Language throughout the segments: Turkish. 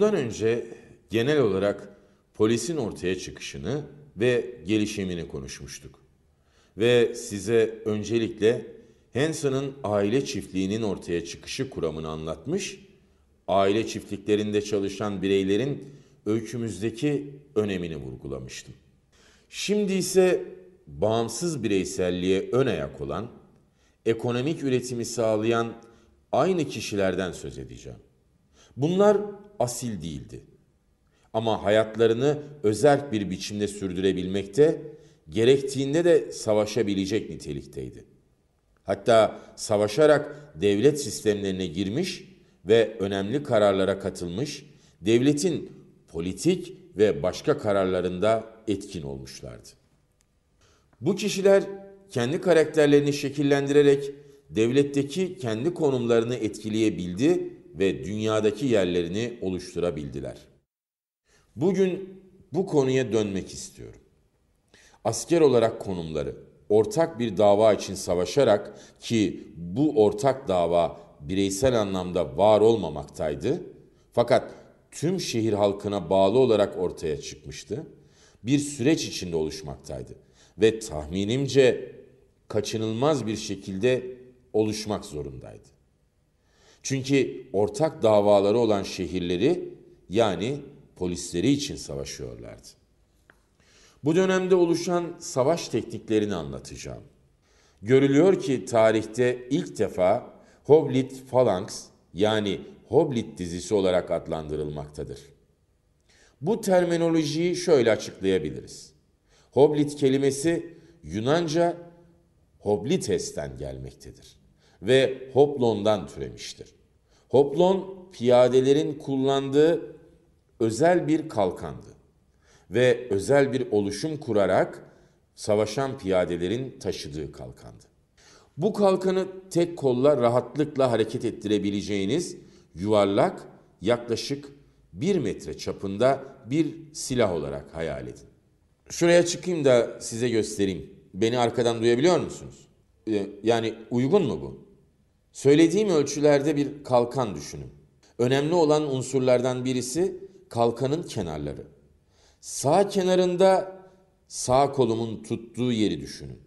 Bundan önce genel olarak polisin ortaya çıkışını ve gelişimini konuşmuştuk. Ve size öncelikle Hansen'ın aile çiftliğinin ortaya çıkışı kuramını anlatmış, aile çiftliklerinde çalışan bireylerin öykümüzdeki önemini vurgulamıştım. Şimdi ise bağımsız bireyselliğe ön ayak olan, ekonomik üretimi sağlayan aynı kişilerden söz edeceğim. Bunlar asil değildi. Ama hayatlarını özel bir biçimde sürdürebilmekte, gerektiğinde de savaşabilecek nitelikteydi. Hatta savaşarak devlet sistemlerine girmiş ve önemli kararlara katılmış, devletin politik ve başka kararlarında etkin olmuşlardı. Bu kişiler kendi karakterlerini şekillendirerek devletteki kendi konumlarını etkileyebildi ve dünyadaki yerlerini oluşturabildiler. Bugün bu konuya dönmek istiyorum. Asker olarak konumları ortak bir dava için savaşarak ki bu ortak dava bireysel anlamda var olmamaktaydı fakat tüm şehir halkına bağlı olarak ortaya çıkmıştı. Bir süreç içinde oluşmaktaydı ve tahminimce kaçınılmaz bir şekilde oluşmak zorundaydı. Çünkü ortak davaları olan şehirleri yani polisleri için savaşıyorlardı. Bu dönemde oluşan savaş tekniklerini anlatacağım. Görülüyor ki tarihte ilk defa Hoblit Phalanx yani Hoblit dizisi olarak adlandırılmaktadır. Bu terminolojiyi şöyle açıklayabiliriz. Hoblit kelimesi Yunanca Hoblites'ten gelmektedir ve Hoplon'dan türemiştir. Hoplon piyadelerin kullandığı özel bir kalkandı ve özel bir oluşum kurarak savaşan piyadelerin taşıdığı kalkandı. Bu kalkanı tek kolla rahatlıkla hareket ettirebileceğiniz yuvarlak yaklaşık 1 metre çapında bir silah olarak hayal edin. Şuraya çıkayım da size göstereyim. Beni arkadan duyabiliyor musunuz? Ee, yani uygun mu bu? Söylediğim ölçülerde bir kalkan düşünün. Önemli olan unsurlardan birisi kalkanın kenarları. Sağ kenarında sağ kolumun tuttuğu yeri düşünün.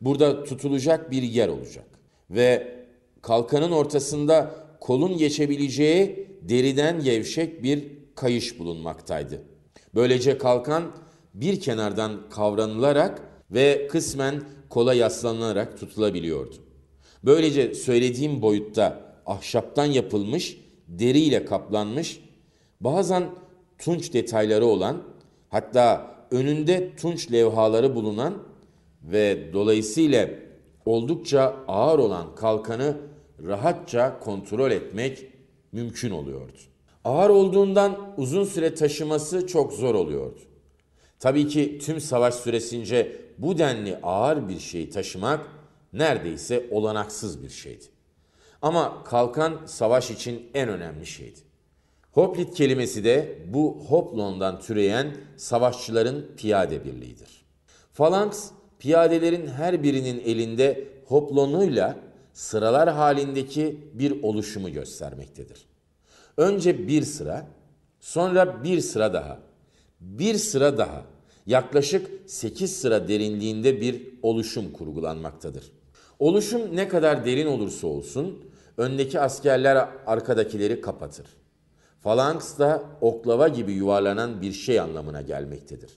Burada tutulacak bir yer olacak ve kalkanın ortasında kolun geçebileceği deriden gevşek bir kayış bulunmaktaydı. Böylece kalkan bir kenardan kavranılarak ve kısmen kola yaslanılarak tutulabiliyordu. Böylece söylediğim boyutta ahşaptan yapılmış, deriyle kaplanmış, bazen tunç detayları olan, hatta önünde tunç levhaları bulunan ve dolayısıyla oldukça ağır olan kalkanı rahatça kontrol etmek mümkün oluyordu. Ağır olduğundan uzun süre taşıması çok zor oluyordu. Tabii ki tüm savaş süresince bu denli ağır bir şeyi taşımak neredeyse olanaksız bir şeydi. Ama kalkan savaş için en önemli şeydi. Hoplit kelimesi de bu hoplondan türeyen savaşçıların piyade birliğidir. Falanks piyadelerin her birinin elinde hoplonuyla sıralar halindeki bir oluşumu göstermektedir. Önce bir sıra, sonra bir sıra daha, bir sıra daha, yaklaşık 8 sıra derinliğinde bir oluşum kurgulanmaktadır. Oluşum ne kadar derin olursa olsun öndeki askerler arkadakileri kapatır. Falanks da oklava gibi yuvarlanan bir şey anlamına gelmektedir.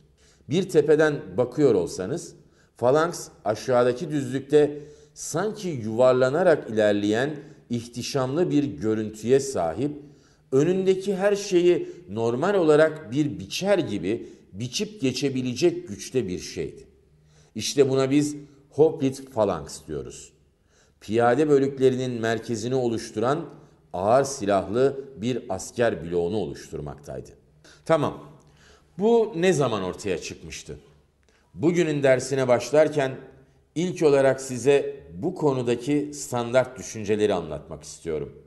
Bir tepeden bakıyor olsanız falanks aşağıdaki düzlükte sanki yuvarlanarak ilerleyen ihtişamlı bir görüntüye sahip, önündeki her şeyi normal olarak bir biçer gibi biçip geçebilecek güçte bir şeydi. İşte buna biz Hoplit falanks diyoruz. Piyade bölüklerinin merkezini oluşturan ağır silahlı bir asker bloğunu oluşturmaktaydı. Tamam, bu ne zaman ortaya çıkmıştı? Bugünün dersine başlarken ilk olarak size bu konudaki standart düşünceleri anlatmak istiyorum.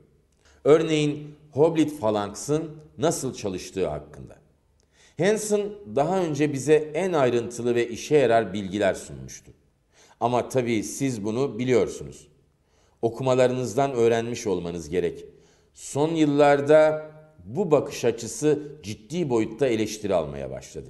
Örneğin Hoblit falanksın nasıl çalıştığı hakkında. Hansen daha önce bize en ayrıntılı ve işe yarar bilgiler sunmuştu. Ama tabii siz bunu biliyorsunuz. Okumalarınızdan öğrenmiş olmanız gerek. Son yıllarda bu bakış açısı ciddi boyutta eleştiri almaya başladı.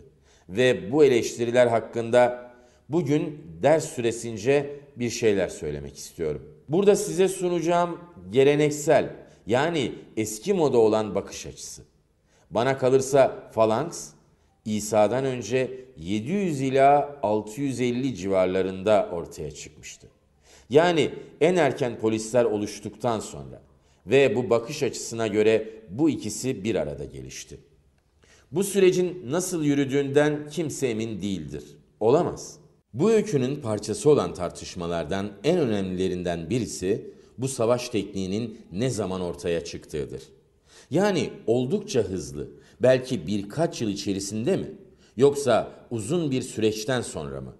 Ve bu eleştiriler hakkında bugün ders süresince bir şeyler söylemek istiyorum. Burada size sunacağım geleneksel yani eski moda olan bakış açısı. Bana kalırsa falanks İsa'dan önce 700 ila 650 civarlarında ortaya çıkmıştı. Yani en erken polisler oluştuktan sonra ve bu bakış açısına göre bu ikisi bir arada gelişti. Bu sürecin nasıl yürüdüğünden kimse emin değildir. Olamaz. Bu öykünün parçası olan tartışmalardan en önemlilerinden birisi bu savaş tekniğinin ne zaman ortaya çıktığıdır. Yani oldukça hızlı belki birkaç yıl içerisinde mi? Yoksa uzun bir süreçten sonra mı?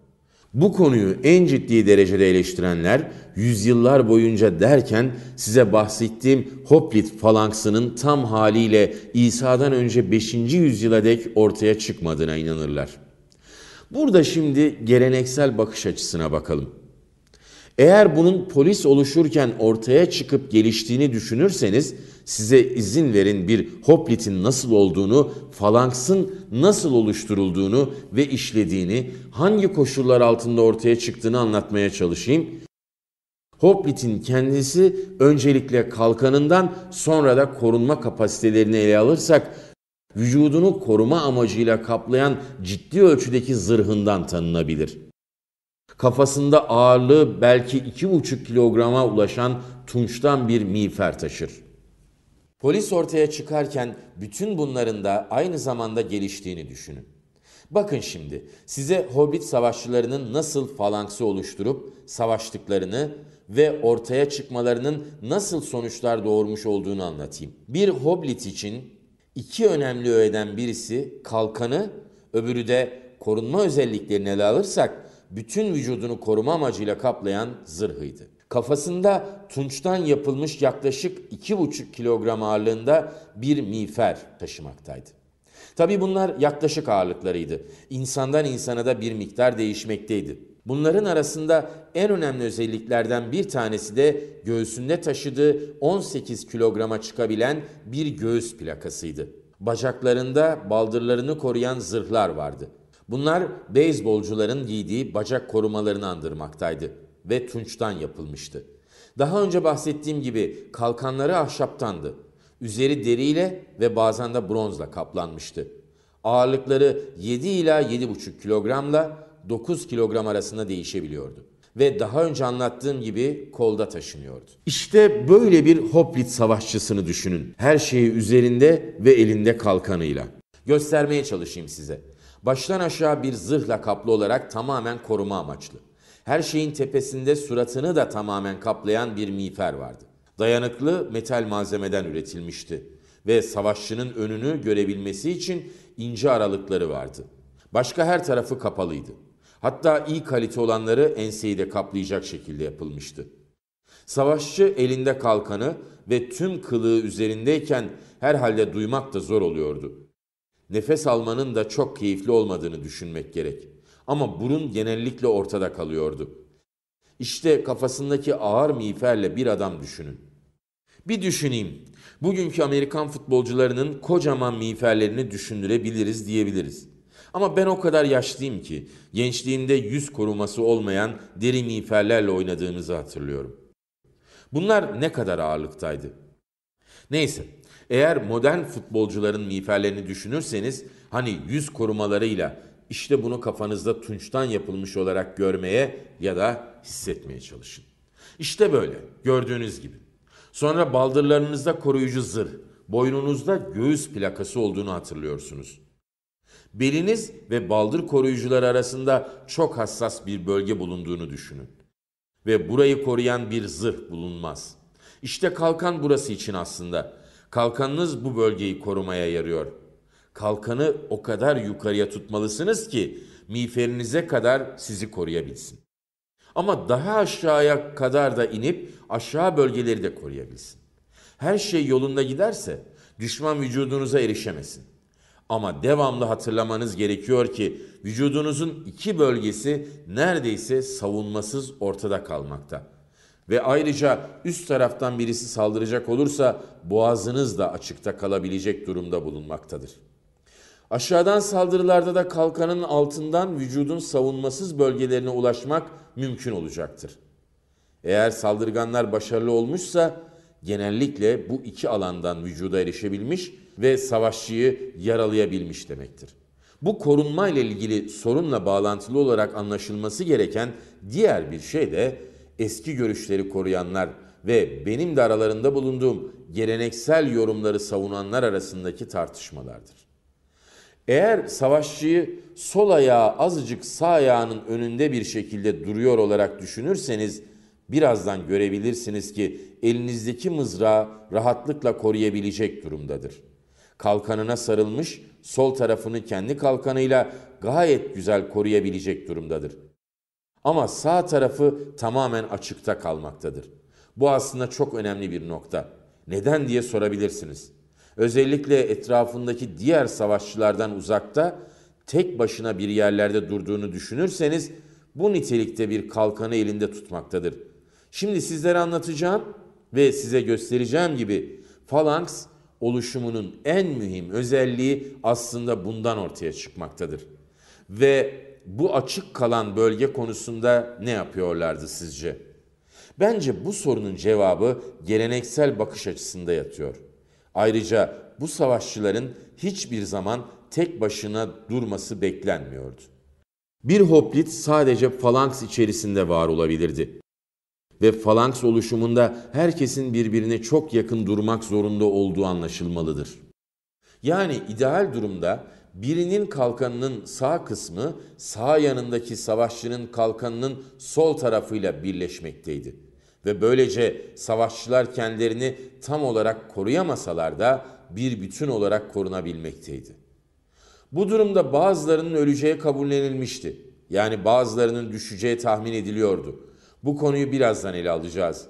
Bu konuyu en ciddi derecede eleştirenler yüzyıllar boyunca derken size bahsettiğim Hoplit falanksının tam haliyle İsa'dan önce 5. yüzyıla dek ortaya çıkmadığına inanırlar. Burada şimdi geleneksel bakış açısına bakalım. Eğer bunun polis oluşurken ortaya çıkıp geliştiğini düşünürseniz Size izin verin bir hoplitin nasıl olduğunu, falanksın nasıl oluşturulduğunu ve işlediğini, hangi koşullar altında ortaya çıktığını anlatmaya çalışayım. Hoplit'in kendisi öncelikle kalkanından sonra da korunma kapasitelerini ele alırsak vücudunu koruma amacıyla kaplayan ciddi ölçüdeki zırhından tanınabilir. Kafasında ağırlığı belki 2,5 kilograma ulaşan tunçtan bir miğfer taşır. Polis ortaya çıkarken bütün bunların da aynı zamanda geliştiğini düşünün. Bakın şimdi size Hobbit savaşçılarının nasıl falanksı oluşturup savaştıklarını ve ortaya çıkmalarının nasıl sonuçlar doğurmuş olduğunu anlatayım. Bir Hobbit için iki önemli öğeden birisi kalkanı, öbürü de korunma özelliklerini ele alırsak bütün vücudunu koruma amacıyla kaplayan zırhıydı. Kafasında tunçtan yapılmış yaklaşık 2,5 kilogram ağırlığında bir miğfer taşımaktaydı. Tabii bunlar yaklaşık ağırlıklarıydı. İnsandan insana da bir miktar değişmekteydi. Bunların arasında en önemli özelliklerden bir tanesi de göğsünde taşıdığı 18 kilograma çıkabilen bir göğüs plakasıydı. Bacaklarında baldırlarını koruyan zırhlar vardı. Bunlar beyzbolcuların giydiği bacak korumalarını andırmaktaydı ve tunçtan yapılmıştı. Daha önce bahsettiğim gibi kalkanları ahşaptandı. Üzeri deriyle ve bazen de bronzla kaplanmıştı. Ağırlıkları 7 ila 7,5 kilogramla 9 kilogram arasında değişebiliyordu. Ve daha önce anlattığım gibi kolda taşınıyordu. İşte böyle bir Hoplit savaşçısını düşünün. Her şeyi üzerinde ve elinde kalkanıyla. Göstermeye çalışayım size. Baştan aşağı bir zırhla kaplı olarak tamamen koruma amaçlı her şeyin tepesinde suratını da tamamen kaplayan bir miğfer vardı. Dayanıklı metal malzemeden üretilmişti ve savaşçının önünü görebilmesi için ince aralıkları vardı. Başka her tarafı kapalıydı. Hatta iyi kalite olanları enseyi de kaplayacak şekilde yapılmıştı. Savaşçı elinde kalkanı ve tüm kılığı üzerindeyken herhalde duymak da zor oluyordu. Nefes almanın da çok keyifli olmadığını düşünmek gerek. Ama burun genellikle ortada kalıyordu. İşte kafasındaki ağır miğferle bir adam düşünün. Bir düşüneyim. Bugünkü Amerikan futbolcularının kocaman miğferlerini düşündürebiliriz diyebiliriz. Ama ben o kadar yaşlıyım ki gençliğimde yüz koruması olmayan deri miğferlerle oynadığımızı hatırlıyorum. Bunlar ne kadar ağırlıktaydı? Neyse, eğer modern futbolcuların miğferlerini düşünürseniz hani yüz korumalarıyla işte bunu kafanızda tunçtan yapılmış olarak görmeye ya da hissetmeye çalışın. İşte böyle gördüğünüz gibi. Sonra baldırlarınızda koruyucu zırh, boynunuzda göğüs plakası olduğunu hatırlıyorsunuz. Beliniz ve baldır koruyucuları arasında çok hassas bir bölge bulunduğunu düşünün. Ve burayı koruyan bir zırh bulunmaz. İşte kalkan burası için aslında. Kalkanınız bu bölgeyi korumaya yarıyor.'' kalkanı o kadar yukarıya tutmalısınız ki miğferinize kadar sizi koruyabilsin. Ama daha aşağıya kadar da inip aşağı bölgeleri de koruyabilsin. Her şey yolunda giderse düşman vücudunuza erişemesin. Ama devamlı hatırlamanız gerekiyor ki vücudunuzun iki bölgesi neredeyse savunmasız ortada kalmakta. Ve ayrıca üst taraftan birisi saldıracak olursa boğazınız da açıkta kalabilecek durumda bulunmaktadır.'' Aşağıdan saldırılarda da kalkanın altından vücudun savunmasız bölgelerine ulaşmak mümkün olacaktır. Eğer saldırganlar başarılı olmuşsa genellikle bu iki alandan vücuda erişebilmiş ve savaşçıyı yaralayabilmiş demektir. Bu korunma ile ilgili sorunla bağlantılı olarak anlaşılması gereken diğer bir şey de eski görüşleri koruyanlar ve benim de aralarında bulunduğum geleneksel yorumları savunanlar arasındaki tartışmalardır. Eğer savaşçıyı sol ayağı azıcık sağ ayağının önünde bir şekilde duruyor olarak düşünürseniz birazdan görebilirsiniz ki elinizdeki mızrağı rahatlıkla koruyabilecek durumdadır. Kalkanına sarılmış sol tarafını kendi kalkanıyla gayet güzel koruyabilecek durumdadır. Ama sağ tarafı tamamen açıkta kalmaktadır. Bu aslında çok önemli bir nokta. Neden diye sorabilirsiniz. Özellikle etrafındaki diğer savaşçılardan uzakta tek başına bir yerlerde durduğunu düşünürseniz bu nitelikte bir kalkanı elinde tutmaktadır. Şimdi sizlere anlatacağım ve size göstereceğim gibi falanks oluşumunun en mühim özelliği aslında bundan ortaya çıkmaktadır. Ve bu açık kalan bölge konusunda ne yapıyorlardı sizce? Bence bu sorunun cevabı geleneksel bakış açısında yatıyor. Ayrıca bu savaşçıların hiçbir zaman tek başına durması beklenmiyordu. Bir hoplit sadece falanks içerisinde var olabilirdi. Ve falanks oluşumunda herkesin birbirine çok yakın durmak zorunda olduğu anlaşılmalıdır. Yani ideal durumda birinin kalkanının sağ kısmı sağ yanındaki savaşçının kalkanının sol tarafıyla birleşmekteydi ve böylece savaşçılar kendilerini tam olarak koruyamasalar da bir bütün olarak korunabilmekteydi. Bu durumda bazılarının öleceği kabullenilmişti. Yani bazılarının düşeceği tahmin ediliyordu. Bu konuyu birazdan ele alacağız.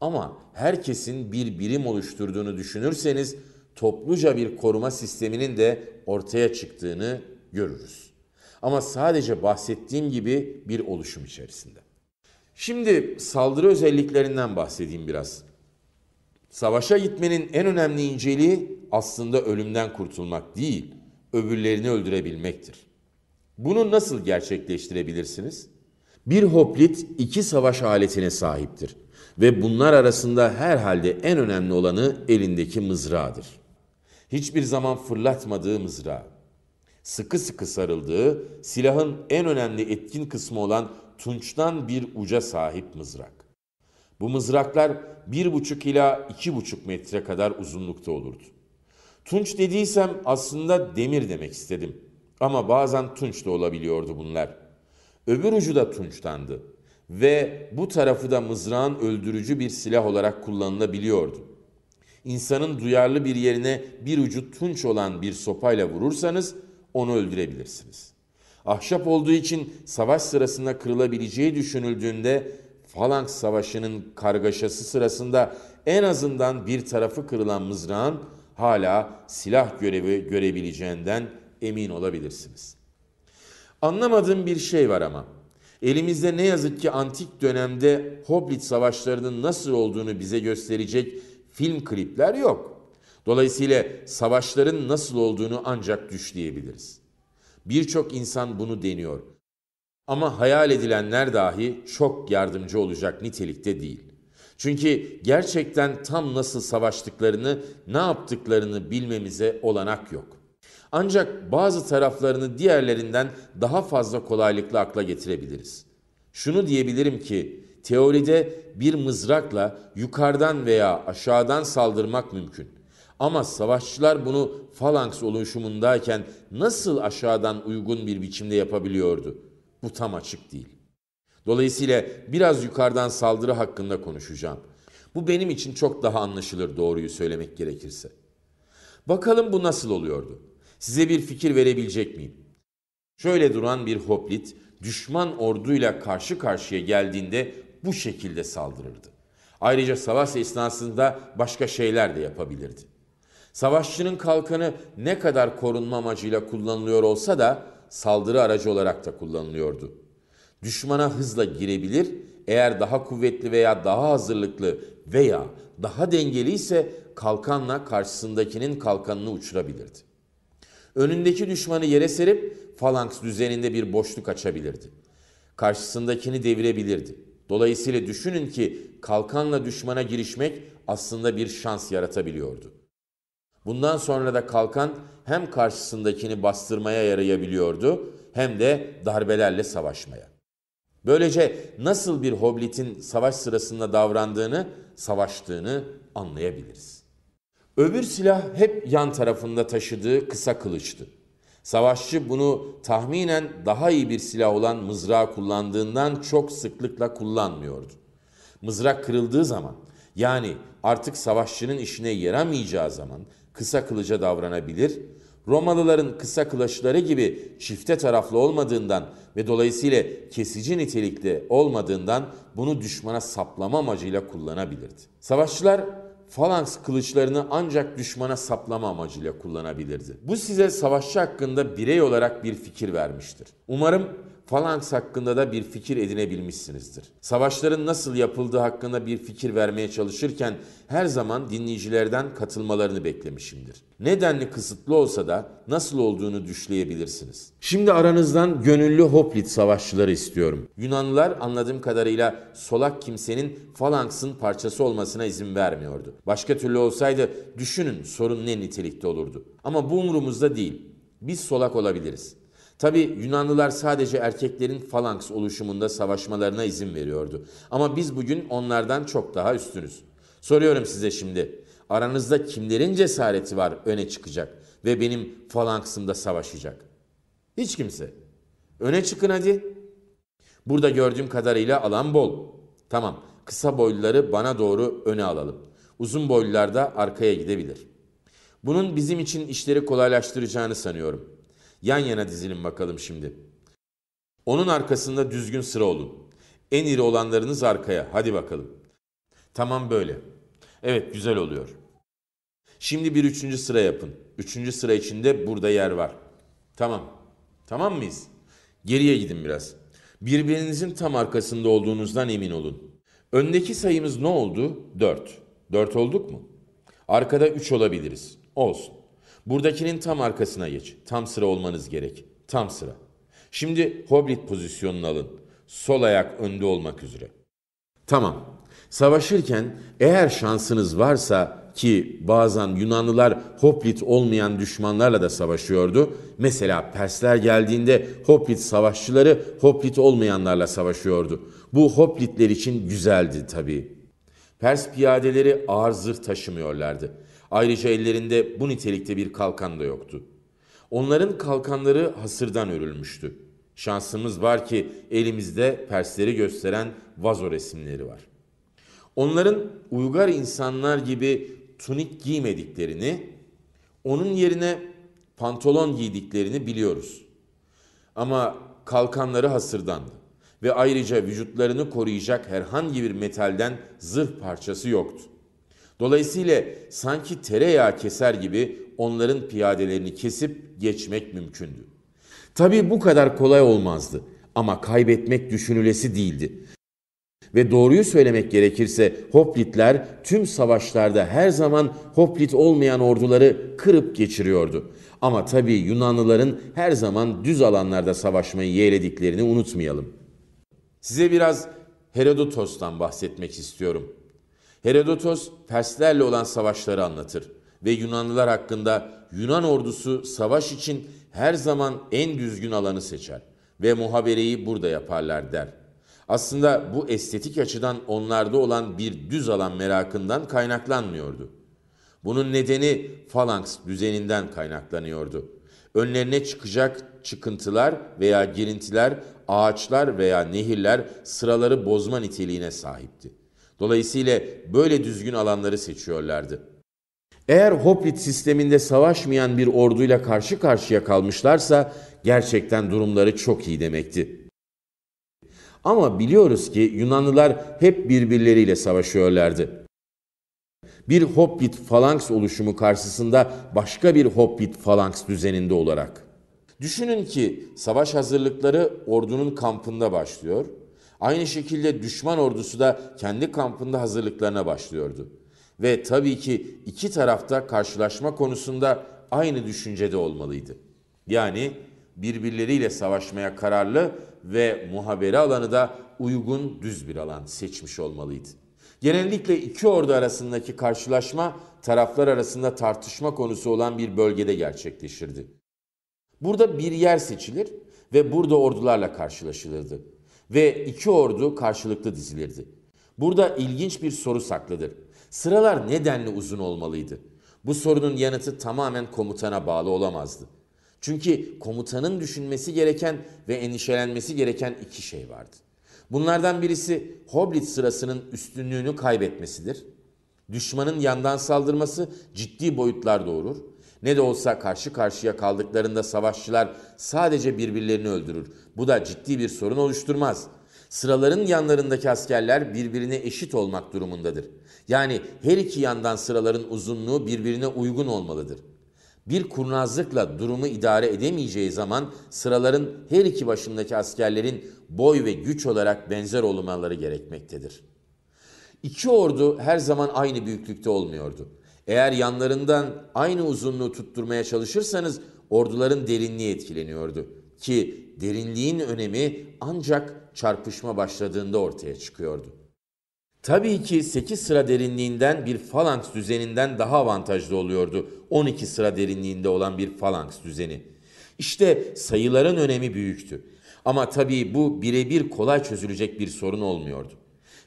Ama herkesin bir birim oluşturduğunu düşünürseniz topluca bir koruma sisteminin de ortaya çıktığını görürüz. Ama sadece bahsettiğim gibi bir oluşum içerisinde. Şimdi saldırı özelliklerinden bahsedeyim biraz. Savaşa gitmenin en önemli inceliği aslında ölümden kurtulmak değil, öbürlerini öldürebilmektir. Bunu nasıl gerçekleştirebilirsiniz? Bir hoplit iki savaş aletine sahiptir ve bunlar arasında herhalde en önemli olanı elindeki mızrağıdır. Hiçbir zaman fırlatmadığı mızrağı, sıkı sıkı sarıldığı, silahın en önemli etkin kısmı olan tunçtan bir uca sahip mızrak. Bu mızraklar 1,5 ila 2,5 metre kadar uzunlukta olurdu. Tunç dediysem aslında demir demek istedim. Ama bazen tunç da olabiliyordu bunlar. Öbür ucu da tunçtandı ve bu tarafı da mızrağın öldürücü bir silah olarak kullanılabiliyordu. İnsanın duyarlı bir yerine bir ucu tunç olan bir sopayla vurursanız onu öldürebilirsiniz.'' Ahşap olduğu için savaş sırasında kırılabileceği düşünüldüğünde Falanks Savaşı'nın kargaşası sırasında en azından bir tarafı kırılan mızrağın hala silah görevi görebileceğinden emin olabilirsiniz. Anlamadığım bir şey var ama. Elimizde ne yazık ki antik dönemde Hoblit savaşlarının nasıl olduğunu bize gösterecek film klipler yok. Dolayısıyla savaşların nasıl olduğunu ancak düşleyebiliriz. Birçok insan bunu deniyor. Ama hayal edilenler dahi çok yardımcı olacak nitelikte değil. Çünkü gerçekten tam nasıl savaştıklarını, ne yaptıklarını bilmemize olanak yok. Ancak bazı taraflarını diğerlerinden daha fazla kolaylıkla akla getirebiliriz. Şunu diyebilirim ki teoride bir mızrakla yukarıdan veya aşağıdan saldırmak mümkün. Ama savaşçılar bunu falanks oluşumundayken nasıl aşağıdan uygun bir biçimde yapabiliyordu? Bu tam açık değil. Dolayısıyla biraz yukarıdan saldırı hakkında konuşacağım. Bu benim için çok daha anlaşılır doğruyu söylemek gerekirse. Bakalım bu nasıl oluyordu? Size bir fikir verebilecek miyim? Şöyle duran bir hoplit düşman orduyla karşı karşıya geldiğinde bu şekilde saldırırdı. Ayrıca savaş esnasında başka şeyler de yapabilirdi. Savaşçının kalkanı ne kadar korunma amacıyla kullanılıyor olsa da saldırı aracı olarak da kullanılıyordu. Düşmana hızla girebilir, eğer daha kuvvetli veya daha hazırlıklı veya daha dengeli ise kalkanla karşısındakinin kalkanını uçurabilirdi. Önündeki düşmanı yere serip falanks düzeninde bir boşluk açabilirdi. Karşısındakini devirebilirdi. Dolayısıyla düşünün ki kalkanla düşmana girişmek aslında bir şans yaratabiliyordu. Bundan sonra da kalkan hem karşısındakini bastırmaya yarayabiliyordu hem de darbelerle savaşmaya. Böylece nasıl bir hoblitin savaş sırasında davrandığını, savaştığını anlayabiliriz. Öbür silah hep yan tarafında taşıdığı kısa kılıçtı. Savaşçı bunu tahminen daha iyi bir silah olan mızrağı kullandığından çok sıklıkla kullanmıyordu. Mızrak kırıldığı zaman yani artık savaşçının işine yaramayacağı zaman kısa kılıca davranabilir. Romalıların kısa kılıçları gibi çifte taraflı olmadığından ve dolayısıyla kesici nitelikli olmadığından bunu düşmana saplama amacıyla kullanabilirdi. Savaşçılar falans kılıçlarını ancak düşmana saplama amacıyla kullanabilirdi. Bu size savaşçı hakkında birey olarak bir fikir vermiştir. Umarım falanks hakkında da bir fikir edinebilmişsinizdir. Savaşların nasıl yapıldığı hakkında bir fikir vermeye çalışırken her zaman dinleyicilerden katılmalarını beklemişimdir. Nedenli kısıtlı olsa da nasıl olduğunu düşleyebilirsiniz. Şimdi aranızdan gönüllü Hoplit savaşçıları istiyorum. Yunanlılar anladığım kadarıyla solak kimsenin falanksın parçası olmasına izin vermiyordu. Başka türlü olsaydı düşünün sorun ne nitelikte olurdu. Ama bu umurumuzda değil. Biz solak olabiliriz. Tabi Yunanlılar sadece erkeklerin falanks oluşumunda savaşmalarına izin veriyordu. Ama biz bugün onlardan çok daha üstünüz. Soruyorum size şimdi. Aranızda kimlerin cesareti var öne çıkacak ve benim falanksımda savaşacak? Hiç kimse. Öne çıkın hadi. Burada gördüğüm kadarıyla alan bol. Tamam kısa boyluları bana doğru öne alalım. Uzun boylular da arkaya gidebilir. Bunun bizim için işleri kolaylaştıracağını sanıyorum.'' Yan yana dizilin bakalım şimdi. Onun arkasında düzgün sıra olun. En iri olanlarınız arkaya. Hadi bakalım. Tamam böyle. Evet güzel oluyor. Şimdi bir üçüncü sıra yapın. Üçüncü sıra içinde burada yer var. Tamam. Tamam mıyız? Geriye gidin biraz. Birbirinizin tam arkasında olduğunuzdan emin olun. Öndeki sayımız ne oldu? Dört. Dört olduk mu? Arkada üç olabiliriz. Olsun. Buradakinin tam arkasına geç. Tam sıra olmanız gerek. Tam sıra. Şimdi Hoblit pozisyonunu alın. Sol ayak önde olmak üzere. Tamam. Savaşırken eğer şansınız varsa ki bazen Yunanlılar Hoplit olmayan düşmanlarla da savaşıyordu. Mesela Persler geldiğinde Hoplit savaşçıları Hoplit olmayanlarla savaşıyordu. Bu Hoplitler için güzeldi tabii. Pers piyadeleri ağır zırh taşımıyorlardı. Ayrıca ellerinde bu nitelikte bir kalkan da yoktu. Onların kalkanları hasırdan örülmüştü. Şansımız var ki elimizde Persleri gösteren vazo resimleri var. Onların uygar insanlar gibi tunik giymediklerini, onun yerine pantolon giydiklerini biliyoruz. Ama kalkanları hasırdandı ve ayrıca vücutlarını koruyacak herhangi bir metalden zırh parçası yoktu. Dolayısıyla sanki tereyağı keser gibi onların piyadelerini kesip geçmek mümkündü. Tabii bu kadar kolay olmazdı ama kaybetmek düşünülesi değildi. Ve doğruyu söylemek gerekirse Hoplitler tüm savaşlarda her zaman Hoplit olmayan orduları kırıp geçiriyordu. Ama tabii Yunanlıların her zaman düz alanlarda savaşmayı yeğlediklerini unutmayalım. Size biraz Herodotos'tan bahsetmek istiyorum. Herodotos Perslerle olan savaşları anlatır ve Yunanlılar hakkında Yunan ordusu savaş için her zaman en düzgün alanı seçer ve muhabereyi burada yaparlar der. Aslında bu estetik açıdan onlarda olan bir düz alan merakından kaynaklanmıyordu. Bunun nedeni falanks düzeninden kaynaklanıyordu. Önlerine çıkacak çıkıntılar veya girintiler, ağaçlar veya nehirler sıraları bozma niteliğine sahipti. Dolayısıyla böyle düzgün alanları seçiyorlardı. Eğer Hoplit sisteminde savaşmayan bir orduyla karşı karşıya kalmışlarsa gerçekten durumları çok iyi demekti. Ama biliyoruz ki Yunanlılar hep birbirleriyle savaşıyorlardı. Bir Hoplit falanks oluşumu karşısında başka bir Hoplit falanks düzeninde olarak. Düşünün ki savaş hazırlıkları ordunun kampında başlıyor Aynı şekilde düşman ordusu da kendi kampında hazırlıklarına başlıyordu. Ve tabii ki iki tarafta karşılaşma konusunda aynı düşüncede olmalıydı. Yani birbirleriyle savaşmaya kararlı ve muhabere alanı da uygun düz bir alan seçmiş olmalıydı. Genellikle iki ordu arasındaki karşılaşma taraflar arasında tartışma konusu olan bir bölgede gerçekleşirdi. Burada bir yer seçilir ve burada ordularla karşılaşılırdı ve iki ordu karşılıklı dizilirdi. Burada ilginç bir soru saklıdır. Sıralar nedenli uzun olmalıydı? Bu sorunun yanıtı tamamen komutana bağlı olamazdı. Çünkü komutanın düşünmesi gereken ve endişelenmesi gereken iki şey vardı. Bunlardan birisi Hoblit sırasının üstünlüğünü kaybetmesidir. Düşmanın yandan saldırması ciddi boyutlar doğurur ne de olsa karşı karşıya kaldıklarında savaşçılar sadece birbirlerini öldürür. Bu da ciddi bir sorun oluşturmaz. Sıraların yanlarındaki askerler birbirine eşit olmak durumundadır. Yani her iki yandan sıraların uzunluğu birbirine uygun olmalıdır. Bir kurnazlıkla durumu idare edemeyeceği zaman sıraların her iki başındaki askerlerin boy ve güç olarak benzer olmaları gerekmektedir. İki ordu her zaman aynı büyüklükte olmuyordu. Eğer yanlarından aynı uzunluğu tutturmaya çalışırsanız orduların derinliği etkileniyordu. Ki derinliğin önemi ancak çarpışma başladığında ortaya çıkıyordu. Tabii ki 8 sıra derinliğinden bir falanks düzeninden daha avantajlı oluyordu 12 sıra derinliğinde olan bir falanks düzeni. İşte sayıların önemi büyüktü. Ama tabii bu birebir kolay çözülecek bir sorun olmuyordu.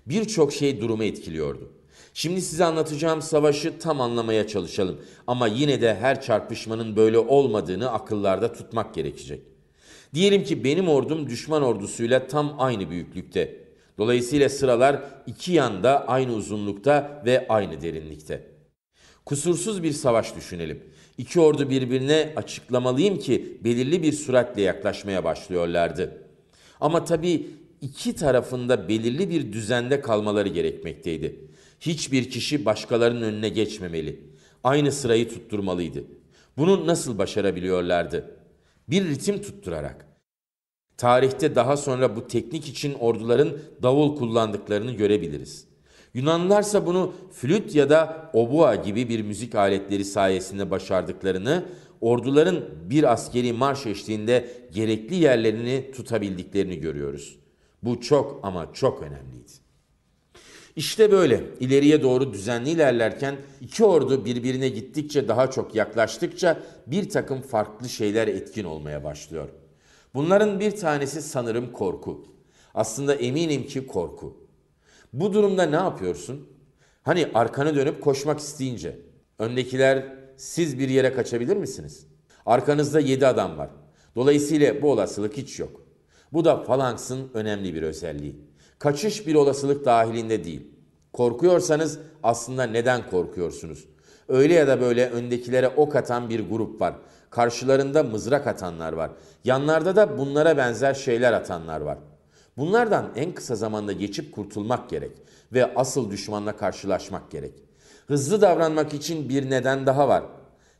Birçok şey durumu etkiliyordu. Şimdi size anlatacağım savaşı tam anlamaya çalışalım ama yine de her çarpışmanın böyle olmadığını akıllarda tutmak gerekecek. Diyelim ki benim ordum düşman ordusuyla tam aynı büyüklükte. Dolayısıyla sıralar iki yanda aynı uzunlukta ve aynı derinlikte. Kusursuz bir savaş düşünelim. İki ordu birbirine açıklamalıyım ki belirli bir süratle yaklaşmaya başlıyorlardı. Ama tabii iki tarafında belirli bir düzende kalmaları gerekmekteydi. Hiçbir kişi başkalarının önüne geçmemeli. Aynı sırayı tutturmalıydı. Bunu nasıl başarabiliyorlardı? Bir ritim tutturarak. Tarihte daha sonra bu teknik için orduların davul kullandıklarını görebiliriz. Yunanlılarsa bunu flüt ya da obua gibi bir müzik aletleri sayesinde başardıklarını, orduların bir askeri marş eşliğinde gerekli yerlerini tutabildiklerini görüyoruz. Bu çok ama çok önemliydi. İşte böyle ileriye doğru düzenli ilerlerken iki ordu birbirine gittikçe daha çok yaklaştıkça bir takım farklı şeyler etkin olmaya başlıyor. Bunların bir tanesi sanırım korku. Aslında eminim ki korku. Bu durumda ne yapıyorsun? Hani arkanı dönüp koşmak isteyince öndekiler siz bir yere kaçabilir misiniz? Arkanızda yedi adam var. Dolayısıyla bu olasılık hiç yok. Bu da falansın önemli bir özelliği. Kaçış bir olasılık dahilinde değil. Korkuyorsanız aslında neden korkuyorsunuz? Öyle ya da böyle öndekilere ok atan bir grup var. Karşılarında mızrak atanlar var. Yanlarda da bunlara benzer şeyler atanlar var. Bunlardan en kısa zamanda geçip kurtulmak gerek ve asıl düşmanla karşılaşmak gerek. Hızlı davranmak için bir neden daha var.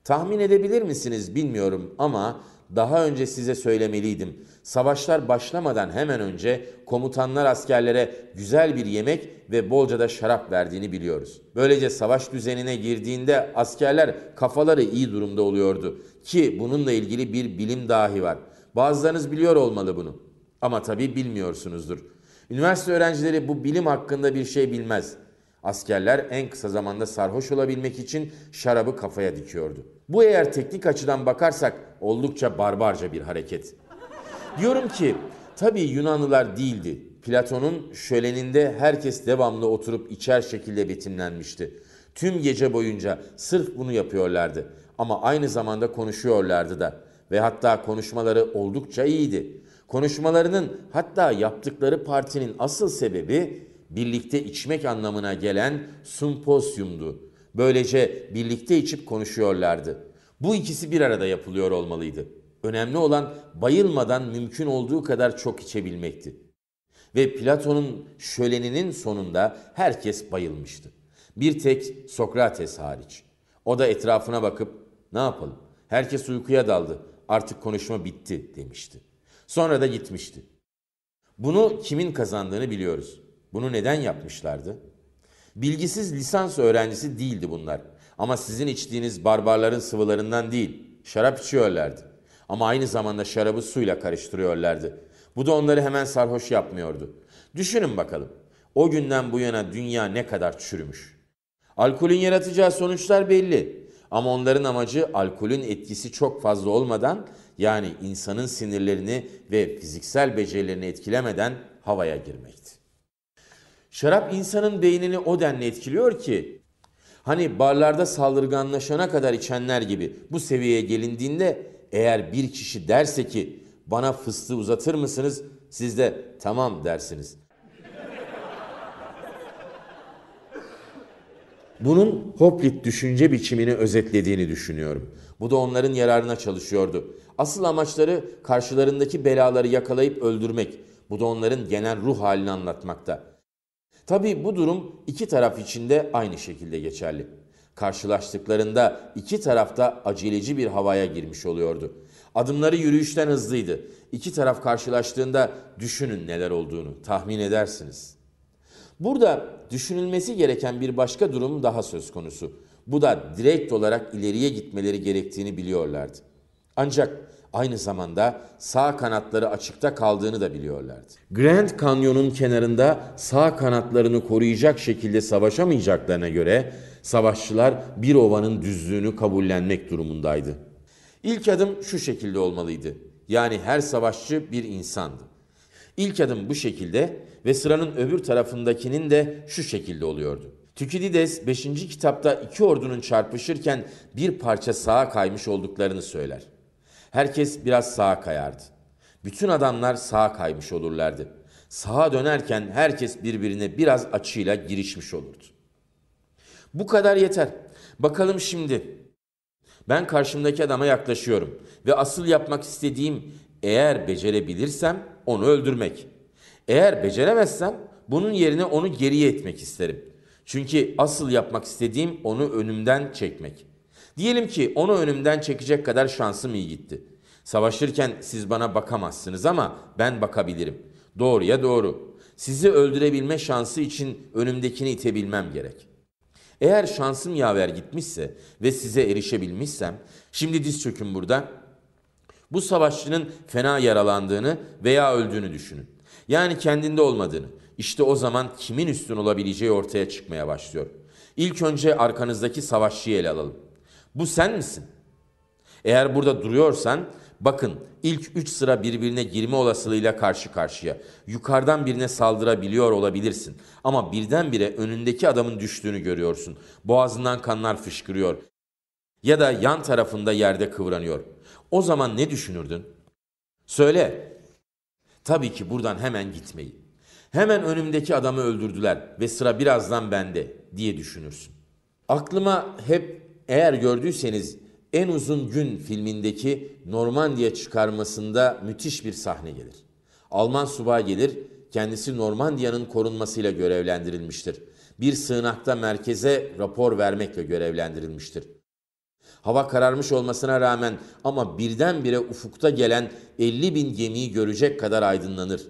Tahmin edebilir misiniz bilmiyorum ama daha önce size söylemeliydim. Savaşlar başlamadan hemen önce komutanlar askerlere güzel bir yemek ve bolca da şarap verdiğini biliyoruz. Böylece savaş düzenine girdiğinde askerler kafaları iyi durumda oluyordu ki bununla ilgili bir bilim dahi var. Bazılarınız biliyor olmalı bunu ama tabii bilmiyorsunuzdur. Üniversite öğrencileri bu bilim hakkında bir şey bilmez. Askerler en kısa zamanda sarhoş olabilmek için şarabı kafaya dikiyordu. Bu eğer teknik açıdan bakarsak oldukça barbarca bir hareket. Diyorum ki tabii Yunanlılar değildi. Platon'un şöleninde herkes devamlı oturup içer şekilde betimlenmişti. Tüm gece boyunca sırf bunu yapıyorlardı. Ama aynı zamanda konuşuyorlardı da. Ve hatta konuşmaları oldukça iyiydi. Konuşmalarının hatta yaptıkları partinin asıl sebebi birlikte içmek anlamına gelen sumposyumdu. Böylece birlikte içip konuşuyorlardı. Bu ikisi bir arada yapılıyor olmalıydı. Önemli olan bayılmadan mümkün olduğu kadar çok içebilmekti. Ve Platon'un şöleninin sonunda herkes bayılmıştı. Bir tek Sokrates hariç. O da etrafına bakıp ne yapalım herkes uykuya daldı artık konuşma bitti demişti. Sonra da gitmişti. Bunu kimin kazandığını biliyoruz. Bunu neden yapmışlardı? Bilgisiz lisans öğrencisi değildi bunlar. Ama sizin içtiğiniz barbarların sıvılarından değil, şarap içiyorlardı. Ama aynı zamanda şarabı suyla karıştırıyorlardı. Bu da onları hemen sarhoş yapmıyordu. Düşünün bakalım. O günden bu yana dünya ne kadar çürümüş. Alkolün yaratacağı sonuçlar belli. Ama onların amacı alkolün etkisi çok fazla olmadan yani insanın sinirlerini ve fiziksel becerilerini etkilemeden havaya girmekti. Şarap insanın beynini o denli etkiliyor ki hani barlarda saldırganlaşana kadar içenler gibi bu seviyeye gelindiğinde eğer bir kişi derse ki bana fıstığı uzatır mısınız siz de tamam dersiniz. Bunun Hoplit düşünce biçimini özetlediğini düşünüyorum. Bu da onların yararına çalışıyordu. Asıl amaçları karşılarındaki belaları yakalayıp öldürmek. Bu da onların genel ruh halini anlatmakta. Tabi bu durum iki taraf için de aynı şekilde geçerli. Karşılaştıklarında iki tarafta aceleci bir havaya girmiş oluyordu. Adımları yürüyüşten hızlıydı. İki taraf karşılaştığında düşünün neler olduğunu tahmin edersiniz. Burada düşünülmesi gereken bir başka durum daha söz konusu. Bu da direkt olarak ileriye gitmeleri gerektiğini biliyorlardı. Ancak aynı zamanda sağ kanatları açıkta kaldığını da biliyorlardı. Grand Canyon'un kenarında sağ kanatlarını koruyacak şekilde savaşamayacaklarına göre savaşçılar bir ovanın düzlüğünü kabullenmek durumundaydı. İlk adım şu şekilde olmalıydı. Yani her savaşçı bir insandı. İlk adım bu şekilde ve sıranın öbür tarafındakinin de şu şekilde oluyordu. Tükidides 5. kitapta iki ordunun çarpışırken bir parça sağa kaymış olduklarını söyler. Herkes biraz sağa kayardı. Bütün adamlar sağa kaymış olurlardı. Sağa dönerken herkes birbirine biraz açıyla girişmiş olurdu. Bu kadar yeter. Bakalım şimdi. Ben karşımdaki adama yaklaşıyorum ve asıl yapmak istediğim eğer becerebilirsem onu öldürmek. Eğer beceremezsem bunun yerine onu geriye etmek isterim. Çünkü asıl yapmak istediğim onu önümden çekmek.'' Diyelim ki onu önümden çekecek kadar şansım iyi gitti. Savaşırken siz bana bakamazsınız ama ben bakabilirim. Doğruya doğru. Sizi öldürebilme şansı için önümdekini itebilmem gerek. Eğer şansım yaver gitmişse ve size erişebilmişsem, şimdi diz çökün burada. Bu savaşçının fena yaralandığını veya öldüğünü düşünün. Yani kendinde olmadığını. İşte o zaman kimin üstün olabileceği ortaya çıkmaya başlıyor. İlk önce arkanızdaki savaşçıyı ele alalım. Bu sen misin? Eğer burada duruyorsan bakın ilk 3 sıra birbirine girme olasılığıyla karşı karşıya. Yukarıdan birine saldırabiliyor olabilirsin ama birdenbire önündeki adamın düştüğünü görüyorsun. Boğazından kanlar fışkırıyor ya da yan tarafında yerde kıvranıyor. O zaman ne düşünürdün? Söyle. Tabii ki buradan hemen gitmeyi. Hemen önümdeki adamı öldürdüler ve sıra birazdan bende diye düşünürsün. Aklıma hep eğer gördüyseniz En Uzun Gün filmindeki Normandiya çıkarmasında müthiş bir sahne gelir. Alman subay gelir, kendisi Normandiya'nın korunmasıyla görevlendirilmiştir. Bir sığınakta merkeze rapor vermekle görevlendirilmiştir. Hava kararmış olmasına rağmen ama birdenbire ufukta gelen 50 bin gemiyi görecek kadar aydınlanır.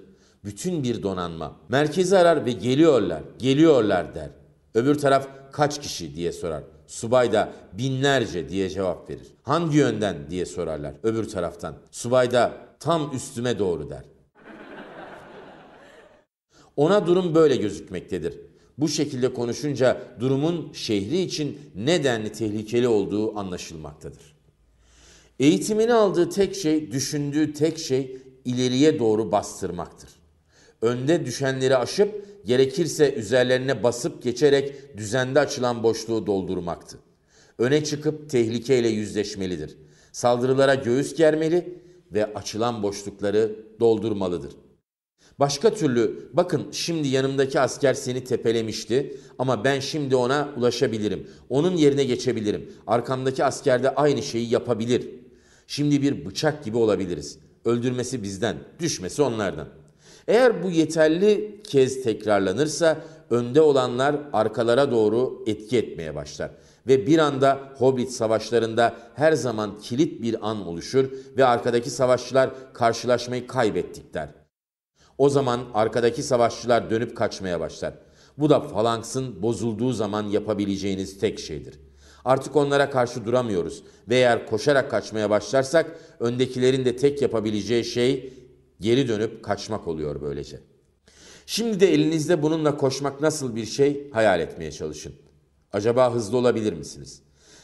Bütün bir donanma. Merkezi arar ve geliyorlar, geliyorlar der. Öbür taraf kaç kişi diye sorar. Subay da binlerce diye cevap verir. Hangi yönden diye sorarlar öbür taraftan. Subay da tam üstüme doğru der. Ona durum böyle gözükmektedir. Bu şekilde konuşunca durumun şehri için nedenli tehlikeli olduğu anlaşılmaktadır. Eğitimini aldığı tek şey, düşündüğü tek şey ileriye doğru bastırmaktır. Önde düşenleri aşıp gerekirse üzerlerine basıp geçerek düzende açılan boşluğu doldurmaktı. Öne çıkıp tehlikeyle yüzleşmelidir. Saldırılara göğüs germeli ve açılan boşlukları doldurmalıdır. Başka türlü bakın şimdi yanımdaki asker seni tepelemişti ama ben şimdi ona ulaşabilirim. Onun yerine geçebilirim. Arkamdaki asker de aynı şeyi yapabilir. Şimdi bir bıçak gibi olabiliriz. Öldürmesi bizden, düşmesi onlardan.'' Eğer bu yeterli kez tekrarlanırsa önde olanlar arkalara doğru etki etmeye başlar ve bir anda Hobbit savaşlarında her zaman kilit bir an oluşur ve arkadaki savaşçılar karşılaşmayı kaybettik der. O zaman arkadaki savaşçılar dönüp kaçmaya başlar. Bu da falansın bozulduğu zaman yapabileceğiniz tek şeydir. Artık onlara karşı duramıyoruz ve eğer koşarak kaçmaya başlarsak öndekilerin de tek yapabileceği şey Geri dönüp kaçmak oluyor böylece. Şimdi de elinizde bununla koşmak nasıl bir şey hayal etmeye çalışın. Acaba hızlı olabilir misiniz?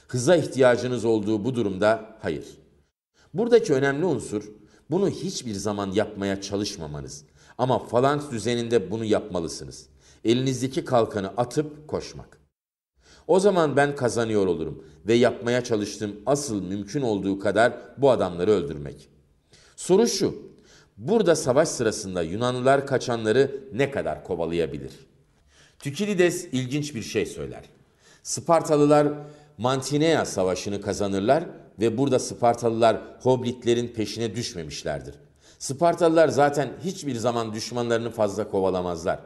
Hıza ihtiyacınız olduğu bu durumda hayır. Buradaki önemli unsur bunu hiçbir zaman yapmaya çalışmamanız. Ama falanks düzeninde bunu yapmalısınız. Elinizdeki kalkanı atıp koşmak. O zaman ben kazanıyor olurum ve yapmaya çalıştığım asıl mümkün olduğu kadar bu adamları öldürmek. Soru şu, Burada savaş sırasında Yunanlılar kaçanları ne kadar kovalayabilir? Tükilides ilginç bir şey söyler. Spartalılar Mantinea savaşını kazanırlar ve burada Spartalılar hoblitlerin peşine düşmemişlerdir. Spartalılar zaten hiçbir zaman düşmanlarını fazla kovalamazlar.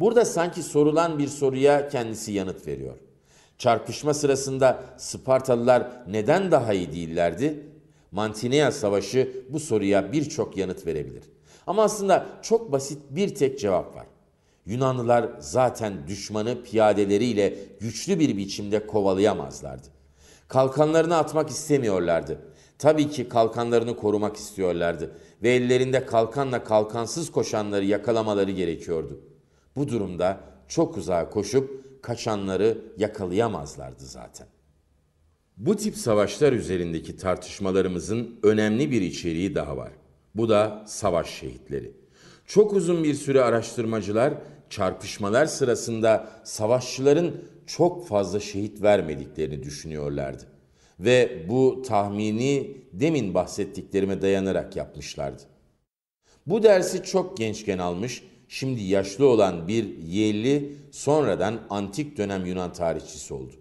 Burada sanki sorulan bir soruya kendisi yanıt veriyor. Çarpışma sırasında Spartalılar neden daha iyi değillerdi? Mantinea Savaşı bu soruya birçok yanıt verebilir. Ama aslında çok basit bir tek cevap var. Yunanlılar zaten düşmanı piyadeleriyle güçlü bir biçimde kovalayamazlardı. Kalkanlarını atmak istemiyorlardı. Tabii ki kalkanlarını korumak istiyorlardı ve ellerinde kalkanla kalkansız koşanları yakalamaları gerekiyordu. Bu durumda çok uzağa koşup kaçanları yakalayamazlardı zaten. Bu tip savaşlar üzerindeki tartışmalarımızın önemli bir içeriği daha var. Bu da savaş şehitleri. Çok uzun bir süre araştırmacılar çarpışmalar sırasında savaşçıların çok fazla şehit vermediklerini düşünüyorlardı. Ve bu tahmini demin bahsettiklerime dayanarak yapmışlardı. Bu dersi çok gençken almış, şimdi yaşlı olan bir Yelli sonradan antik dönem Yunan tarihçisi oldu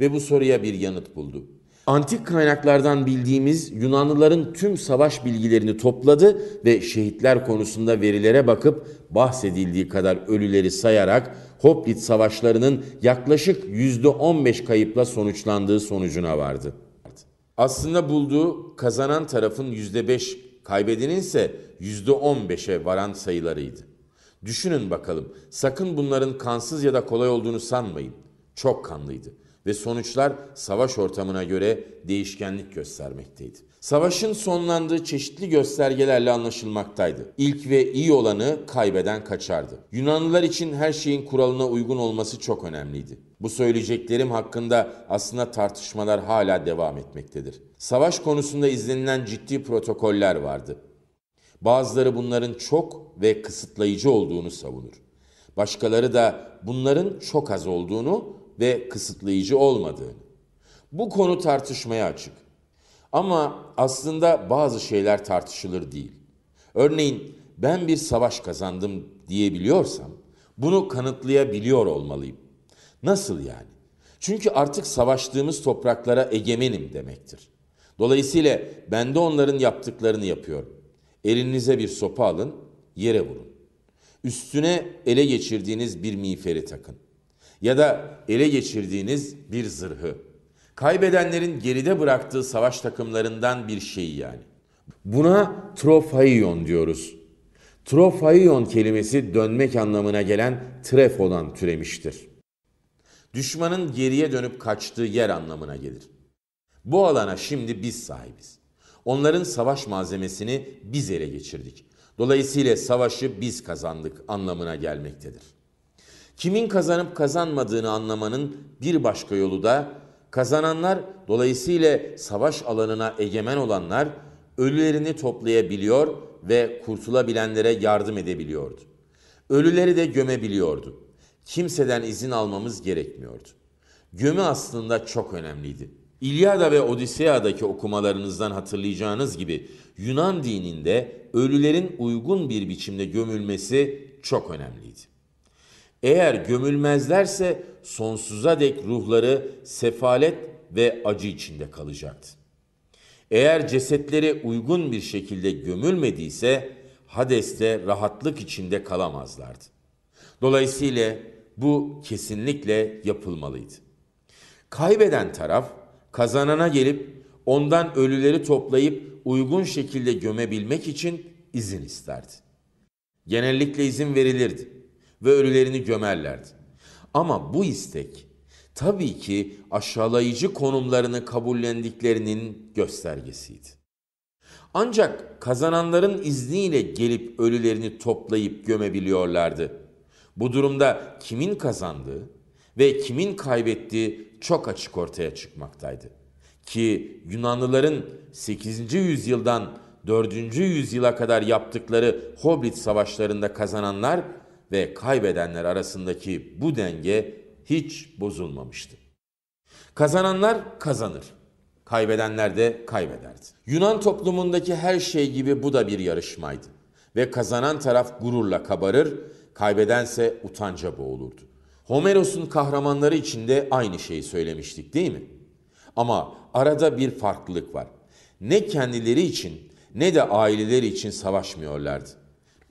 ve bu soruya bir yanıt buldu. Antik kaynaklardan bildiğimiz Yunanlıların tüm savaş bilgilerini topladı ve şehitler konusunda verilere bakıp bahsedildiği kadar ölüleri sayarak Hoplit savaşlarının yaklaşık %15 kayıpla sonuçlandığı sonucuna vardı. Aslında bulduğu kazanan tarafın %5, kaybedenin ise %15'e varan sayılarıydı. Düşünün bakalım, sakın bunların kansız ya da kolay olduğunu sanmayın. Çok kanlıydı ve sonuçlar savaş ortamına göre değişkenlik göstermekteydi. Savaşın sonlandığı çeşitli göstergelerle anlaşılmaktaydı. İlk ve iyi olanı kaybeden kaçardı. Yunanlılar için her şeyin kuralına uygun olması çok önemliydi. Bu söyleyeceklerim hakkında aslında tartışmalar hala devam etmektedir. Savaş konusunda izlenilen ciddi protokoller vardı. Bazıları bunların çok ve kısıtlayıcı olduğunu savunur. Başkaları da bunların çok az olduğunu ve kısıtlayıcı olmadığını. Bu konu tartışmaya açık. Ama aslında bazı şeyler tartışılır değil. Örneğin ben bir savaş kazandım diyebiliyorsam bunu kanıtlayabiliyor olmalıyım. Nasıl yani? Çünkü artık savaştığımız topraklara egemenim demektir. Dolayısıyla ben de onların yaptıklarını yapıyorum. Elinize bir sopa alın, yere vurun. Üstüne ele geçirdiğiniz bir miğferi takın ya da ele geçirdiğiniz bir zırhı. Kaybedenlerin geride bıraktığı savaş takımlarından bir şeyi yani. Buna trofaion diyoruz. Trofaion kelimesi dönmek anlamına gelen trefodan türemiştir. Düşmanın geriye dönüp kaçtığı yer anlamına gelir. Bu alana şimdi biz sahibiz. Onların savaş malzemesini biz ele geçirdik. Dolayısıyla savaşı biz kazandık anlamına gelmektedir. Kimin kazanıp kazanmadığını anlamanın bir başka yolu da kazananlar dolayısıyla savaş alanına egemen olanlar ölülerini toplayabiliyor ve kurtulabilenlere yardım edebiliyordu. Ölüleri de gömebiliyordu. Kimseden izin almamız gerekmiyordu. Gömü aslında çok önemliydi. İlyada ve Odisea'daki okumalarınızdan hatırlayacağınız gibi Yunan dininde ölülerin uygun bir biçimde gömülmesi çok önemliydi. Eğer gömülmezlerse sonsuza dek ruhları sefalet ve acı içinde kalacaktı. Eğer cesetleri uygun bir şekilde gömülmediyse Hades'te rahatlık içinde kalamazlardı. Dolayısıyla bu kesinlikle yapılmalıydı. Kaybeden taraf kazanana gelip ondan ölüleri toplayıp uygun şekilde gömebilmek için izin isterdi. Genellikle izin verilirdi ve ölülerini gömerlerdi. Ama bu istek tabii ki aşağılayıcı konumlarını kabullendiklerinin göstergesiydi. Ancak kazananların izniyle gelip ölülerini toplayıp gömebiliyorlardı. Bu durumda kimin kazandığı ve kimin kaybettiği çok açık ortaya çıkmaktaydı. Ki Yunanlıların 8. yüzyıldan 4. yüzyıla kadar yaptıkları Hoblit savaşlarında kazananlar ve kaybedenler arasındaki bu denge hiç bozulmamıştı. Kazananlar kazanır, kaybedenler de kaybederdi. Yunan toplumundaki her şey gibi bu da bir yarışmaydı ve kazanan taraf gururla kabarır, kaybedense utanca boğulurdu. Homeros'un kahramanları içinde aynı şeyi söylemiştik değil mi? Ama arada bir farklılık var. Ne kendileri için ne de aileleri için savaşmıyorlardı.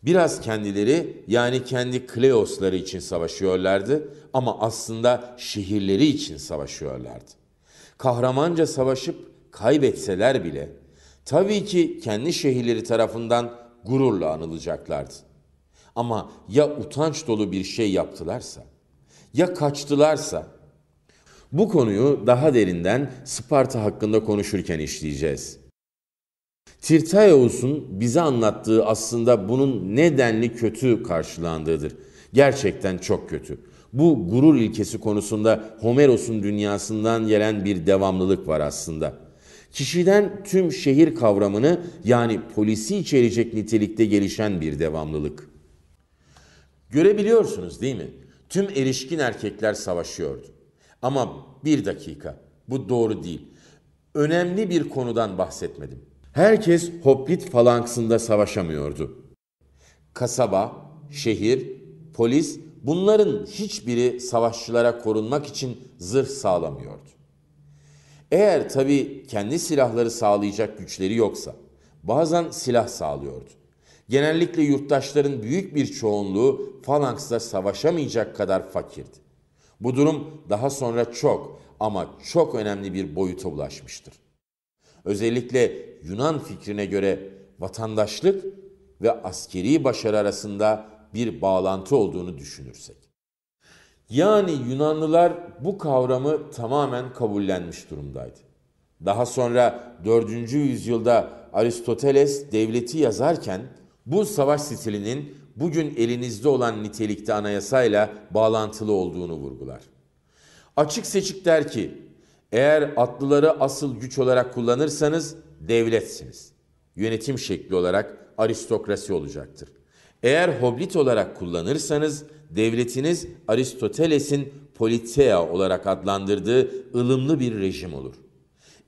Biraz kendileri yani kendi Kleosları için savaşıyorlardı ama aslında şehirleri için savaşıyorlardı. Kahramanca savaşıp kaybetseler bile tabii ki kendi şehirleri tarafından gururla anılacaklardı. Ama ya utanç dolu bir şey yaptılarsa, ya kaçtılarsa bu konuyu daha derinden Sparta hakkında konuşurken işleyeceğiz. Tirtaeus'un bize anlattığı aslında bunun nedenli kötü karşılandığıdır. Gerçekten çok kötü. Bu gurur ilkesi konusunda Homeros'un dünyasından gelen bir devamlılık var aslında. Kişiden tüm şehir kavramını yani polisi içerecek nitelikte gelişen bir devamlılık. Görebiliyorsunuz değil mi? Tüm erişkin erkekler savaşıyordu. Ama bir dakika, bu doğru değil. Önemli bir konudan bahsetmedim herkes Hoplit falanksında savaşamıyordu. Kasaba, şehir, polis bunların hiçbiri savaşçılara korunmak için zırh sağlamıyordu. Eğer tabi kendi silahları sağlayacak güçleri yoksa bazen silah sağlıyordu. Genellikle yurttaşların büyük bir çoğunluğu falanksla savaşamayacak kadar fakirdi. Bu durum daha sonra çok ama çok önemli bir boyuta ulaşmıştır. Özellikle Yunan fikrine göre vatandaşlık ve askeri başarı arasında bir bağlantı olduğunu düşünürsek. Yani Yunanlılar bu kavramı tamamen kabullenmiş durumdaydı. Daha sonra 4. yüzyılda Aristoteles devleti yazarken bu savaş stilinin bugün elinizde olan nitelikte anayasayla bağlantılı olduğunu vurgular. Açık seçik der ki eğer atlıları asıl güç olarak kullanırsanız devletsiniz. Yönetim şekli olarak aristokrasi olacaktır. Eğer hoblit olarak kullanırsanız devletiniz Aristoteles'in politea olarak adlandırdığı ılımlı bir rejim olur.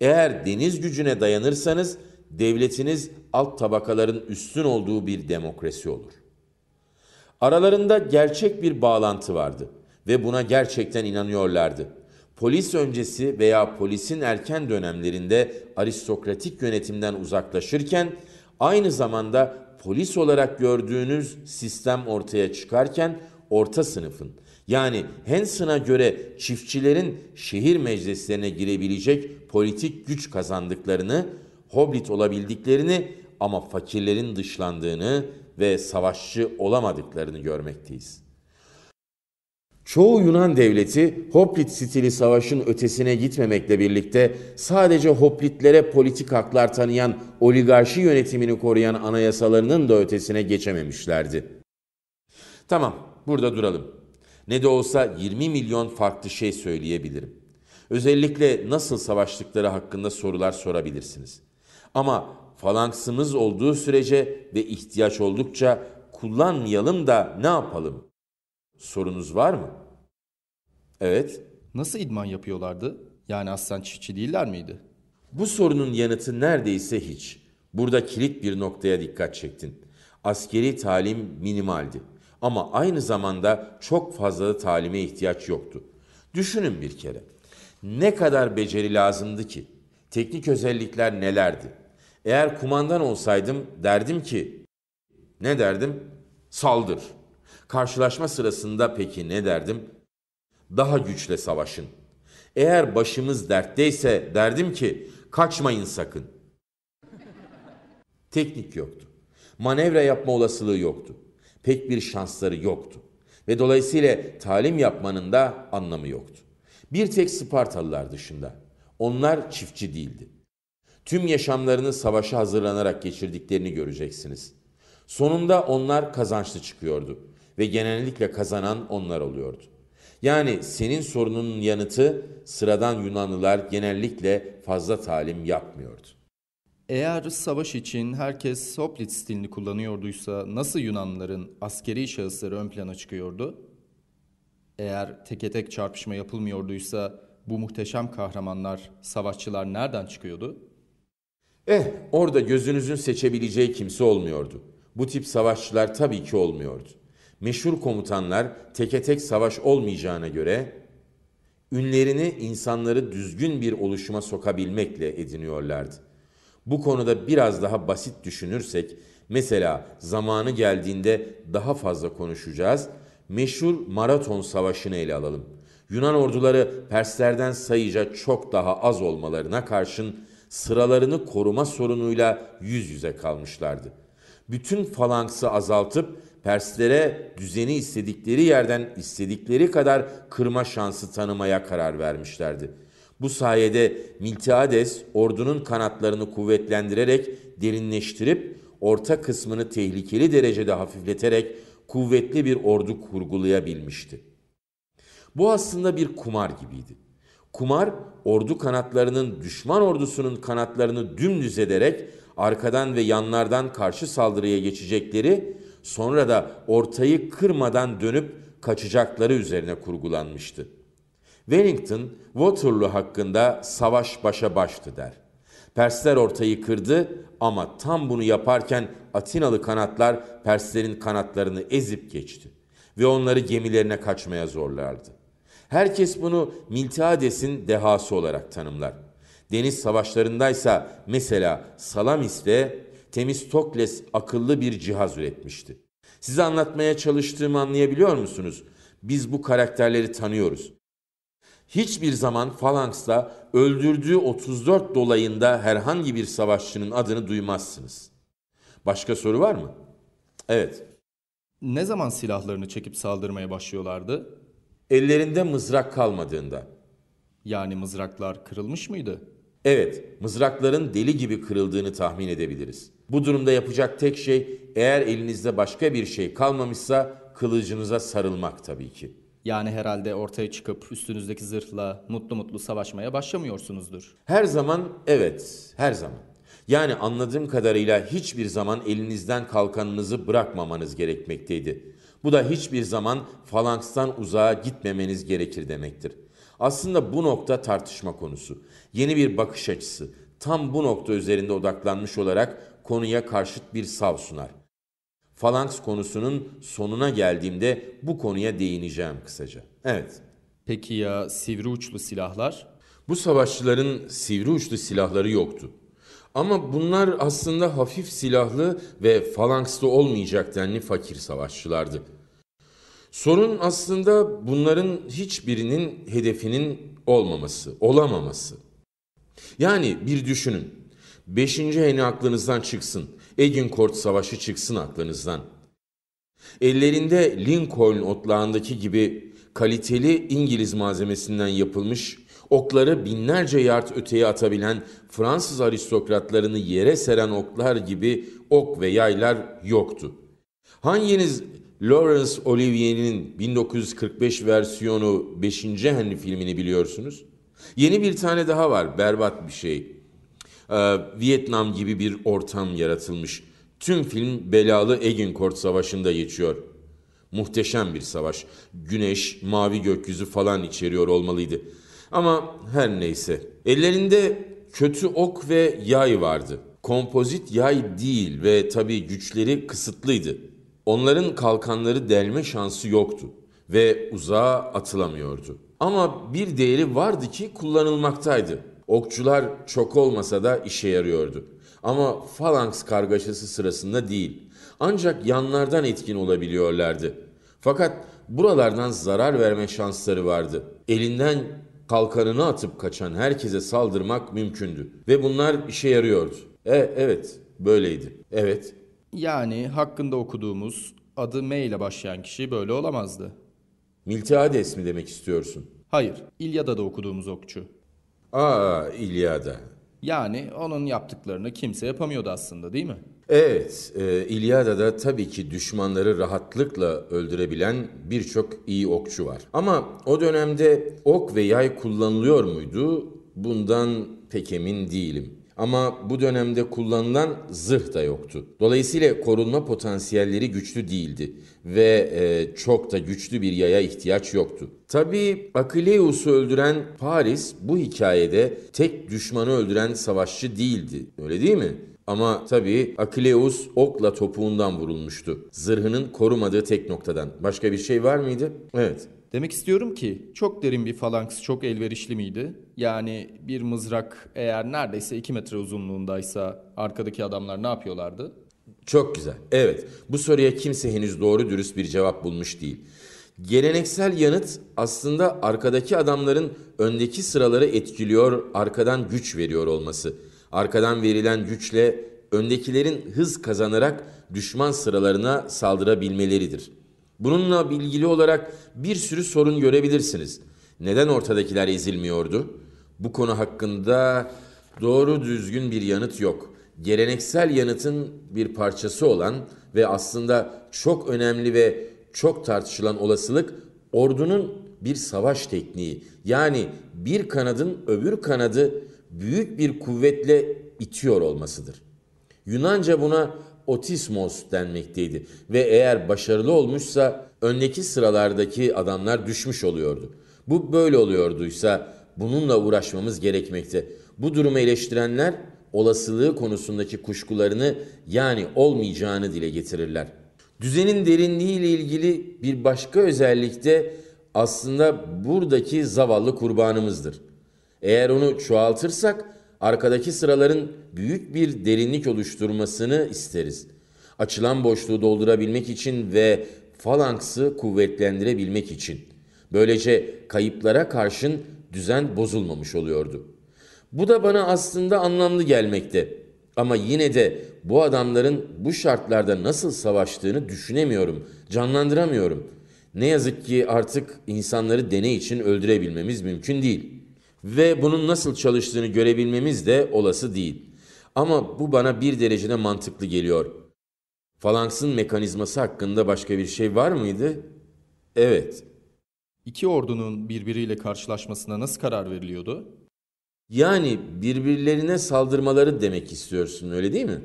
Eğer deniz gücüne dayanırsanız devletiniz alt tabakaların üstün olduğu bir demokrasi olur. Aralarında gerçek bir bağlantı vardı ve buna gerçekten inanıyorlardı polis öncesi veya polisin erken dönemlerinde aristokratik yönetimden uzaklaşırken aynı zamanda polis olarak gördüğünüz sistem ortaya çıkarken orta sınıfın yani Hansen'a göre çiftçilerin şehir meclislerine girebilecek politik güç kazandıklarını, hoblit olabildiklerini ama fakirlerin dışlandığını ve savaşçı olamadıklarını görmekteyiz. Çoğu Yunan devleti Hoplit stili savaşın ötesine gitmemekle birlikte sadece Hoplitlere politik haklar tanıyan oligarşi yönetimini koruyan anayasalarının da ötesine geçememişlerdi. Tamam, burada duralım. Ne de olsa 20 milyon farklı şey söyleyebilirim. Özellikle nasıl savaştıkları hakkında sorular sorabilirsiniz. Ama falansımız olduğu sürece ve ihtiyaç oldukça kullanmayalım da ne yapalım? Sorunuz var mı? Evet. Nasıl idman yapıyorlardı? Yani aslen çiftçi değiller miydi? Bu sorunun yanıtı neredeyse hiç. Burada kilit bir noktaya dikkat çektin. Askeri talim minimaldi ama aynı zamanda çok fazla talime ihtiyaç yoktu. Düşünün bir kere. Ne kadar beceri lazımdı ki? Teknik özellikler nelerdi? Eğer kumandan olsaydım derdim ki ne derdim? Saldır. Karşılaşma sırasında peki ne derdim? daha güçle savaşın. Eğer başımız dertteyse derdim ki kaçmayın sakın. Teknik yoktu. Manevra yapma olasılığı yoktu. Pek bir şansları yoktu. Ve dolayısıyla talim yapmanın da anlamı yoktu. Bir tek Spartalılar dışında. Onlar çiftçi değildi. Tüm yaşamlarını savaşa hazırlanarak geçirdiklerini göreceksiniz. Sonunda onlar kazançlı çıkıyordu ve genellikle kazanan onlar oluyordu. Yani senin sorununun yanıtı sıradan Yunanlılar genellikle fazla talim yapmıyordu. Eğer savaş için herkes hoplit stilini kullanıyorduysa nasıl Yunanlıların askeri şahısları ön plana çıkıyordu? Eğer teke tek çarpışma yapılmıyorduysa bu muhteşem kahramanlar, savaşçılar nereden çıkıyordu? Eh, orada gözünüzün seçebileceği kimse olmuyordu. Bu tip savaşçılar tabii ki olmuyordu. Meşhur komutanlar teke tek savaş olmayacağına göre ünlerini insanları düzgün bir oluşuma sokabilmekle ediniyorlardı. Bu konuda biraz daha basit düşünürsek mesela zamanı geldiğinde daha fazla konuşacağız. Meşhur Maraton Savaşı'nı ele alalım. Yunan orduları Perslerden sayıca çok daha az olmalarına karşın sıralarını koruma sorunuyla yüz yüze kalmışlardı. Bütün falangsı azaltıp Perslere düzeni istedikleri yerden istedikleri kadar kırma şansı tanımaya karar vermişlerdi. Bu sayede Miltiades ordunun kanatlarını kuvvetlendirerek derinleştirip orta kısmını tehlikeli derecede hafifleterek kuvvetli bir ordu kurgulayabilmişti. Bu aslında bir kumar gibiydi. Kumar ordu kanatlarının düşman ordusunun kanatlarını dümdüz ederek arkadan ve yanlardan karşı saldırıya geçecekleri sonra da ortayı kırmadan dönüp kaçacakları üzerine kurgulanmıştı. Wellington, Waterloo hakkında savaş başa baştı der. Persler ortayı kırdı ama tam bunu yaparken Atinalı kanatlar Perslerin kanatlarını ezip geçti ve onları gemilerine kaçmaya zorlardı. Herkes bunu Miltiades'in dehası olarak tanımlar. Deniz savaşlarındaysa mesela Salamis'te Temistokles akıllı bir cihaz üretmişti. Size anlatmaya çalıştığımı anlayabiliyor musunuz? Biz bu karakterleri tanıyoruz. Hiçbir zaman Falanks'ta öldürdüğü 34 dolayında herhangi bir savaşçının adını duymazsınız. Başka soru var mı? Evet. Ne zaman silahlarını çekip saldırmaya başlıyorlardı? Ellerinde mızrak kalmadığında. Yani mızraklar kırılmış mıydı? Evet, mızrakların deli gibi kırıldığını tahmin edebiliriz. Bu durumda yapacak tek şey eğer elinizde başka bir şey kalmamışsa kılıcınıza sarılmak tabii ki. Yani herhalde ortaya çıkıp üstünüzdeki zırhla mutlu mutlu savaşmaya başlamıyorsunuzdur. Her zaman evet, her zaman. Yani anladığım kadarıyla hiçbir zaman elinizden kalkanınızı bırakmamanız gerekmekteydi. Bu da hiçbir zaman falangstan uzağa gitmemeniz gerekir demektir. Aslında bu nokta tartışma konusu. Yeni bir bakış açısı. Tam bu nokta üzerinde odaklanmış olarak konuya karşıt bir sav sunar. Falanks konusunun sonuna geldiğimde bu konuya değineceğim kısaca. Evet. Peki ya sivri uçlu silahlar? Bu savaşçıların sivri uçlu silahları yoktu. Ama bunlar aslında hafif silahlı ve falankslı olmayacak denli fakir savaşçılardı. Sorun aslında bunların hiçbirinin hedefinin olmaması, olamaması. Yani bir düşünün. Beşinci Henry aklınızdan çıksın. Agincourt Savaşı çıksın aklınızdan. Ellerinde Lincoln otlağındaki gibi kaliteli İngiliz malzemesinden yapılmış, okları binlerce yard öteye atabilen Fransız aristokratlarını yere seren oklar gibi ok ve yaylar yoktu. Hanginiz Lawrence Olivier'in 1945 versiyonu 5. Henry filmini biliyorsunuz? Yeni bir tane daha var, berbat bir şey e, Vietnam gibi bir ortam yaratılmış. Tüm film belalı Eginkort Savaşı'nda geçiyor. Muhteşem bir savaş. Güneş, mavi gökyüzü falan içeriyor olmalıydı. Ama her neyse. Ellerinde kötü ok ve yay vardı. Kompozit yay değil ve tabii güçleri kısıtlıydı. Onların kalkanları delme şansı yoktu ve uzağa atılamıyordu. Ama bir değeri vardı ki kullanılmaktaydı. Okçular çok olmasa da işe yarıyordu. Ama falanks kargaşası sırasında değil. Ancak yanlardan etkin olabiliyorlardı. Fakat buralardan zarar verme şansları vardı. Elinden kalkanını atıp kaçan herkese saldırmak mümkündü. Ve bunlar işe yarıyordu. E, evet, böyleydi. Evet. Yani hakkında okuduğumuz adı M ile başlayan kişi böyle olamazdı. Miltiades mi demek istiyorsun? Hayır, İlyada'da okuduğumuz okçu. Aa İlyada. Yani onun yaptıklarını kimse yapamıyordu aslında değil mi? Evet, e, İlyada'da tabii ki düşmanları rahatlıkla öldürebilen birçok iyi okçu var. Ama o dönemde ok ve yay kullanılıyor muydu? Bundan pek emin değilim. Ama bu dönemde kullanılan zırh da yoktu. Dolayısıyla korunma potansiyelleri güçlü değildi ve e, çok da güçlü bir yaya ihtiyaç yoktu. Tabi Akileus'u öldüren Paris bu hikayede tek düşmanı öldüren savaşçı değildi. Öyle değil mi? Ama tabii Akileus okla topuğundan vurulmuştu. Zırhının korumadığı tek noktadan. Başka bir şey var mıydı? Evet. Demek istiyorum ki çok derin bir falanks çok elverişli miydi? Yani bir mızrak eğer neredeyse 2 metre uzunluğundaysa arkadaki adamlar ne yapıyorlardı? Çok güzel. Evet bu soruya kimse henüz doğru dürüst bir cevap bulmuş değil. Geleneksel yanıt aslında arkadaki adamların öndeki sıraları etkiliyor, arkadan güç veriyor olması. Arkadan verilen güçle öndekilerin hız kazanarak düşman sıralarına saldırabilmeleridir. Bununla ilgili olarak bir sürü sorun görebilirsiniz. Neden ortadakiler ezilmiyordu? Bu konu hakkında doğru düzgün bir yanıt yok. Geleneksel yanıtın bir parçası olan ve aslında çok önemli ve çok tartışılan olasılık ordunun bir savaş tekniği. Yani bir kanadın öbür kanadı büyük bir kuvvetle itiyor olmasıdır. Yunanca buna otismos denmekteydi ve eğer başarılı olmuşsa öndeki sıralardaki adamlar düşmüş oluyordu. Bu böyle oluyorduysa bununla uğraşmamız gerekmekte. Bu durumu eleştirenler olasılığı konusundaki kuşkularını yani olmayacağını dile getirirler. Düzenin derinliği ile ilgili bir başka özellik de aslında buradaki zavallı kurbanımızdır. Eğer onu çoğaltırsak arkadaki sıraların büyük bir derinlik oluşturmasını isteriz. Açılan boşluğu doldurabilmek için ve falangsı kuvvetlendirebilmek için. Böylece kayıplara karşın düzen bozulmamış oluyordu. Bu da bana aslında anlamlı gelmekte. Ama yine de bu adamların bu şartlarda nasıl savaştığını düşünemiyorum, canlandıramıyorum. Ne yazık ki artık insanları deney için öldürebilmemiz mümkün değil.'' ve bunun nasıl çalıştığını görebilmemiz de olası değil. Ama bu bana bir derecede mantıklı geliyor. Falanksın mekanizması hakkında başka bir şey var mıydı? Evet. İki ordunun birbiriyle karşılaşmasına nasıl karar veriliyordu? Yani birbirlerine saldırmaları demek istiyorsun öyle değil mi?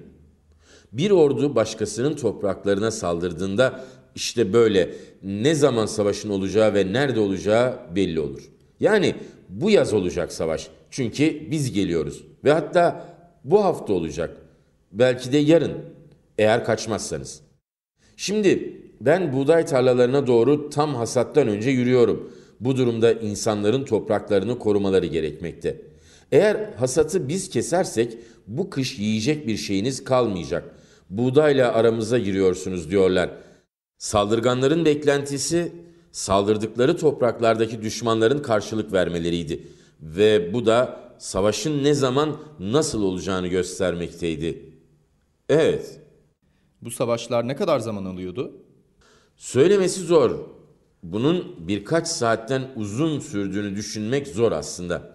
Bir ordu başkasının topraklarına saldırdığında işte böyle ne zaman savaşın olacağı ve nerede olacağı belli olur. Yani bu yaz olacak savaş. Çünkü biz geliyoruz ve hatta bu hafta olacak. Belki de yarın eğer kaçmazsanız. Şimdi ben buğday tarlalarına doğru tam hasattan önce yürüyorum. Bu durumda insanların topraklarını korumaları gerekmekte. Eğer hasatı biz kesersek bu kış yiyecek bir şeyiniz kalmayacak. Buğdayla aramıza giriyorsunuz diyorlar. Saldırganların beklentisi saldırdıkları topraklardaki düşmanların karşılık vermeleriydi ve bu da savaşın ne zaman nasıl olacağını göstermekteydi. Evet. Bu savaşlar ne kadar zaman alıyordu? Söylemesi zor. Bunun birkaç saatten uzun sürdüğünü düşünmek zor aslında.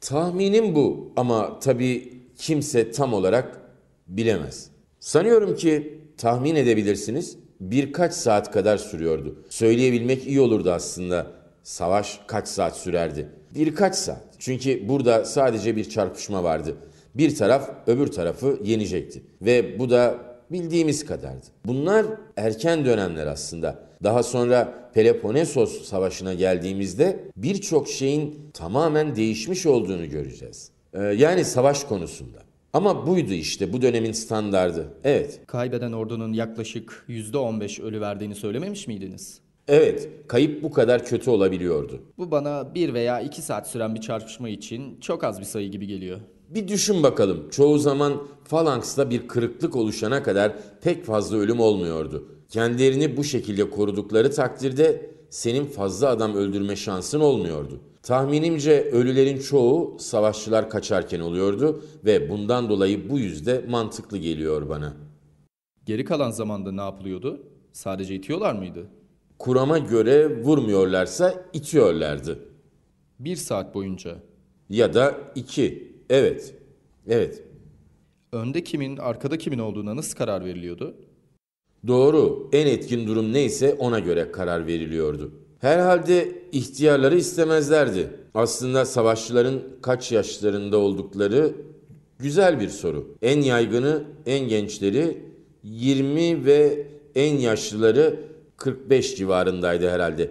Tahminim bu ama tabii kimse tam olarak bilemez. Sanıyorum ki tahmin edebilirsiniz birkaç saat kadar sürüyordu. Söyleyebilmek iyi olurdu aslında. Savaş kaç saat sürerdi? Birkaç saat. Çünkü burada sadece bir çarpışma vardı. Bir taraf öbür tarafı yenecekti ve bu da bildiğimiz kadardı. Bunlar erken dönemler aslında. Daha sonra Peloponnesos Savaşı'na geldiğimizde birçok şeyin tamamen değişmiş olduğunu göreceğiz. Ee, yani savaş konusunda. Ama buydu işte bu dönemin standardı. Evet. Kaybeden ordunun yaklaşık %15 ölü verdiğini söylememiş miydiniz? Evet, kayıp bu kadar kötü olabiliyordu. Bu bana bir veya iki saat süren bir çarpışma için çok az bir sayı gibi geliyor. Bir düşün bakalım. Çoğu zaman Falanks'ta bir kırıklık oluşana kadar pek fazla ölüm olmuyordu. Kendilerini bu şekilde korudukları takdirde senin fazla adam öldürme şansın olmuyordu. Tahminimce ölülerin çoğu savaşçılar kaçarken oluyordu ve bundan dolayı bu yüzde mantıklı geliyor bana. Geri kalan zamanda ne yapılıyordu? Sadece itiyorlar mıydı? Kurama göre vurmuyorlarsa itiyorlardı. Bir saat boyunca. Ya da iki. Evet. Evet. Önde kimin, arkada kimin olduğuna nasıl karar veriliyordu? Doğru. En etkin durum neyse ona göre karar veriliyordu. Herhalde ihtiyarları istemezlerdi. Aslında savaşçıların kaç yaşlarında oldukları güzel bir soru. En yaygını en gençleri 20 ve en yaşlıları 45 civarındaydı herhalde.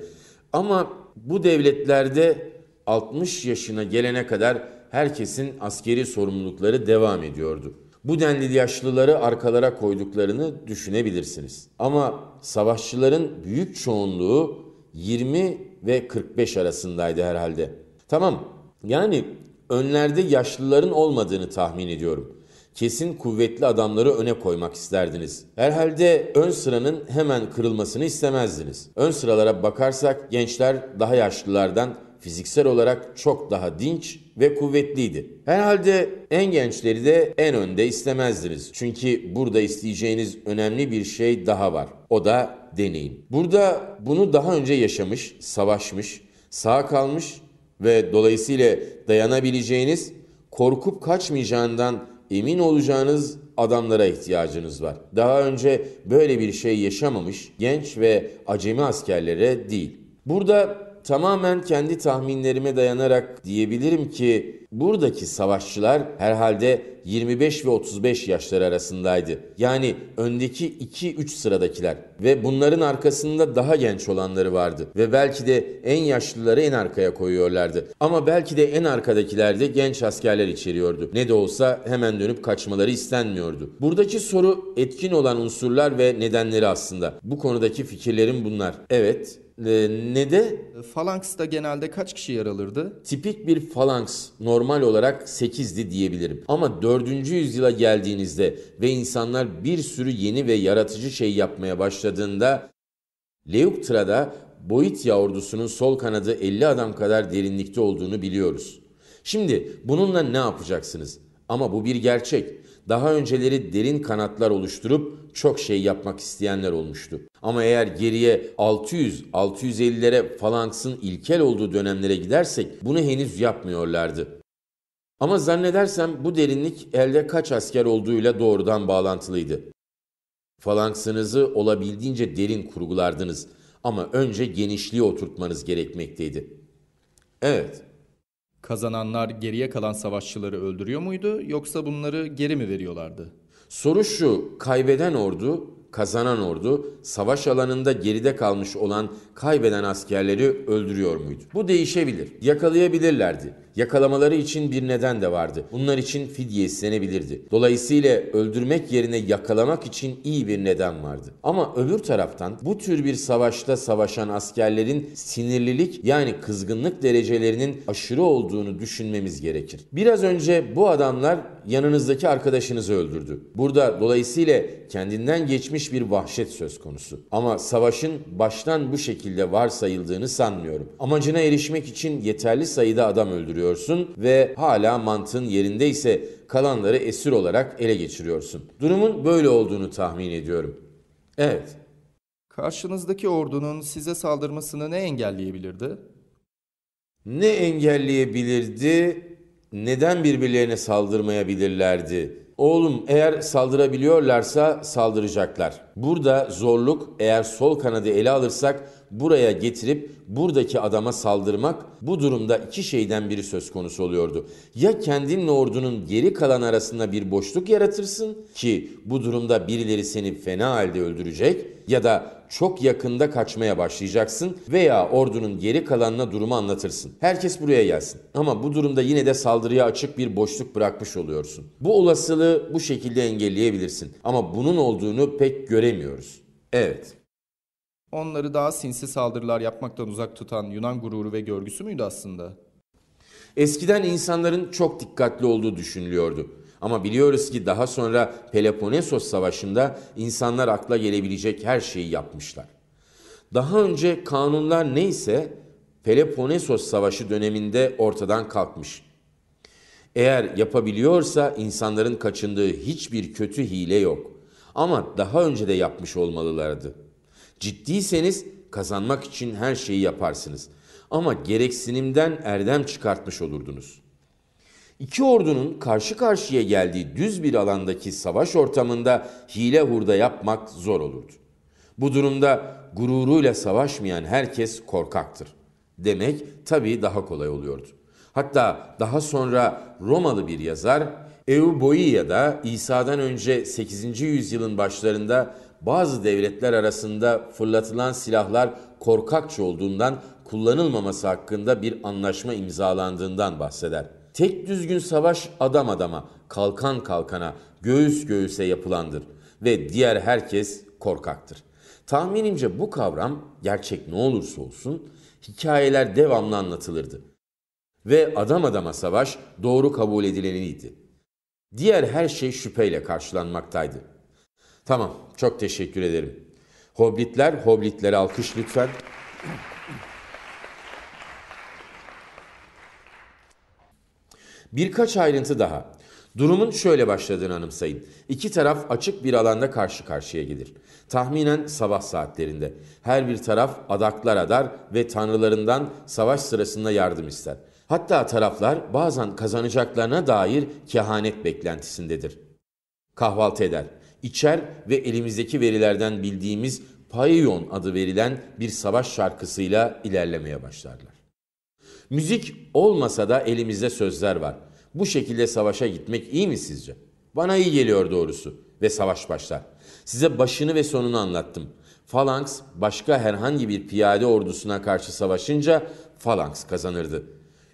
Ama bu devletlerde 60 yaşına gelene kadar herkesin askeri sorumlulukları devam ediyordu. Bu denli yaşlıları arkalara koyduklarını düşünebilirsiniz. Ama savaşçıların büyük çoğunluğu 20 ve 45 arasındaydı herhalde. Tamam yani önlerde yaşlıların olmadığını tahmin ediyorum. Kesin kuvvetli adamları öne koymak isterdiniz. Herhalde ön sıranın hemen kırılmasını istemezdiniz. Ön sıralara bakarsak gençler daha yaşlılardan fiziksel olarak çok daha dinç ve kuvvetliydi. Herhalde en gençleri de en önde istemezdiniz. Çünkü burada isteyeceğiniz önemli bir şey daha var. O da deneyim. Burada bunu daha önce yaşamış, savaşmış, sağ kalmış ve dolayısıyla dayanabileceğiniz, korkup kaçmayacağından emin olacağınız adamlara ihtiyacınız var. Daha önce böyle bir şey yaşamamış genç ve acemi askerlere değil. Burada tamamen kendi tahminlerime dayanarak diyebilirim ki Buradaki savaşçılar herhalde 25 ve 35 yaşları arasındaydı. Yani öndeki 2-3 sıradakiler ve bunların arkasında daha genç olanları vardı ve belki de en yaşlıları en arkaya koyuyorlardı. Ama belki de en arkadakiler de genç askerler içeriyordu. Ne de olsa hemen dönüp kaçmaları istenmiyordu. Buradaki soru etkin olan unsurlar ve nedenleri aslında. Bu konudaki fikirlerim bunlar. Evet, ee, ne de Falanks'ta ee, genelde kaç kişi yer alırdı? tipik bir falanks normal olarak 8'di diyebilirim. Ama 4. yüzyıla geldiğinizde ve insanlar bir sürü yeni ve yaratıcı şey yapmaya başladığında Leuktra'da Boitya ordusunun sol kanadı 50 adam kadar derinlikte olduğunu biliyoruz. Şimdi bununla ne yapacaksınız? Ama bu bir gerçek. Daha önceleri derin kanatlar oluşturup çok şey yapmak isteyenler olmuştu. Ama eğer geriye 600-650'lere falansın ilkel olduğu dönemlere gidersek bunu henüz yapmıyorlardı. Ama zannedersem bu derinlik elde kaç asker olduğuyla doğrudan bağlantılıydı. Falansınızı olabildiğince derin kurgulardınız ama önce genişliği oturtmanız gerekmekteydi. Evet, kazananlar geriye kalan savaşçıları öldürüyor muydu yoksa bunları geri mi veriyorlardı? Soru şu, kaybeden ordu kazanan ordu savaş alanında geride kalmış olan kaybeden askerleri öldürüyor muydu? Bu değişebilir. Yakalayabilirlerdi. Yakalamaları için bir neden de vardı. Bunlar için fidye istenebilirdi. Dolayısıyla öldürmek yerine yakalamak için iyi bir neden vardı. Ama öbür taraftan bu tür bir savaşta savaşan askerlerin sinirlilik yani kızgınlık derecelerinin aşırı olduğunu düşünmemiz gerekir. Biraz önce bu adamlar yanınızdaki arkadaşınızı öldürdü. Burada dolayısıyla kendinden geçmiş bir vahşet söz konusu. Ama savaşın baştan bu şekilde varsayıldığını sanmıyorum. Amacına erişmek için yeterli sayıda adam öldürüyorsun ve hala mantığın yerindeyse kalanları esir olarak ele geçiriyorsun. Durumun böyle olduğunu tahmin ediyorum. Evet. Karşınızdaki ordunun size saldırmasını ne engelleyebilirdi? Ne engelleyebilirdi? neden birbirlerine saldırmayabilirlerdi? Oğlum eğer saldırabiliyorlarsa saldıracaklar. Burada zorluk eğer sol kanadı ele alırsak buraya getirip buradaki adama saldırmak bu durumda iki şeyden biri söz konusu oluyordu. Ya kendinle ordunun geri kalan arasında bir boşluk yaratırsın ki bu durumda birileri seni fena halde öldürecek ya da çok yakında kaçmaya başlayacaksın veya ordunun geri kalanına durumu anlatırsın. Herkes buraya gelsin. Ama bu durumda yine de saldırıya açık bir boşluk bırakmış oluyorsun. Bu olasılığı bu şekilde engelleyebilirsin. Ama bunun olduğunu pek göremiyoruz. Evet. Onları daha sinsi saldırılar yapmaktan uzak tutan Yunan gururu ve görgüsü müydü aslında? Eskiden insanların çok dikkatli olduğu düşünülüyordu. Ama biliyoruz ki daha sonra Peloponnesos Savaşı'nda insanlar akla gelebilecek her şeyi yapmışlar. Daha önce kanunlar neyse Peloponnesos Savaşı döneminde ortadan kalkmış. Eğer yapabiliyorsa insanların kaçındığı hiçbir kötü hile yok. Ama daha önce de yapmış olmalılardı. Ciddiyseniz kazanmak için her şeyi yaparsınız. Ama gereksinimden erdem çıkartmış olurdunuz.'' İki ordunun karşı karşıya geldiği düz bir alandaki savaş ortamında hile hurda yapmak zor olurdu. Bu durumda gururuyla savaşmayan herkes korkaktır. Demek tabii daha kolay oluyordu. Hatta daha sonra Romalı bir yazar Euboia'da İsa'dan önce 8. yüzyılın başlarında bazı devletler arasında fırlatılan silahlar korkakça olduğundan kullanılmaması hakkında bir anlaşma imzalandığından bahseder. Tek düzgün savaş adam adama, kalkan kalkana, göğüs göğüse yapılandır ve diğer herkes korkaktır. Tahminimce bu kavram gerçek ne olursa olsun hikayeler devamlı anlatılırdı. Ve adam adama savaş doğru kabul edileniydi. Diğer her şey şüpheyle karşılanmaktaydı. Tamam, çok teşekkür ederim. Hoblitler, hoblitlere alkış lütfen. Birkaç ayrıntı daha. Durumun şöyle başladığını anımsayın. İki taraf açık bir alanda karşı karşıya gelir. Tahminen sabah saatlerinde. Her bir taraf adaklar adar ve tanrılarından savaş sırasında yardım ister. Hatta taraflar bazen kazanacaklarına dair kehanet beklentisindedir. Kahvaltı eder, içer ve elimizdeki verilerden bildiğimiz Payon adı verilen bir savaş şarkısıyla ilerlemeye başlarlar. Müzik olmasa da elimizde sözler var. Bu şekilde savaşa gitmek iyi mi sizce? Bana iyi geliyor doğrusu ve savaş başlar. Size başını ve sonunu anlattım. Falanks başka herhangi bir piyade ordusuna karşı savaşınca Falanks kazanırdı.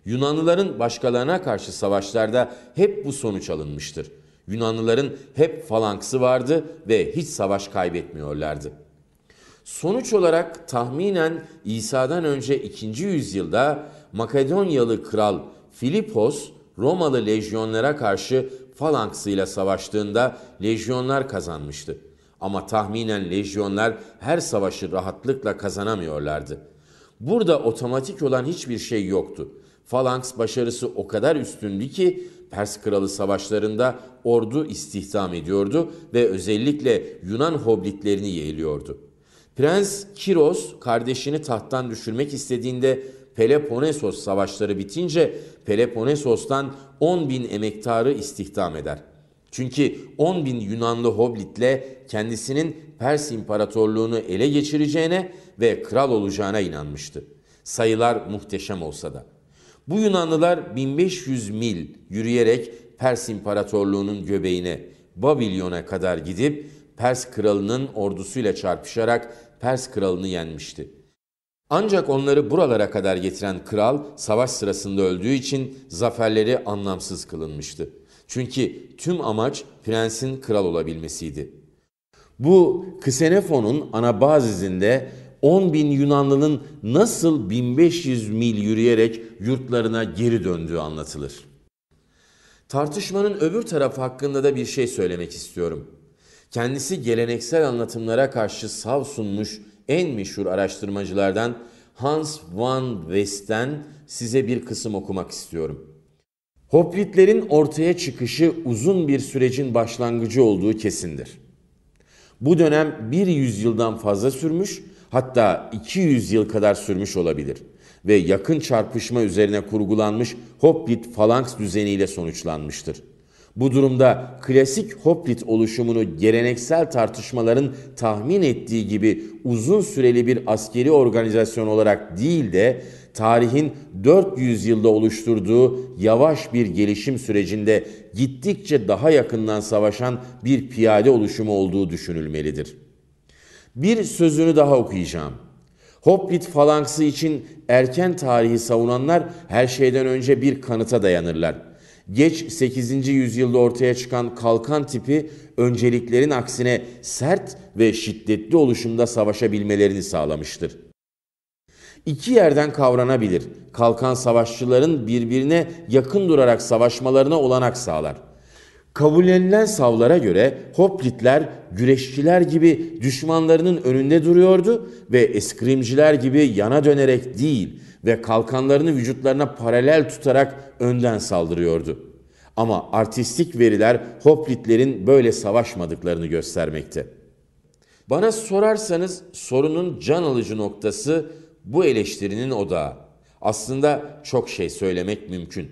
Yunanlıların başkalarına karşı savaşlarda hep bu sonuç alınmıştır. Yunanlıların hep Falanks'ı vardı ve hiç savaş kaybetmiyorlardı. Sonuç olarak tahminen İsa'dan önce 2. yüzyılda Makedonyalı kral Filipos Romalı lejyonlara karşı falanksıyla savaştığında lejyonlar kazanmıştı. Ama tahminen lejyonlar her savaşı rahatlıkla kazanamıyorlardı. Burada otomatik olan hiçbir şey yoktu. Falanks başarısı o kadar üstündü ki Pers kralı savaşlarında ordu istihdam ediyordu ve özellikle Yunan hoblitlerini yeğliyordu. Prens Kiros kardeşini tahttan düşürmek istediğinde Peloponesos savaşları bitince Peloponesos'tan 10 bin emektarı istihdam eder. Çünkü 10 bin Yunanlı hoblitle kendisinin Pers İmparatorluğunu ele geçireceğine ve kral olacağına inanmıştı. Sayılar muhteşem olsa da. Bu Yunanlılar 1500 mil yürüyerek Pers İmparatorluğu'nun göbeğine Babilyon'a kadar gidip Pers kralının ordusuyla çarpışarak Pers kralını yenmişti. Ancak onları buralara kadar getiren kral savaş sırasında öldüğü için zaferleri anlamsız kılınmıştı. Çünkü tüm amaç prensin kral olabilmesiydi. Bu Ksenefon'un Anabaziz'inde 10 bin Yunanlının nasıl 1500 mil yürüyerek yurtlarına geri döndüğü anlatılır. Tartışmanın öbür tarafı hakkında da bir şey söylemek istiyorum. Kendisi geleneksel anlatımlara karşı sav sunmuş en meşhur araştırmacılardan Hans van Westen size bir kısım okumak istiyorum. Hoplitlerin ortaya çıkışı uzun bir sürecin başlangıcı olduğu kesindir. Bu dönem bir yüzyıldan fazla sürmüş, hatta 200 yıl kadar sürmüş olabilir ve yakın çarpışma üzerine kurgulanmış Hoplit falanks düzeniyle sonuçlanmıştır. Bu durumda klasik Hoplit oluşumunu geleneksel tartışmaların tahmin ettiği gibi uzun süreli bir askeri organizasyon olarak değil de tarihin 400 yılda oluşturduğu yavaş bir gelişim sürecinde gittikçe daha yakından savaşan bir piyade oluşumu olduğu düşünülmelidir. Bir sözünü daha okuyacağım. Hoplit falangsı için erken tarihi savunanlar her şeyden önce bir kanıta dayanırlar.'' Geç 8. yüzyılda ortaya çıkan kalkan tipi önceliklerin aksine sert ve şiddetli oluşumda savaşabilmelerini sağlamıştır. İki yerden kavranabilir. Kalkan savaşçıların birbirine yakın durarak savaşmalarına olanak sağlar. Kabullenilen savlara göre hoplitler güreşçiler gibi düşmanlarının önünde duruyordu ve eskrimciler gibi yana dönerek değil, ve kalkanlarını vücutlarına paralel tutarak önden saldırıyordu. Ama artistik veriler hoplitlerin böyle savaşmadıklarını göstermekte. Bana sorarsanız sorunun can alıcı noktası bu eleştirinin odağı. Aslında çok şey söylemek mümkün.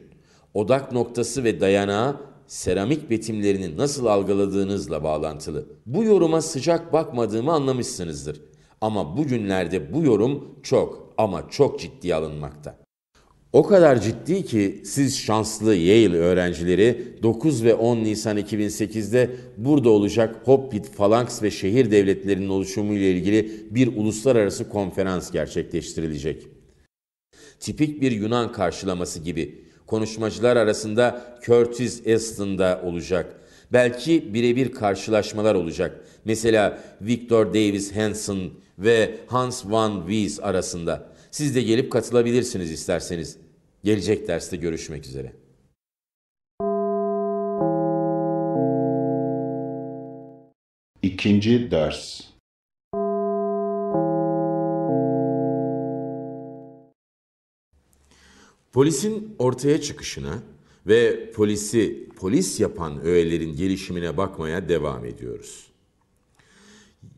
Odak noktası ve dayanağı seramik betimlerini nasıl algıladığınızla bağlantılı. Bu yoruma sıcak bakmadığımı anlamışsınızdır. Ama bugünlerde bu yorum çok ama çok ciddi alınmakta. O kadar ciddi ki siz şanslı Yale öğrencileri 9 ve 10 Nisan 2008'de burada olacak Hobbit, Falanks ve şehir devletlerinin oluşumu ile ilgili bir uluslararası konferans gerçekleştirilecek. Tipik bir Yunan karşılaması gibi konuşmacılar arasında Curtis Aston'da olacak. Belki birebir karşılaşmalar olacak. Mesela Victor Davis Hanson ve Hans van Wies arasında. Siz de gelip katılabilirsiniz isterseniz. Gelecek derste görüşmek üzere. İkinci ders Polisin ortaya çıkışına ve polisi polis yapan öğelerin gelişimine bakmaya devam ediyoruz.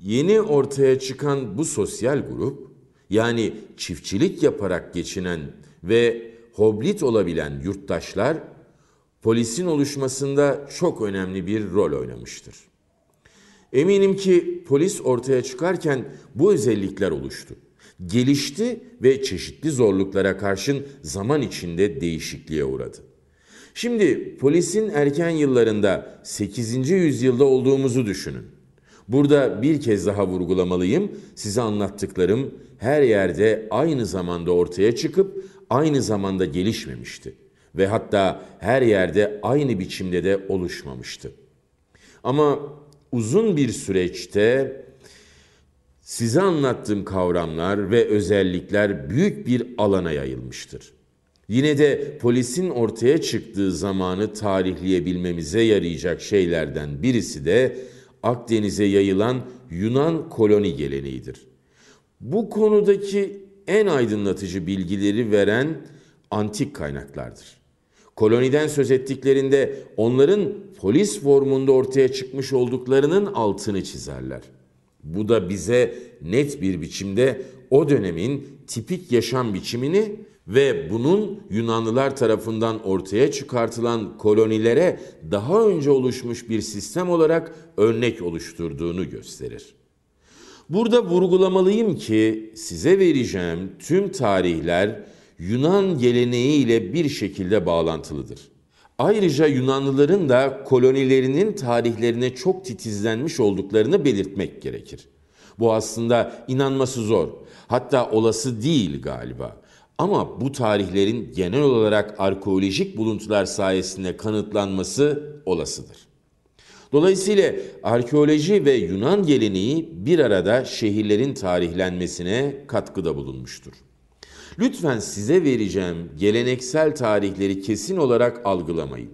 Yeni ortaya çıkan bu sosyal grup yani çiftçilik yaparak geçinen ve hoblit olabilen yurttaşlar polisin oluşmasında çok önemli bir rol oynamıştır. Eminim ki polis ortaya çıkarken bu özellikler oluştu. Gelişti ve çeşitli zorluklara karşın zaman içinde değişikliğe uğradı. Şimdi polisin erken yıllarında 8. yüzyılda olduğumuzu düşünün. Burada bir kez daha vurgulamalıyım. Size anlattıklarım her yerde aynı zamanda ortaya çıkıp aynı zamanda gelişmemişti ve hatta her yerde aynı biçimde de oluşmamıştı. Ama uzun bir süreçte size anlattığım kavramlar ve özellikler büyük bir alana yayılmıştır. Yine de polisin ortaya çıktığı zamanı tarihleyebilmemize yarayacak şeylerden birisi de Akdeniz'e yayılan Yunan koloni geleneğidir. Bu konudaki en aydınlatıcı bilgileri veren antik kaynaklardır. Koloniden söz ettiklerinde onların polis formunda ortaya çıkmış olduklarının altını çizerler. Bu da bize net bir biçimde o dönemin tipik yaşam biçimini ve bunun Yunanlılar tarafından ortaya çıkartılan kolonilere daha önce oluşmuş bir sistem olarak örnek oluşturduğunu gösterir. Burada vurgulamalıyım ki size vereceğim tüm tarihler Yunan geleneği ile bir şekilde bağlantılıdır. Ayrıca Yunanlıların da kolonilerinin tarihlerine çok titizlenmiş olduklarını belirtmek gerekir. Bu aslında inanması zor. Hatta olası değil galiba. Ama bu tarihlerin genel olarak arkeolojik buluntular sayesinde kanıtlanması olasıdır. Dolayısıyla arkeoloji ve Yunan geleneği bir arada şehirlerin tarihlenmesine katkıda bulunmuştur. Lütfen size vereceğim geleneksel tarihleri kesin olarak algılamayın.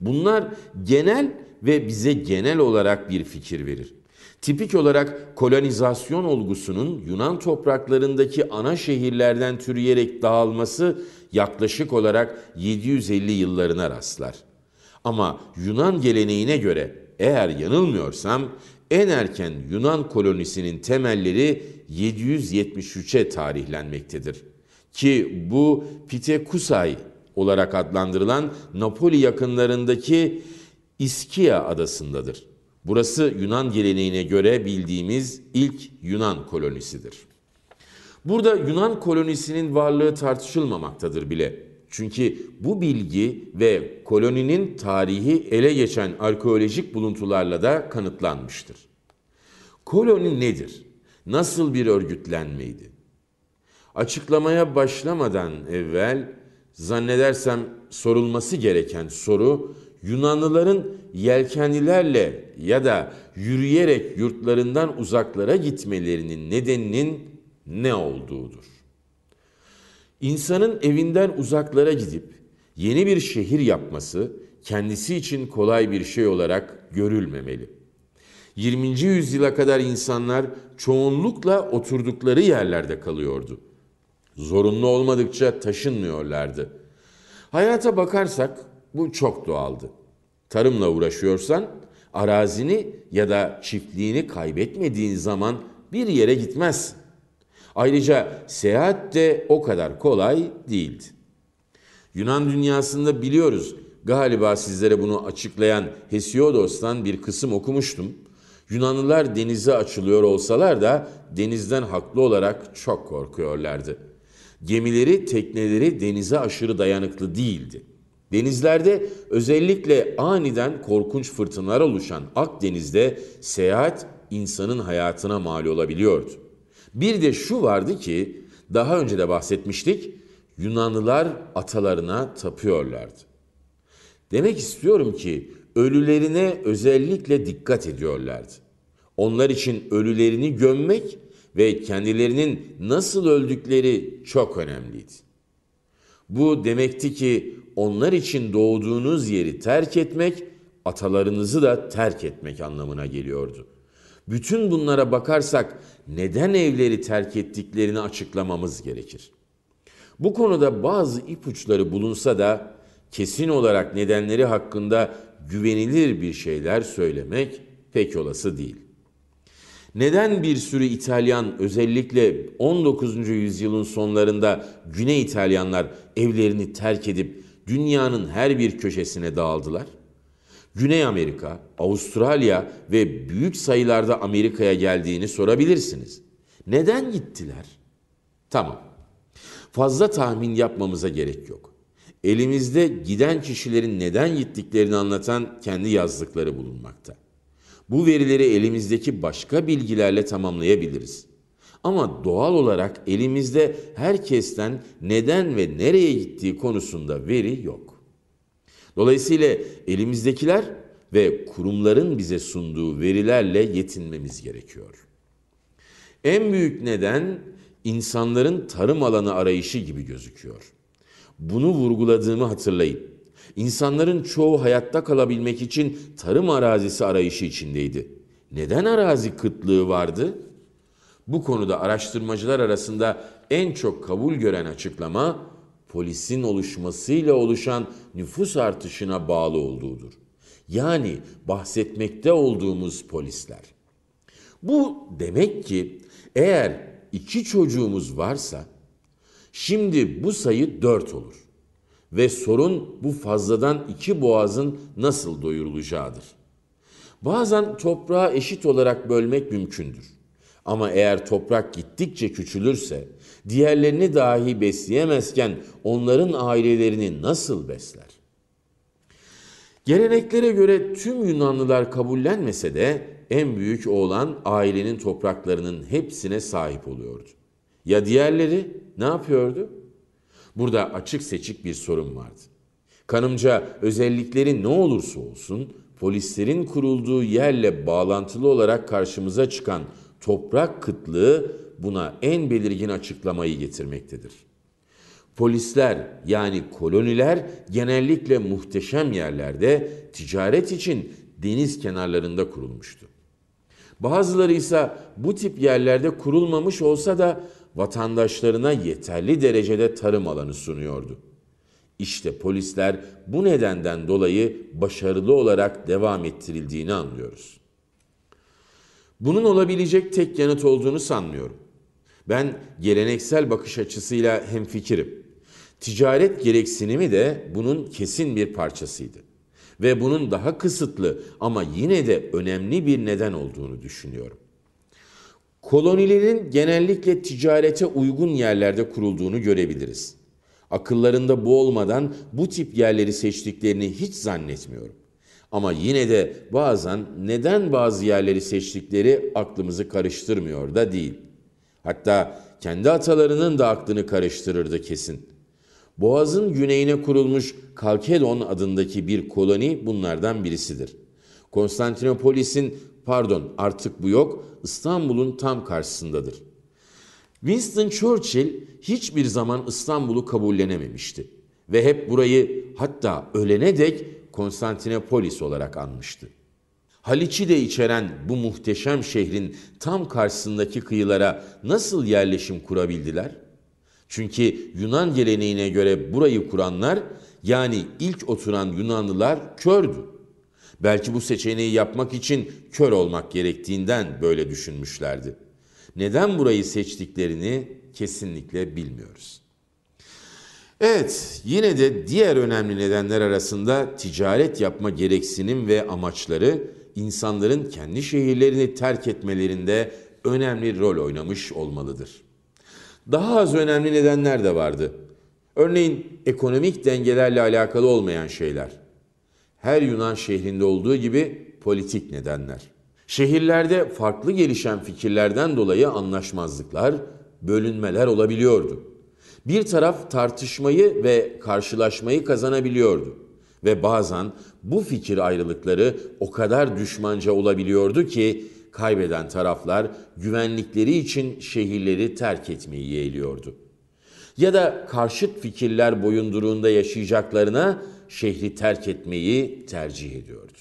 Bunlar genel ve bize genel olarak bir fikir verir. Tipik olarak kolonizasyon olgusunun Yunan topraklarındaki ana şehirlerden türeyerek dağılması yaklaşık olarak 750 yıllarına rastlar. Ama Yunan geleneğine göre eğer yanılmıyorsam en erken Yunan kolonisinin temelleri 773'e tarihlenmektedir. Ki bu Pitekusay olarak adlandırılan Napoli yakınlarındaki İskia adasındadır. Burası Yunan geleneğine göre bildiğimiz ilk Yunan kolonisidir. Burada Yunan kolonisinin varlığı tartışılmamaktadır bile. Çünkü bu bilgi ve koloninin tarihi ele geçen arkeolojik buluntularla da kanıtlanmıştır. Koloni nedir? Nasıl bir örgütlenmeydi? Açıklamaya başlamadan evvel zannedersem sorulması gereken soru Yunanlıların yelkenlilerle ya da yürüyerek yurtlarından uzaklara gitmelerinin nedeninin ne olduğudur. İnsanın evinden uzaklara gidip yeni bir şehir yapması kendisi için kolay bir şey olarak görülmemeli. 20. yüzyıla kadar insanlar çoğunlukla oturdukları yerlerde kalıyordu. Zorunlu olmadıkça taşınmıyorlardı. Hayata bakarsak bu çok doğaldı. Tarımla uğraşıyorsan arazini ya da çiftliğini kaybetmediğin zaman bir yere gitmezsin. Ayrıca seyahat de o kadar kolay değildi. Yunan dünyasında biliyoruz galiba sizlere bunu açıklayan Hesiodos'tan bir kısım okumuştum. Yunanlılar denize açılıyor olsalar da denizden haklı olarak çok korkuyorlardı. Gemileri, tekneleri denize aşırı dayanıklı değildi. Denizlerde özellikle aniden korkunç fırtınalar oluşan Akdeniz'de seyahat insanın hayatına mal olabiliyordu. Bir de şu vardı ki daha önce de bahsetmiştik. Yunanlılar atalarına tapıyorlardı. Demek istiyorum ki ölülerine özellikle dikkat ediyorlardı. Onlar için ölülerini gömmek ve kendilerinin nasıl öldükleri çok önemliydi. Bu demekti ki onlar için doğduğunuz yeri terk etmek, atalarınızı da terk etmek anlamına geliyordu. Bütün bunlara bakarsak neden evleri terk ettiklerini açıklamamız gerekir. Bu konuda bazı ipuçları bulunsa da kesin olarak nedenleri hakkında güvenilir bir şeyler söylemek pek olası değil. Neden bir sürü İtalyan özellikle 19. yüzyılın sonlarında Güney İtalyanlar evlerini terk edip dünyanın her bir köşesine dağıldılar? Güney Amerika, Avustralya ve büyük sayılarda Amerika'ya geldiğini sorabilirsiniz. Neden gittiler? Tamam. Fazla tahmin yapmamıza gerek yok. Elimizde giden kişilerin neden gittiklerini anlatan kendi yazdıkları bulunmakta. Bu verileri elimizdeki başka bilgilerle tamamlayabiliriz. Ama doğal olarak elimizde herkesten neden ve nereye gittiği konusunda veri yok. Dolayısıyla elimizdekiler ve kurumların bize sunduğu verilerle yetinmemiz gerekiyor. En büyük neden insanların tarım alanı arayışı gibi gözüküyor. Bunu vurguladığımı hatırlayın. İnsanların çoğu hayatta kalabilmek için tarım arazisi arayışı içindeydi. Neden arazi kıtlığı vardı? Bu konuda araştırmacılar arasında en çok kabul gören açıklama polisin oluşmasıyla oluşan nüfus artışına bağlı olduğudur. Yani bahsetmekte olduğumuz polisler. Bu demek ki eğer iki çocuğumuz varsa şimdi bu sayı dört olur. Ve sorun bu fazladan iki boğazın nasıl doyurulacağıdır. Bazen toprağı eşit olarak bölmek mümkündür. Ama eğer toprak gittikçe küçülürse diğerlerini dahi besleyemezken onların ailelerini nasıl besler? Geleneklere göre tüm Yunanlılar kabullenmese de en büyük oğlan ailenin topraklarının hepsine sahip oluyordu. Ya diğerleri ne yapıyordu? Burada açık seçik bir sorun vardı. Kanımca özellikleri ne olursa olsun polislerin kurulduğu yerle bağlantılı olarak karşımıza çıkan toprak kıtlığı buna en belirgin açıklamayı getirmektedir. Polisler yani koloniler genellikle muhteşem yerlerde ticaret için deniz kenarlarında kurulmuştu. Bazıları ise bu tip yerlerde kurulmamış olsa da vatandaşlarına yeterli derecede tarım alanı sunuyordu. İşte polisler bu nedenden dolayı başarılı olarak devam ettirildiğini anlıyoruz. Bunun olabilecek tek yanıt olduğunu sanmıyorum. Ben geleneksel bakış açısıyla hemfikirim. Ticaret gereksinimi de bunun kesin bir parçasıydı ve bunun daha kısıtlı ama yine de önemli bir neden olduğunu düşünüyorum. Kolonilerin genellikle ticarete uygun yerlerde kurulduğunu görebiliriz. Akıllarında bu olmadan bu tip yerleri seçtiklerini hiç zannetmiyorum. Ama yine de bazen neden bazı yerleri seçtikleri aklımızı karıştırmıyor da değil.'' Hatta kendi atalarının da aklını karıştırırdı kesin. Boğaz'ın güneyine kurulmuş Kalkedon adındaki bir koloni bunlardan birisidir. Konstantinopolis'in pardon artık bu yok İstanbul'un tam karşısındadır. Winston Churchill hiçbir zaman İstanbul'u kabullenememişti ve hep burayı hatta ölene dek Konstantinopolis olarak anmıştı. Haliç'i de içeren bu muhteşem şehrin tam karşısındaki kıyılara nasıl yerleşim kurabildiler? Çünkü Yunan geleneğine göre burayı kuranlar yani ilk oturan Yunanlılar kördü. Belki bu seçeneği yapmak için kör olmak gerektiğinden böyle düşünmüşlerdi. Neden burayı seçtiklerini kesinlikle bilmiyoruz. Evet, yine de diğer önemli nedenler arasında ticaret yapma gereksinim ve amaçları insanların kendi şehirlerini terk etmelerinde önemli rol oynamış olmalıdır. Daha az önemli nedenler de vardı. Örneğin ekonomik dengelerle alakalı olmayan şeyler. Her Yunan şehrinde olduğu gibi politik nedenler. Şehirlerde farklı gelişen fikirlerden dolayı anlaşmazlıklar, bölünmeler olabiliyordu. Bir taraf tartışmayı ve karşılaşmayı kazanabiliyordu ve bazen bu fikir ayrılıkları o kadar düşmanca olabiliyordu ki kaybeden taraflar güvenlikleri için şehirleri terk etmeyi yeğliyordu. Ya da karşıt fikirler boyunduruğunda yaşayacaklarına şehri terk etmeyi tercih ediyordu.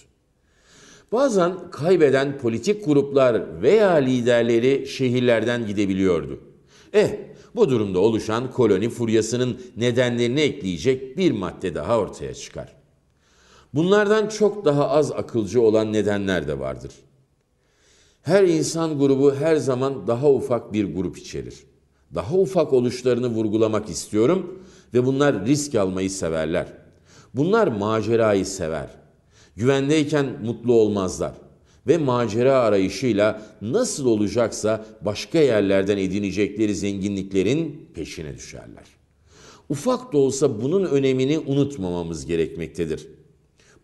Bazen kaybeden politik gruplar veya liderleri şehirlerden gidebiliyordu. Eh, bu durumda oluşan koloni furyasının nedenlerini ekleyecek bir madde daha ortaya çıkar. Bunlardan çok daha az akılcı olan nedenler de vardır. Her insan grubu her zaman daha ufak bir grup içerir. Daha ufak oluşlarını vurgulamak istiyorum ve bunlar risk almayı severler. Bunlar macerayı sever. Güvendeyken mutlu olmazlar ve macera arayışıyla nasıl olacaksa başka yerlerden edinecekleri zenginliklerin peşine düşerler. Ufak da olsa bunun önemini unutmamamız gerekmektedir.''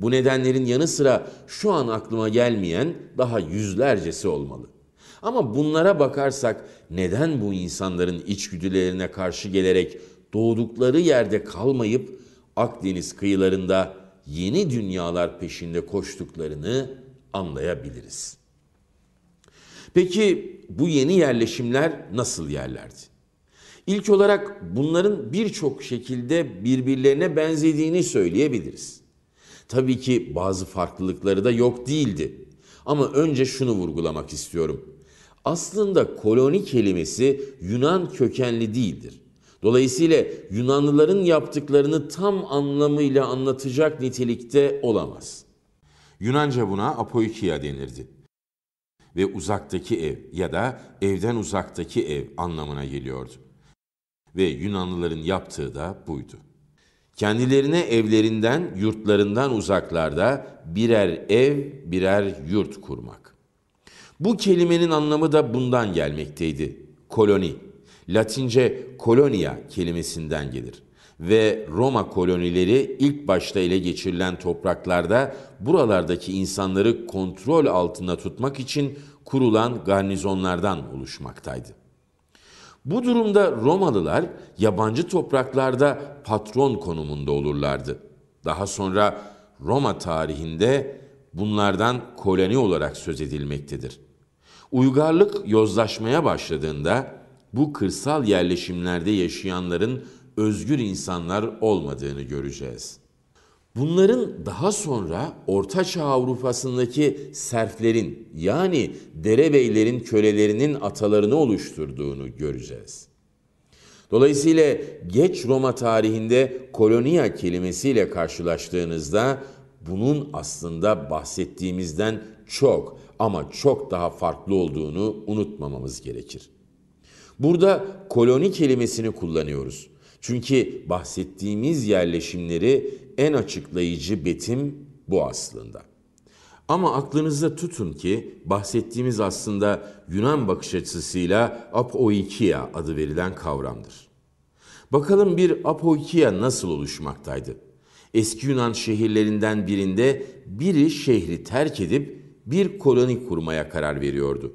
Bu nedenlerin yanı sıra şu an aklıma gelmeyen daha yüzlercesi olmalı. Ama bunlara bakarsak neden bu insanların içgüdülerine karşı gelerek doğdukları yerde kalmayıp Akdeniz kıyılarında yeni dünyalar peşinde koştuklarını anlayabiliriz. Peki bu yeni yerleşimler nasıl yerlerdi? İlk olarak bunların birçok şekilde birbirlerine benzediğini söyleyebiliriz. Tabii ki bazı farklılıkları da yok değildi. Ama önce şunu vurgulamak istiyorum. Aslında koloni kelimesi Yunan kökenli değildir. Dolayısıyla Yunanlıların yaptıklarını tam anlamıyla anlatacak nitelikte olamaz. Yunanca buna apoikia denirdi ve uzaktaki ev ya da evden uzaktaki ev anlamına geliyordu. Ve Yunanlıların yaptığı da buydu. Kendilerine evlerinden, yurtlarından uzaklarda birer ev, birer yurt kurmak. Bu kelimenin anlamı da bundan gelmekteydi. Koloni. Latince kolonia kelimesinden gelir ve Roma kolonileri ilk başta ele geçirilen topraklarda buralardaki insanları kontrol altında tutmak için kurulan garnizonlardan oluşmaktaydı. Bu durumda Romalılar yabancı topraklarda patron konumunda olurlardı. Daha sonra Roma tarihinde bunlardan koloni olarak söz edilmektedir. Uygarlık yozlaşmaya başladığında bu kırsal yerleşimlerde yaşayanların özgür insanlar olmadığını göreceğiz.'' Bunların daha sonra Orta Çağ Avrupa'sındaki serflerin yani derebeylerin kölelerinin atalarını oluşturduğunu göreceğiz. Dolayısıyla geç Roma tarihinde kolonia kelimesiyle karşılaştığınızda bunun aslında bahsettiğimizden çok ama çok daha farklı olduğunu unutmamamız gerekir. Burada koloni kelimesini kullanıyoruz. Çünkü bahsettiğimiz yerleşimleri en açıklayıcı betim bu aslında. Ama aklınızda tutun ki bahsettiğimiz aslında Yunan bakış açısıyla apoikia adı verilen kavramdır. Bakalım bir apoikia nasıl oluşmaktaydı? Eski Yunan şehirlerinden birinde biri şehri terk edip bir koloni kurmaya karar veriyordu.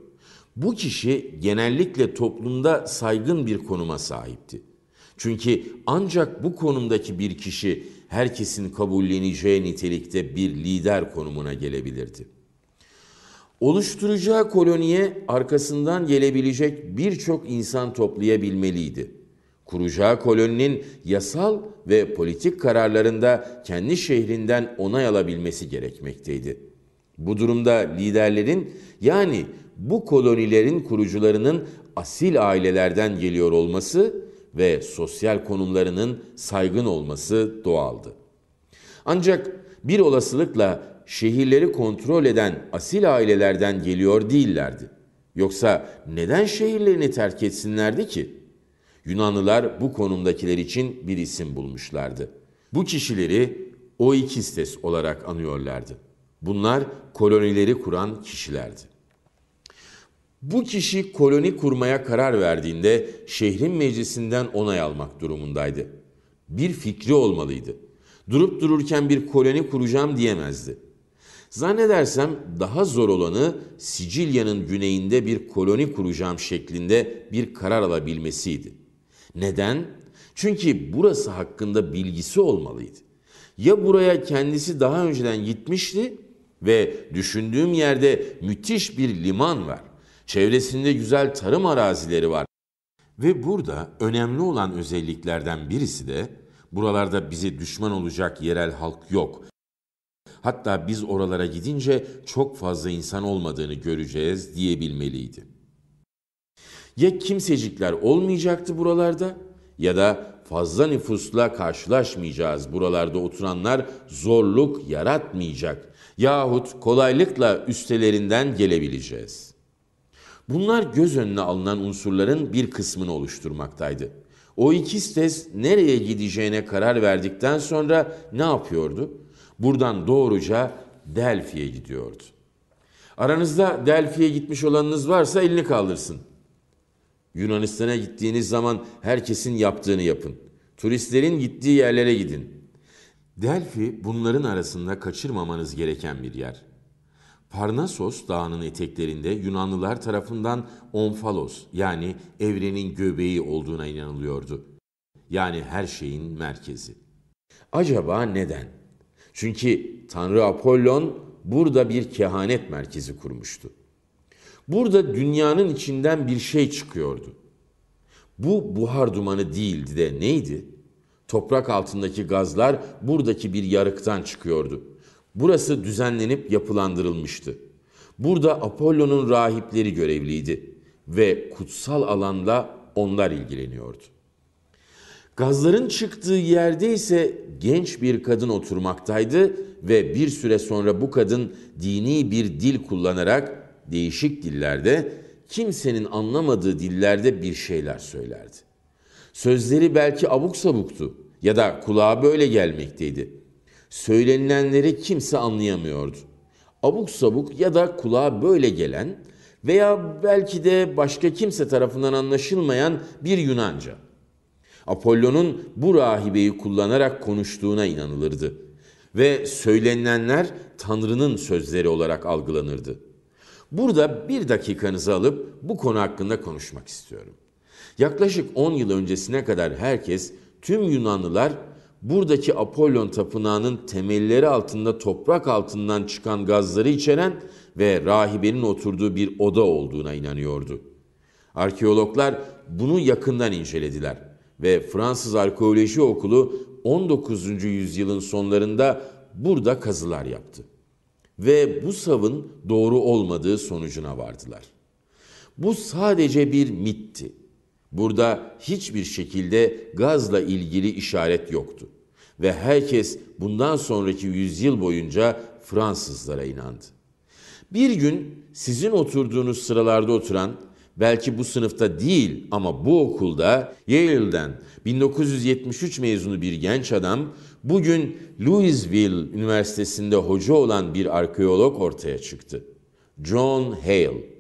Bu kişi genellikle toplumda saygın bir konuma sahipti. Çünkü ancak bu konumdaki bir kişi herkesin kabulleneceği nitelikte bir lider konumuna gelebilirdi. Oluşturacağı koloniye arkasından gelebilecek birçok insan toplayabilmeliydi. Kuracağı koloninin yasal ve politik kararlarında kendi şehrinden onay alabilmesi gerekmekteydi. Bu durumda liderlerin yani bu kolonilerin kurucularının asil ailelerden geliyor olması ve sosyal konumlarının saygın olması doğaldı. Ancak bir olasılıkla şehirleri kontrol eden asil ailelerden geliyor değillerdi. Yoksa neden şehirlerini terk etsinlerdi ki? Yunanlılar bu konumdakiler için bir isim bulmuşlardı. Bu kişileri Oikistes olarak anıyorlardı. Bunlar kolonileri kuran kişilerdi. Bu kişi koloni kurmaya karar verdiğinde şehrin meclisinden onay almak durumundaydı. Bir fikri olmalıydı. Durup dururken bir koloni kuracağım diyemezdi. Zannedersem daha zor olanı Sicilya'nın güneyinde bir koloni kuracağım şeklinde bir karar alabilmesiydi. Neden? Çünkü burası hakkında bilgisi olmalıydı. Ya buraya kendisi daha önceden gitmişti ve düşündüğüm yerde müthiş bir liman var Çevresinde güzel tarım arazileri var. Ve burada önemli olan özelliklerden birisi de buralarda bize düşman olacak yerel halk yok. Hatta biz oralara gidince çok fazla insan olmadığını göreceğiz diyebilmeliydi. Ya kimsecikler olmayacaktı buralarda ya da fazla nüfusla karşılaşmayacağız. Buralarda oturanlar zorluk yaratmayacak yahut kolaylıkla üstelerinden gelebileceğiz.'' Bunlar göz önüne alınan unsurların bir kısmını oluşturmaktaydı. O iki stes nereye gideceğine karar verdikten sonra ne yapıyordu? Buradan doğruca Delphi'ye gidiyordu. Aranızda Delphi'ye gitmiş olanınız varsa elini kaldırsın. Yunanistan'a gittiğiniz zaman herkesin yaptığını yapın. Turistlerin gittiği yerlere gidin. Delphi bunların arasında kaçırmamanız gereken bir yer.'' Parnasos dağının eteklerinde Yunanlılar tarafından Omphalos yani evrenin göbeği olduğuna inanılıyordu. Yani her şeyin merkezi. Acaba neden? Çünkü Tanrı Apollon burada bir kehanet merkezi kurmuştu. Burada dünyanın içinden bir şey çıkıyordu. Bu buhar dumanı değildi de neydi? Toprak altındaki gazlar buradaki bir yarıktan çıkıyordu. Burası düzenlenip yapılandırılmıştı. Burada Apollo'nun rahipleri görevliydi ve kutsal alanda onlar ilgileniyordu. Gazların çıktığı yerde ise genç bir kadın oturmaktaydı ve bir süre sonra bu kadın dini bir dil kullanarak değişik dillerde, kimsenin anlamadığı dillerde bir şeyler söylerdi. Sözleri belki abuk sabuktu ya da kulağa böyle gelmekteydi söylenilenleri kimse anlayamıyordu. Abuk sabuk ya da kulağa böyle gelen veya belki de başka kimse tarafından anlaşılmayan bir Yunanca. Apollon'un bu rahibeyi kullanarak konuştuğuna inanılırdı ve söylenilenler Tanrı'nın sözleri olarak algılanırdı. Burada bir dakikanızı alıp bu konu hakkında konuşmak istiyorum. Yaklaşık 10 yıl öncesine kadar herkes, tüm Yunanlılar buradaki Apollon tapınağının temelleri altında toprak altından çıkan gazları içeren ve rahibenin oturduğu bir oda olduğuna inanıyordu. Arkeologlar bunu yakından incelediler ve Fransız Arkeoloji Okulu 19. yüzyılın sonlarında burada kazılar yaptı. Ve bu savın doğru olmadığı sonucuna vardılar. Bu sadece bir mitti Burada hiçbir şekilde gazla ilgili işaret yoktu ve herkes bundan sonraki yüzyıl boyunca Fransızlara inandı. Bir gün sizin oturduğunuz sıralarda oturan, belki bu sınıfta değil ama bu okulda Yale'den 1973 mezunu bir genç adam, bugün Louisville Üniversitesi'nde hoca olan bir arkeolog ortaya çıktı. John Hale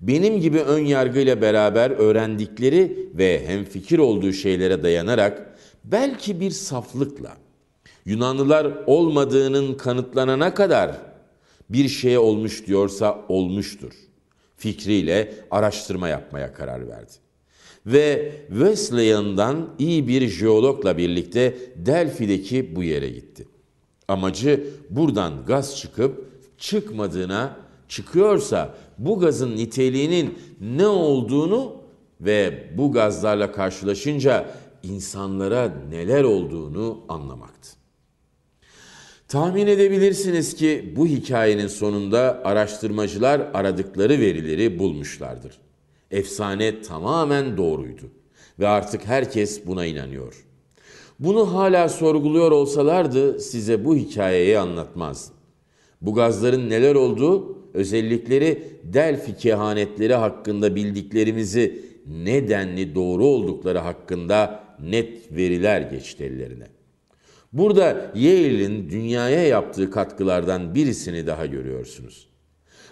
benim gibi ön yargıyla beraber öğrendikleri ve hem fikir olduğu şeylere dayanarak belki bir saflıkla Yunanlılar olmadığının kanıtlanana kadar bir şeye olmuş diyorsa olmuştur fikriyle araştırma yapmaya karar verdi. Ve Wesleyan'dan iyi bir jeologla birlikte Delphi'deki bu yere gitti. Amacı buradan gaz çıkıp çıkmadığına çıkıyorsa bu gazın niteliğinin ne olduğunu ve bu gazlarla karşılaşınca insanlara neler olduğunu anlamaktı. Tahmin edebilirsiniz ki bu hikayenin sonunda araştırmacılar aradıkları verileri bulmuşlardır. Efsane tamamen doğruydu ve artık herkes buna inanıyor. Bunu hala sorguluyor olsalardı size bu hikayeyi anlatmazdım. Bu gazların neler olduğu özellikleri Delfi kehanetleri hakkında bildiklerimizi nedenli doğru oldukları hakkında net veriler geçti ellerine. Burada Yale'in dünyaya yaptığı katkılardan birisini daha görüyorsunuz.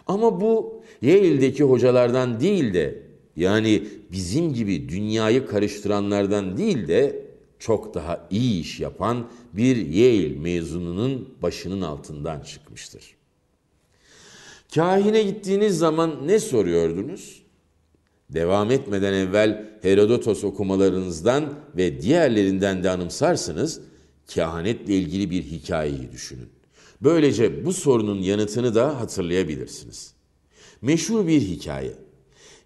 Ama bu Yale'deki hocalardan değil de yani bizim gibi dünyayı karıştıranlardan değil de çok daha iyi iş yapan bir Yale mezununun başının altından çıkmıştır. Kahine gittiğiniz zaman ne soruyordunuz? Devam etmeden evvel Herodotos okumalarınızdan ve diğerlerinden de anımsarsınız, kehanetle ilgili bir hikayeyi düşünün. Böylece bu sorunun yanıtını da hatırlayabilirsiniz. Meşhur bir hikaye.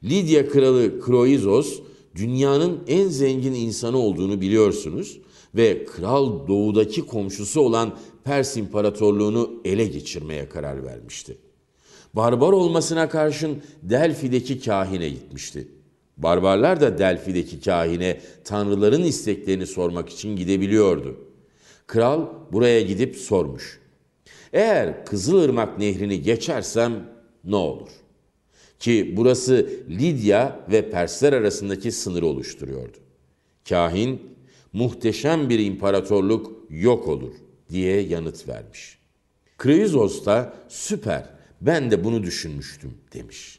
Lidya kralı Kroizos dünyanın en zengin insanı olduğunu biliyorsunuz ve kral doğudaki komşusu olan Pers İmparatorluğunu ele geçirmeye karar vermişti. Barbar olmasına karşın Delfi'deki kahine gitmişti. Barbarlar da Delfi'deki kahine tanrıların isteklerini sormak için gidebiliyordu. Kral buraya gidip sormuş. Eğer Kızılırmak nehrini geçersem ne olur? Ki burası Lidya ve Persler arasındaki sınırı oluşturuyordu. Kahin, muhteşem bir imparatorluk yok olur diye yanıt vermiş. Kreuzos da süper ben de bunu düşünmüştüm demiş.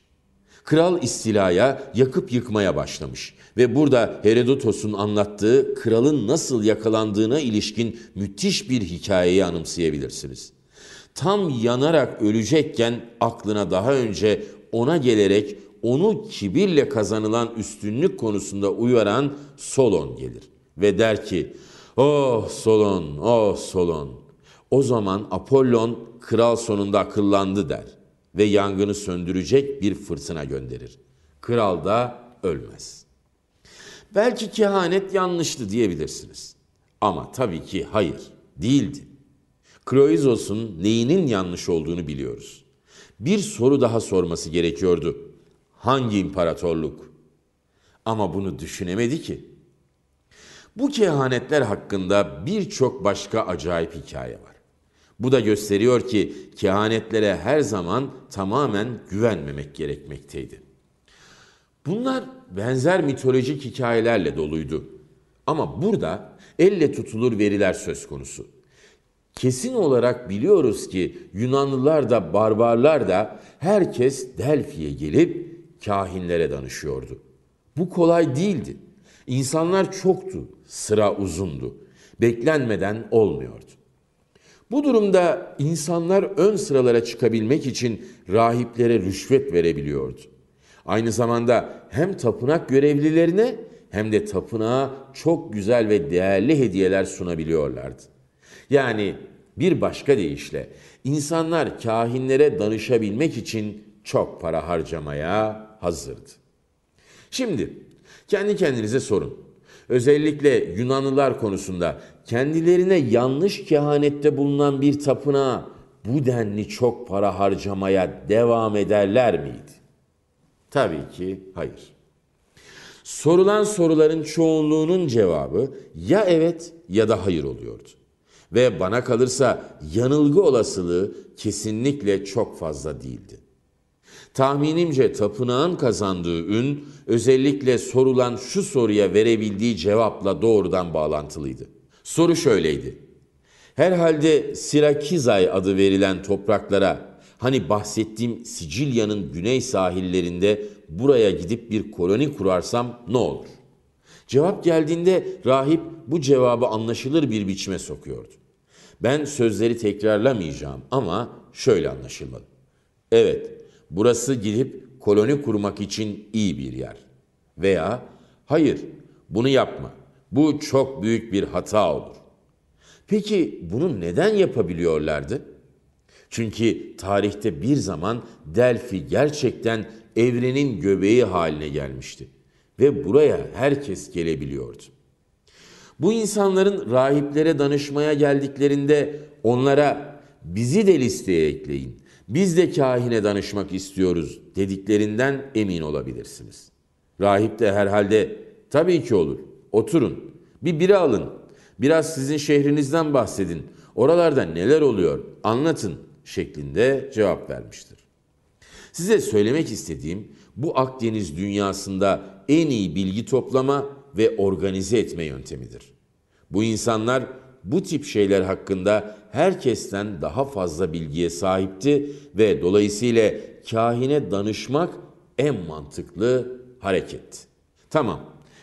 Kral istilaya, yakıp yıkmaya başlamış ve burada Herodotos'un anlattığı kralın nasıl yakalandığına ilişkin müthiş bir hikayeyi anımsayabilirsiniz. Tam yanarak ölecekken aklına daha önce ona gelerek onu kibirle kazanılan üstünlük konusunda uyaran Solon gelir ve der ki: "Oh Solon, oh Solon, o zaman Apollon kral sonunda akıllandı der ve yangını söndürecek bir fırtına gönderir. Kral da ölmez. Belki kehanet yanlıştı diyebilirsiniz. Ama tabii ki hayır, değildi. Kloizos'un neyinin yanlış olduğunu biliyoruz. Bir soru daha sorması gerekiyordu. Hangi imparatorluk? Ama bunu düşünemedi ki. Bu kehanetler hakkında birçok başka acayip hikaye var. Bu da gösteriyor ki kehanetlere her zaman tamamen güvenmemek gerekmekteydi. Bunlar benzer mitolojik hikayelerle doluydu. Ama burada elle tutulur veriler söz konusu. Kesin olarak biliyoruz ki Yunanlılar da barbarlar da herkes Delphi'ye gelip kahinlere danışıyordu. Bu kolay değildi. İnsanlar çoktu, sıra uzundu. Beklenmeden olmuyordu. Bu durumda insanlar ön sıralara çıkabilmek için rahiplere rüşvet verebiliyordu. Aynı zamanda hem tapınak görevlilerine hem de tapınağa çok güzel ve değerli hediyeler sunabiliyorlardı. Yani bir başka deyişle insanlar kahinlere danışabilmek için çok para harcamaya hazırdı. Şimdi kendi kendinize sorun. Özellikle Yunanlılar konusunda kendilerine yanlış kehanette bulunan bir tapınağa bu denli çok para harcamaya devam ederler miydi? Tabii ki hayır. Sorulan soruların çoğunluğunun cevabı ya evet ya da hayır oluyordu. Ve bana kalırsa yanılgı olasılığı kesinlikle çok fazla değildi. Tahminimce tapınağın kazandığı ün özellikle sorulan şu soruya verebildiği cevapla doğrudan bağlantılıydı. Soru şöyleydi. Herhalde Sirakizay adı verilen topraklara hani bahsettiğim Sicilya'nın güney sahillerinde buraya gidip bir koloni kurarsam ne olur? Cevap geldiğinde rahip bu cevabı anlaşılır bir biçime sokuyordu. Ben sözleri tekrarlamayacağım ama şöyle anlaşılmalı. Evet, Burası gidip koloni kurmak için iyi bir yer. Veya hayır bunu yapma. Bu çok büyük bir hata olur. Peki bunu neden yapabiliyorlardı? Çünkü tarihte bir zaman Delphi gerçekten evrenin göbeği haline gelmişti ve buraya herkes gelebiliyordu. Bu insanların rahiplere danışmaya geldiklerinde onlara bizi de listeye ekleyin biz de kahine danışmak istiyoruz dediklerinden emin olabilirsiniz. Rahip de herhalde tabii ki olur. Oturun. Bir bira alın. Biraz sizin şehrinizden bahsedin. Oralarda neler oluyor? Anlatın şeklinde cevap vermiştir. Size söylemek istediğim bu Akdeniz dünyasında en iyi bilgi toplama ve organize etme yöntemidir. Bu insanlar bu tip şeyler hakkında herkesten daha fazla bilgiye sahipti ve dolayısıyla kahine danışmak en mantıklı hareket. Tamam.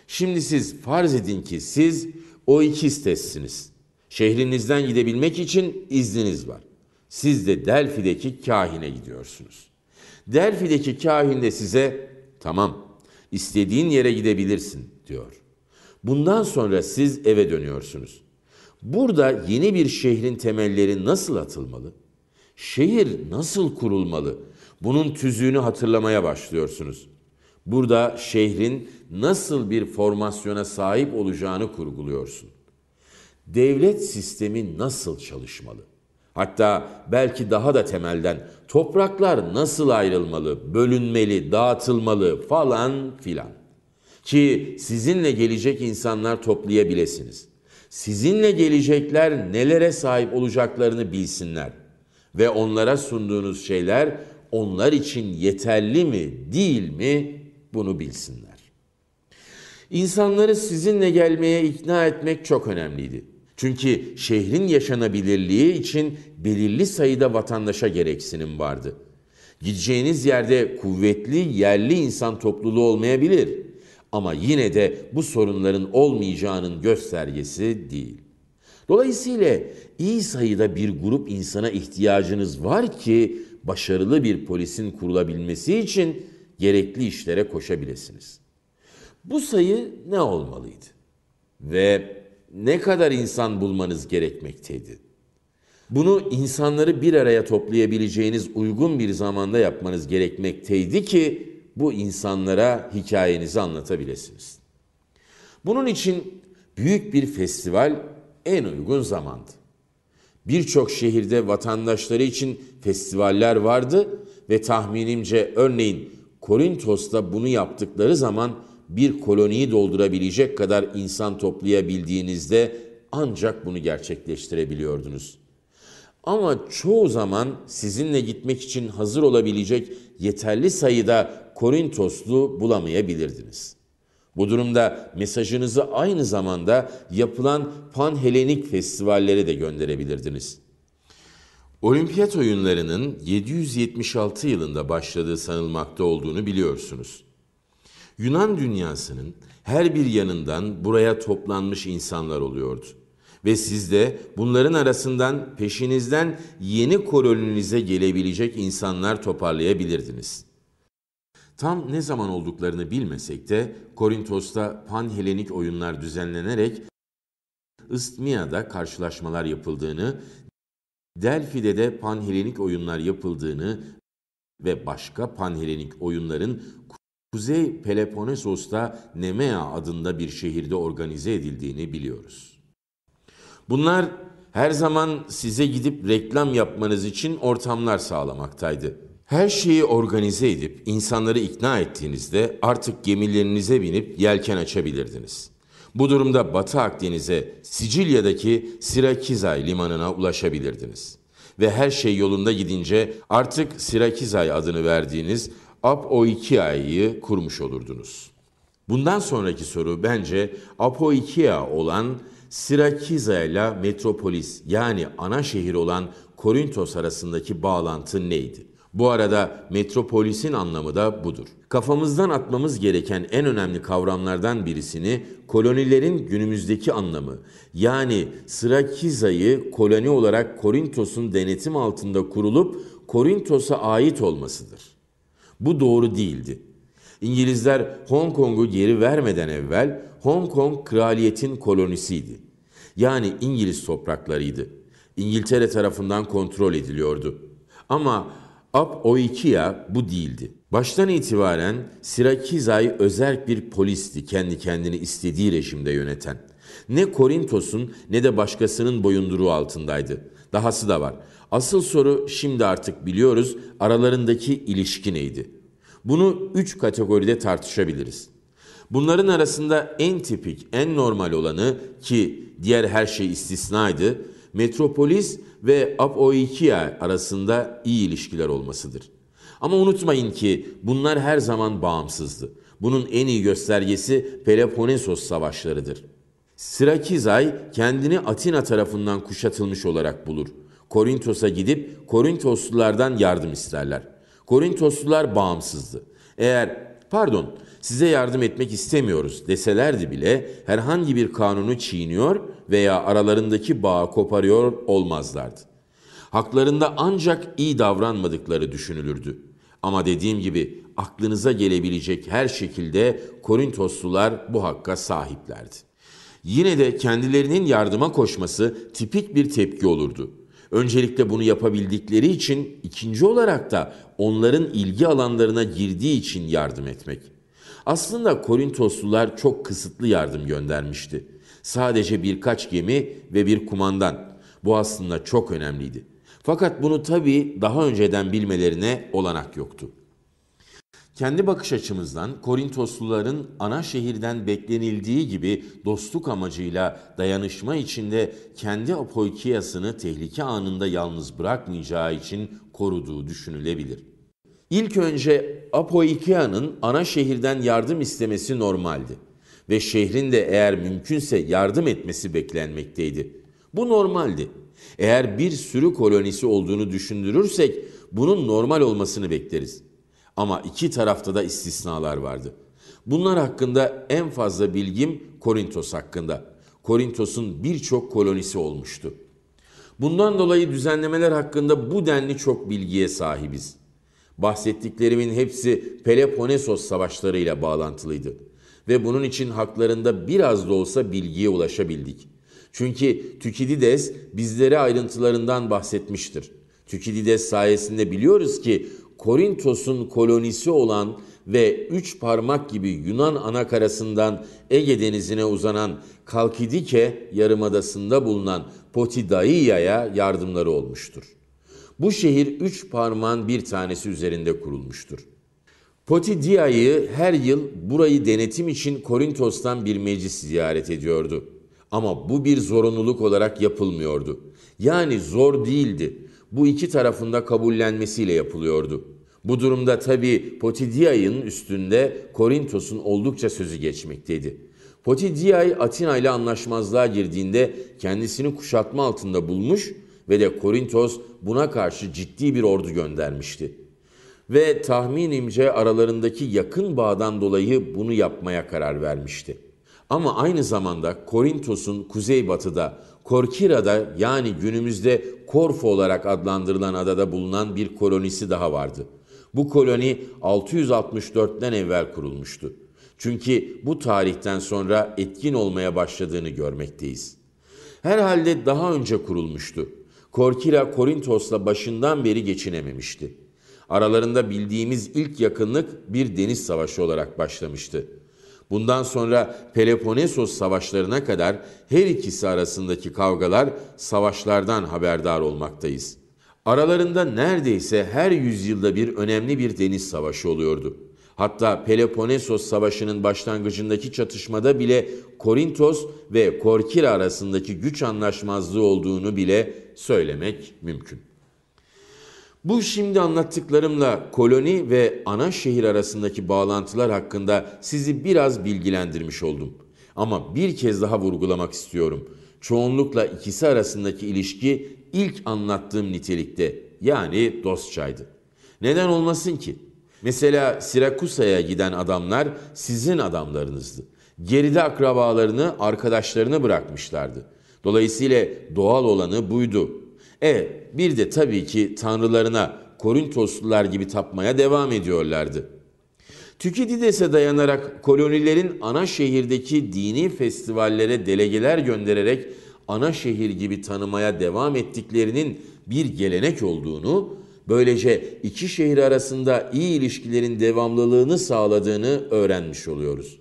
Şimdi siz farz edin ki siz o ikistessiniz. Şehrinizden gidebilmek için izniniz var. Siz de Delfi'deki kahine gidiyorsunuz. Delfi'deki kahin de size tamam istediğin yere gidebilirsin diyor. Bundan sonra siz eve dönüyorsunuz. Burada yeni bir şehrin temelleri nasıl atılmalı? Şehir nasıl kurulmalı? Bunun tüzüğünü hatırlamaya başlıyorsunuz. Burada şehrin nasıl bir formasyona sahip olacağını kurguluyorsun. Devlet sistemi nasıl çalışmalı? Hatta belki daha da temelden topraklar nasıl ayrılmalı, bölünmeli, dağıtılmalı falan filan. Ki sizinle gelecek insanlar toplayabilesiniz sizinle gelecekler nelere sahip olacaklarını bilsinler ve onlara sunduğunuz şeyler onlar için yeterli mi, değil mi bunu bilsinler. İnsanları sizinle gelmeye ikna etmek çok önemliydi. Çünkü şehrin yaşanabilirliği için belirli sayıda vatandaşa gereksinim vardı. Gideceğiniz yerde kuvvetli yerli insan topluluğu olmayabilir. Ama yine de bu sorunların olmayacağının göstergesi değil. Dolayısıyla iyi sayıda bir grup insana ihtiyacınız var ki başarılı bir polisin kurulabilmesi için gerekli işlere koşabilirsiniz. Bu sayı ne olmalıydı? Ve ne kadar insan bulmanız gerekmekteydi? Bunu insanları bir araya toplayabileceğiniz uygun bir zamanda yapmanız gerekmekteydi ki bu insanlara hikayenizi anlatabilirsiniz. Bunun için büyük bir festival en uygun zamandı. Birçok şehirde vatandaşları için festivaller vardı ve tahminimce örneğin Korintos'ta bunu yaptıkları zaman bir koloniyi doldurabilecek kadar insan toplayabildiğinizde ancak bunu gerçekleştirebiliyordunuz. Ama çoğu zaman sizinle gitmek için hazır olabilecek yeterli sayıda Korintoslu bulamayabilirdiniz. Bu durumda mesajınızı aynı zamanda yapılan Panhelenik festivallere de gönderebilirdiniz. Olimpiyat oyunlarının 776 yılında başladığı sanılmakta olduğunu biliyorsunuz. Yunan dünyasının her bir yanından buraya toplanmış insanlar oluyordu. Ve siz de bunların arasından peşinizden yeni koloninize gelebilecek insanlar toparlayabilirdiniz.'' Tam ne zaman olduklarını bilmesek de Korintos'ta panhelenik oyunlar düzenlenerek Istmia'da karşılaşmalar yapıldığını, Delfi'de de panhelenik oyunlar yapıldığını ve başka panhelenik oyunların Kuzey Peloponesos'ta Nemea adında bir şehirde organize edildiğini biliyoruz. Bunlar her zaman size gidip reklam yapmanız için ortamlar sağlamaktaydı. Her şeyi organize edip insanları ikna ettiğinizde artık gemilerinize binip yelken açabilirdiniz. Bu durumda Batı Akdeniz'e Sicilya'daki Sirakizay limanına ulaşabilirdiniz. Ve her şey yolunda gidince artık Sirakizay adını verdiğiniz Apoikia'yı kurmuş olurdunuz. Bundan sonraki soru bence Apoikia olan Sirakiza metropolis yani ana şehir olan Korintos arasındaki bağlantı neydi? Bu arada metropolisin anlamı da budur. Kafamızdan atmamız gereken en önemli kavramlardan birisini kolonilerin günümüzdeki anlamı. Yani Sırakiza'yı koloni olarak Korintos'un denetim altında kurulup Korintos'a ait olmasıdır. Bu doğru değildi. İngilizler Hong Kong'u geri vermeden evvel Hong Kong kraliyetin kolonisiydi. Yani İngiliz topraklarıydı. İngiltere tarafından kontrol ediliyordu. Ama Ab o iki ya bu değildi. Baştan itibaren Sirakizay özel bir polisti kendi kendini istediği rejimde yöneten. Ne Korintos'un ne de başkasının boyunduruğu altındaydı. Dahası da var. Asıl soru şimdi artık biliyoruz aralarındaki ilişki neydi? Bunu üç kategoride tartışabiliriz. Bunların arasında en tipik, en normal olanı ki diğer her şey istisnaydı, metropolis ve Apoikia arasında iyi ilişkiler olmasıdır. Ama unutmayın ki bunlar her zaman bağımsızdı. Bunun en iyi göstergesi Peloponnesos savaşlarıdır. Sirakizay kendini Atina tarafından kuşatılmış olarak bulur. Korintos'a gidip Korintoslulardan yardım isterler. Korintoslular bağımsızdı. Eğer pardon size yardım etmek istemiyoruz deselerdi bile herhangi bir kanunu çiğniyor veya aralarındaki bağı koparıyor olmazlardı. Haklarında ancak iyi davranmadıkları düşünülürdü. Ama dediğim gibi aklınıza gelebilecek her şekilde Korintoslular bu hakka sahiplerdi. Yine de kendilerinin yardıma koşması tipik bir tepki olurdu. Öncelikle bunu yapabildikleri için, ikinci olarak da onların ilgi alanlarına girdiği için yardım etmek. Aslında Korintoslular çok kısıtlı yardım göndermişti. Sadece birkaç gemi ve bir kumandan. Bu aslında çok önemliydi. Fakat bunu tabii daha önceden bilmelerine olanak yoktu. Kendi bakış açımızdan Korintosluların ana şehirden beklenildiği gibi dostluk amacıyla dayanışma içinde kendi apoykiyasını tehlike anında yalnız bırakmayacağı için koruduğu düşünülebilir. İlk önce Apo ana şehirden yardım istemesi normaldi ve şehrin de eğer mümkünse yardım etmesi beklenmekteydi. Bu normaldi. Eğer bir sürü kolonisi olduğunu düşündürürsek bunun normal olmasını bekleriz. Ama iki tarafta da istisnalar vardı. Bunlar hakkında en fazla bilgim Korintos hakkında. Korintos'un birçok kolonisi olmuştu. Bundan dolayı düzenlemeler hakkında bu denli çok bilgiye sahibiz. Bahsettiklerimin hepsi Peloponnesos savaşlarıyla bağlantılıydı ve bunun için haklarında biraz da olsa bilgiye ulaşabildik. Çünkü Tükidides bizlere ayrıntılarından bahsetmiştir. Tükidides sayesinde biliyoruz ki Korintos'un kolonisi olan ve üç parmak gibi Yunan anakarasından Ege denizine uzanan Kalkidike yarımadasında bulunan Potidaia'ya yardımları olmuştur. Bu şehir üç parmağın bir tanesi üzerinde kurulmuştur. Potidia'yı her yıl burayı denetim için Korintos'tan bir meclis ziyaret ediyordu. Ama bu bir zorunluluk olarak yapılmıyordu. Yani zor değildi. Bu iki tarafında kabullenmesiyle yapılıyordu. Bu durumda tabi Potidia'nın üstünde Korintos'un oldukça sözü geçmekteydi. Potidiay Atina ile anlaşmazlığa girdiğinde kendisini kuşatma altında bulmuş ve de Korintos buna karşı ciddi bir ordu göndermişti. Ve tahminimce aralarındaki yakın bağdan dolayı bunu yapmaya karar vermişti. Ama aynı zamanda Korintos'un kuzeybatıda, Korkira'da yani günümüzde Korfu olarak adlandırılan adada bulunan bir kolonisi daha vardı. Bu koloni 664'ten evvel kurulmuştu. Çünkü bu tarihten sonra etkin olmaya başladığını görmekteyiz. Herhalde daha önce kurulmuştu. Korkila Korintos'la başından beri geçinememişti. Aralarında bildiğimiz ilk yakınlık bir deniz savaşı olarak başlamıştı. Bundan sonra Peloponnesos savaşlarına kadar her ikisi arasındaki kavgalar savaşlardan haberdar olmaktayız. Aralarında neredeyse her yüzyılda bir önemli bir deniz savaşı oluyordu. Hatta Peloponnesos Savaşı'nın başlangıcındaki çatışmada bile Korintos ve Korkira arasındaki güç anlaşmazlığı olduğunu bile söylemek mümkün. Bu şimdi anlattıklarımla koloni ve ana şehir arasındaki bağlantılar hakkında sizi biraz bilgilendirmiş oldum. Ama bir kez daha vurgulamak istiyorum. Çoğunlukla ikisi arasındaki ilişki ilk anlattığım nitelikte yani dostçaydı. Neden olmasın ki? Mesela Sirakusa'ya giden adamlar sizin adamlarınızdı. Geride akrabalarını, arkadaşlarını bırakmışlardı. Dolayısıyla doğal olanı buydu. E bir de tabii ki tanrılarına Korintoslular gibi tapmaya devam ediyorlardı. Tükidides'e dayanarak kolonilerin ana şehirdeki dini festivallere delegeler göndererek ana şehir gibi tanımaya devam ettiklerinin bir gelenek olduğunu Böylece iki şehir arasında iyi ilişkilerin devamlılığını sağladığını öğrenmiş oluyoruz.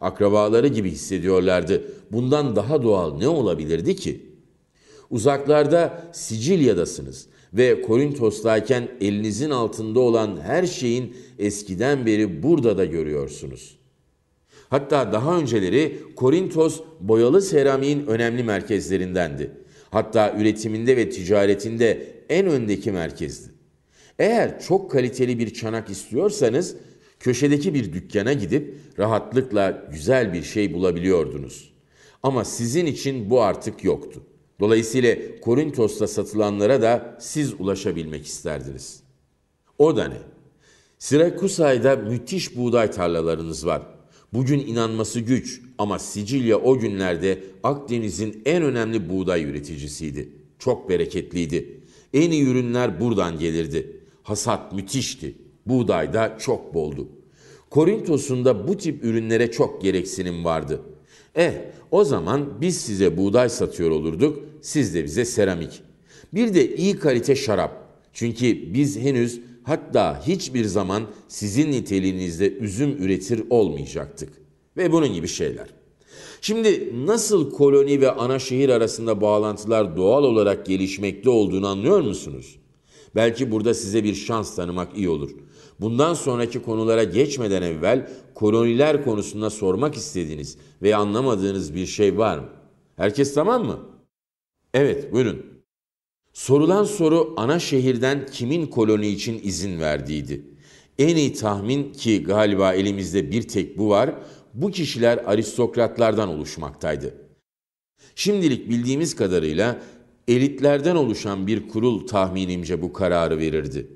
Akrabaları gibi hissediyorlardı. Bundan daha doğal ne olabilirdi ki? Uzaklarda Sicilya'dasınız ve Korintos'tayken elinizin altında olan her şeyin eskiden beri burada da görüyorsunuz. Hatta daha önceleri Korintos boyalı seramiğin önemli merkezlerindendi. Hatta üretiminde ve ticaretinde en öndeki merkezdi. Eğer çok kaliteli bir çanak istiyorsanız köşedeki bir dükkana gidip rahatlıkla güzel bir şey bulabiliyordunuz. Ama sizin için bu artık yoktu. Dolayısıyla Korintos'ta satılanlara da siz ulaşabilmek isterdiniz. O da ne? Sirakusay'da müthiş buğday tarlalarınız var. Bugün inanması güç ama Sicilya o günlerde Akdeniz'in en önemli buğday üreticisiydi. Çok bereketliydi. En iyi ürünler buradan gelirdi. Hasat müthişti. Buğday da çok boldu. Korintosunda bu tip ürünlere çok gereksinim vardı. Eh o zaman biz size buğday satıyor olurduk, siz de bize seramik. Bir de iyi kalite şarap. Çünkü biz henüz hatta hiçbir zaman sizin niteliğinizde üzüm üretir olmayacaktık. Ve bunun gibi şeyler. Şimdi nasıl koloni ve ana şehir arasında bağlantılar doğal olarak gelişmekte olduğunu anlıyor musunuz? Belki burada size bir şans tanımak iyi olur. Bundan sonraki konulara geçmeden evvel koloniler konusunda sormak istediğiniz ve anlamadığınız bir şey var mı? Herkes tamam mı? Evet, buyurun. Sorulan soru ana şehirden kimin koloni için izin verdiğiydi. En iyi tahmin ki galiba elimizde bir tek bu var, bu kişiler aristokratlardan oluşmaktaydı. Şimdilik bildiğimiz kadarıyla elitlerden oluşan bir kurul tahminimce bu kararı verirdi.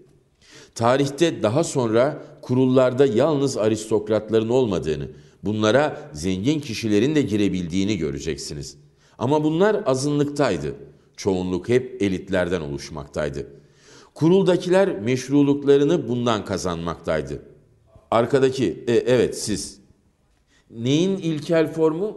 Tarihte daha sonra kurullarda yalnız aristokratların olmadığını, bunlara zengin kişilerin de girebildiğini göreceksiniz. Ama bunlar azınlıktaydı. Çoğunluk hep elitlerden oluşmaktaydı. Kuruldakiler meşruluklarını bundan kazanmaktaydı. Arkadaki, e, evet siz. Neyin ilkel formu?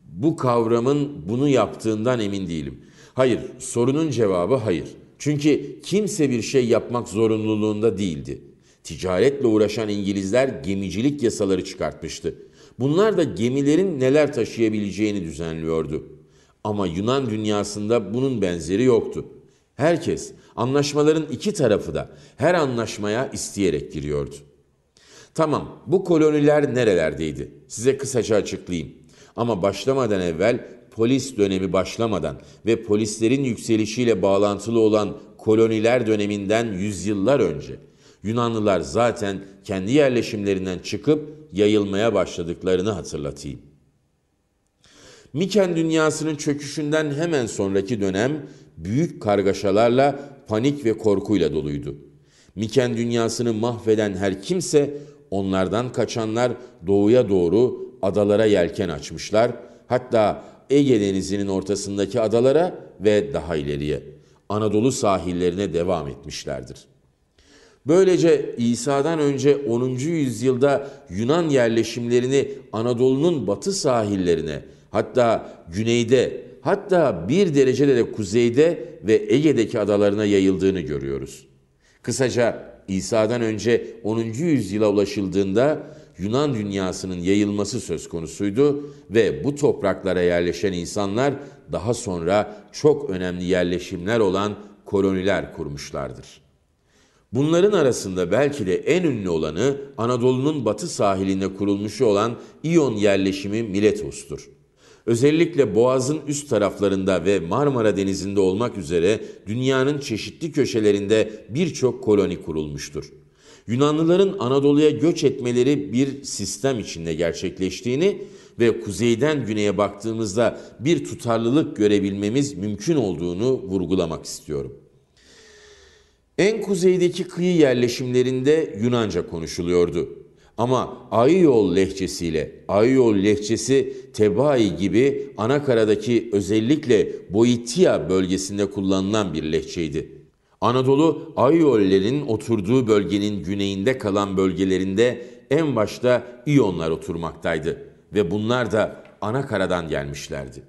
Bu kavramın bunu yaptığından emin değilim. Hayır, sorunun cevabı hayır. Çünkü kimse bir şey yapmak zorunluluğunda değildi. Ticaretle uğraşan İngilizler gemicilik yasaları çıkartmıştı. Bunlar da gemilerin neler taşıyabileceğini düzenliyordu. Ama Yunan dünyasında bunun benzeri yoktu. Herkes anlaşmaların iki tarafı da her anlaşmaya isteyerek giriyordu. Tamam, bu koloniler nerelerdeydi? Size kısaca açıklayayım. Ama başlamadan evvel polis dönemi başlamadan ve polislerin yükselişiyle bağlantılı olan koloniler döneminden yüzyıllar önce Yunanlılar zaten kendi yerleşimlerinden çıkıp yayılmaya başladıklarını hatırlatayım. Miken dünyasının çöküşünden hemen sonraki dönem büyük kargaşalarla, panik ve korkuyla doluydu. Miken dünyasını mahveden her kimse, onlardan kaçanlar doğuya doğru adalara yelken açmışlar, hatta Ege Denizi'nin ortasındaki adalara ve daha ileriye Anadolu sahillerine devam etmişlerdir. Böylece İsa'dan önce 10. yüzyılda Yunan yerleşimlerini Anadolu'nun batı sahillerine, hatta güneyde, hatta bir derecede de kuzeyde ve Ege'deki adalarına yayıldığını görüyoruz. Kısaca İsa'dan önce 10. yüzyıla ulaşıldığında Yunan dünyasının yayılması söz konusuydu ve bu topraklara yerleşen insanlar daha sonra çok önemli yerleşimler olan koloniler kurmuşlardır. Bunların arasında belki de en ünlü olanı Anadolu'nun batı sahilinde kurulmuş olan İyon yerleşimi Miletos'tur. Özellikle Boğaz'ın üst taraflarında ve Marmara Denizi'nde olmak üzere dünyanın çeşitli köşelerinde birçok koloni kurulmuştur. Yunanlıların Anadolu'ya göç etmeleri bir sistem içinde gerçekleştiğini ve kuzeyden güneye baktığımızda bir tutarlılık görebilmemiz mümkün olduğunu vurgulamak istiyorum. En kuzeydeki kıyı yerleşimlerinde Yunanca konuşuluyordu. Ama Ayol lehçesiyle, Ayol lehçesi Tebai gibi Anakara'daki özellikle Boitia bölgesinde kullanılan bir lehçeydi. Anadolu Ayyollerin oturduğu bölgenin güneyinde kalan bölgelerinde en başta İyonlar oturmaktaydı ve bunlar da Anakara'dan gelmişlerdi.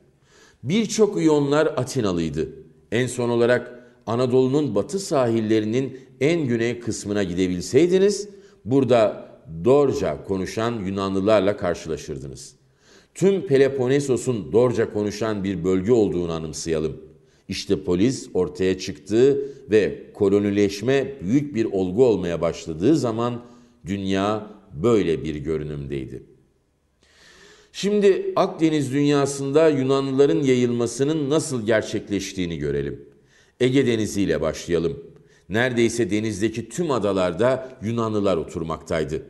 Birçok İyonlar Atinalıydı. En son olarak Anadolu'nun batı sahillerinin en güney kısmına gidebilseydiniz, burada Dorca konuşan Yunanlılarla karşılaşırdınız. Tüm Peloponesos'un Dorca konuşan bir bölge olduğunu anımsayalım.'' İşte polis ortaya çıktı ve kolonileşme büyük bir olgu olmaya başladığı zaman dünya böyle bir görünümdeydi. Şimdi Akdeniz dünyasında Yunanlıların yayılmasının nasıl gerçekleştiğini görelim. Ege Denizi ile başlayalım. Neredeyse denizdeki tüm adalarda Yunanlılar oturmaktaydı.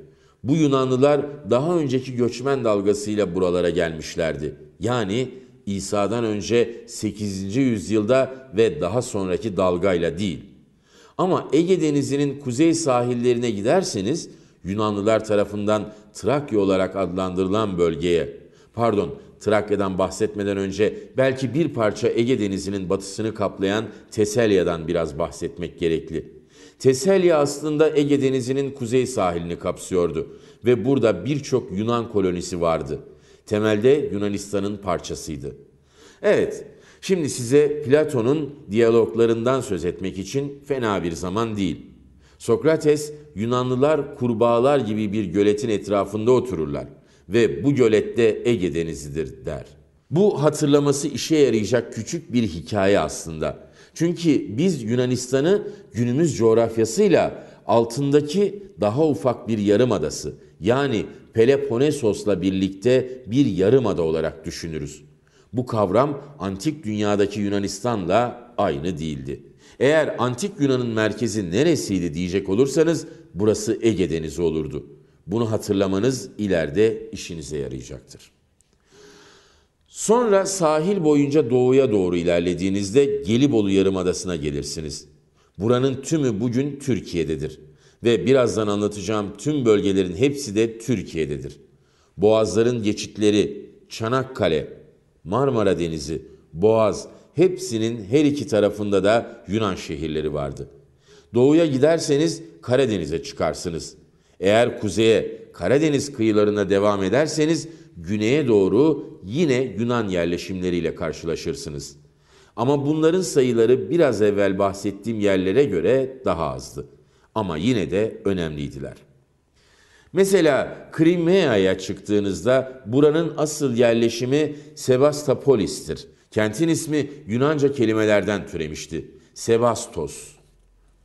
Bu Yunanlılar daha önceki göçmen dalgasıyla buralara gelmişlerdi. Yani İsa'dan önce 8. yüzyılda ve daha sonraki dalgayla değil. Ama Ege Denizi'nin kuzey sahillerine giderseniz Yunanlılar tarafından Trakya olarak adlandırılan bölgeye, pardon Trakya'dan bahsetmeden önce belki bir parça Ege Denizi'nin batısını kaplayan Teselya'dan biraz bahsetmek gerekli. Teselya aslında Ege Denizi'nin kuzey sahilini kapsıyordu ve burada birçok Yunan kolonisi vardı. Temelde Yunanistan'ın parçasıydı. Evet, şimdi size Platon'un diyaloglarından söz etmek için fena bir zaman değil. Sokrates, Yunanlılar kurbağalar gibi bir göletin etrafında otururlar ve bu gölette Ege Denizi'dir der. Bu hatırlaması işe yarayacak küçük bir hikaye aslında. Çünkü biz Yunanistan'ı günümüz coğrafyasıyla altındaki daha ufak bir yarım adası yani Peloponesos'la birlikte bir yarımada olarak düşünürüz. Bu kavram antik dünyadaki Yunanistan'la aynı değildi. Eğer antik Yunan'ın merkezi neresiydi diyecek olursanız burası Ege Denizi olurdu. Bunu hatırlamanız ileride işinize yarayacaktır. Sonra sahil boyunca doğuya doğru ilerlediğinizde Gelibolu Yarımadası'na gelirsiniz. Buranın tümü bugün Türkiye'dedir ve birazdan anlatacağım tüm bölgelerin hepsi de Türkiye'dedir. Boğazların geçitleri, Çanakkale, Marmara Denizi, Boğaz hepsinin her iki tarafında da Yunan şehirleri vardı. Doğuya giderseniz Karadeniz'e çıkarsınız. Eğer kuzeye, Karadeniz kıyılarına devam ederseniz güneye doğru yine Yunan yerleşimleriyle karşılaşırsınız. Ama bunların sayıları biraz evvel bahsettiğim yerlere göre daha azdı. Ama yine de önemliydiler. Mesela Krimea'ya çıktığınızda buranın asıl yerleşimi Sebastopolis'tir. Kentin ismi Yunanca kelimelerden türemişti. Sebastos,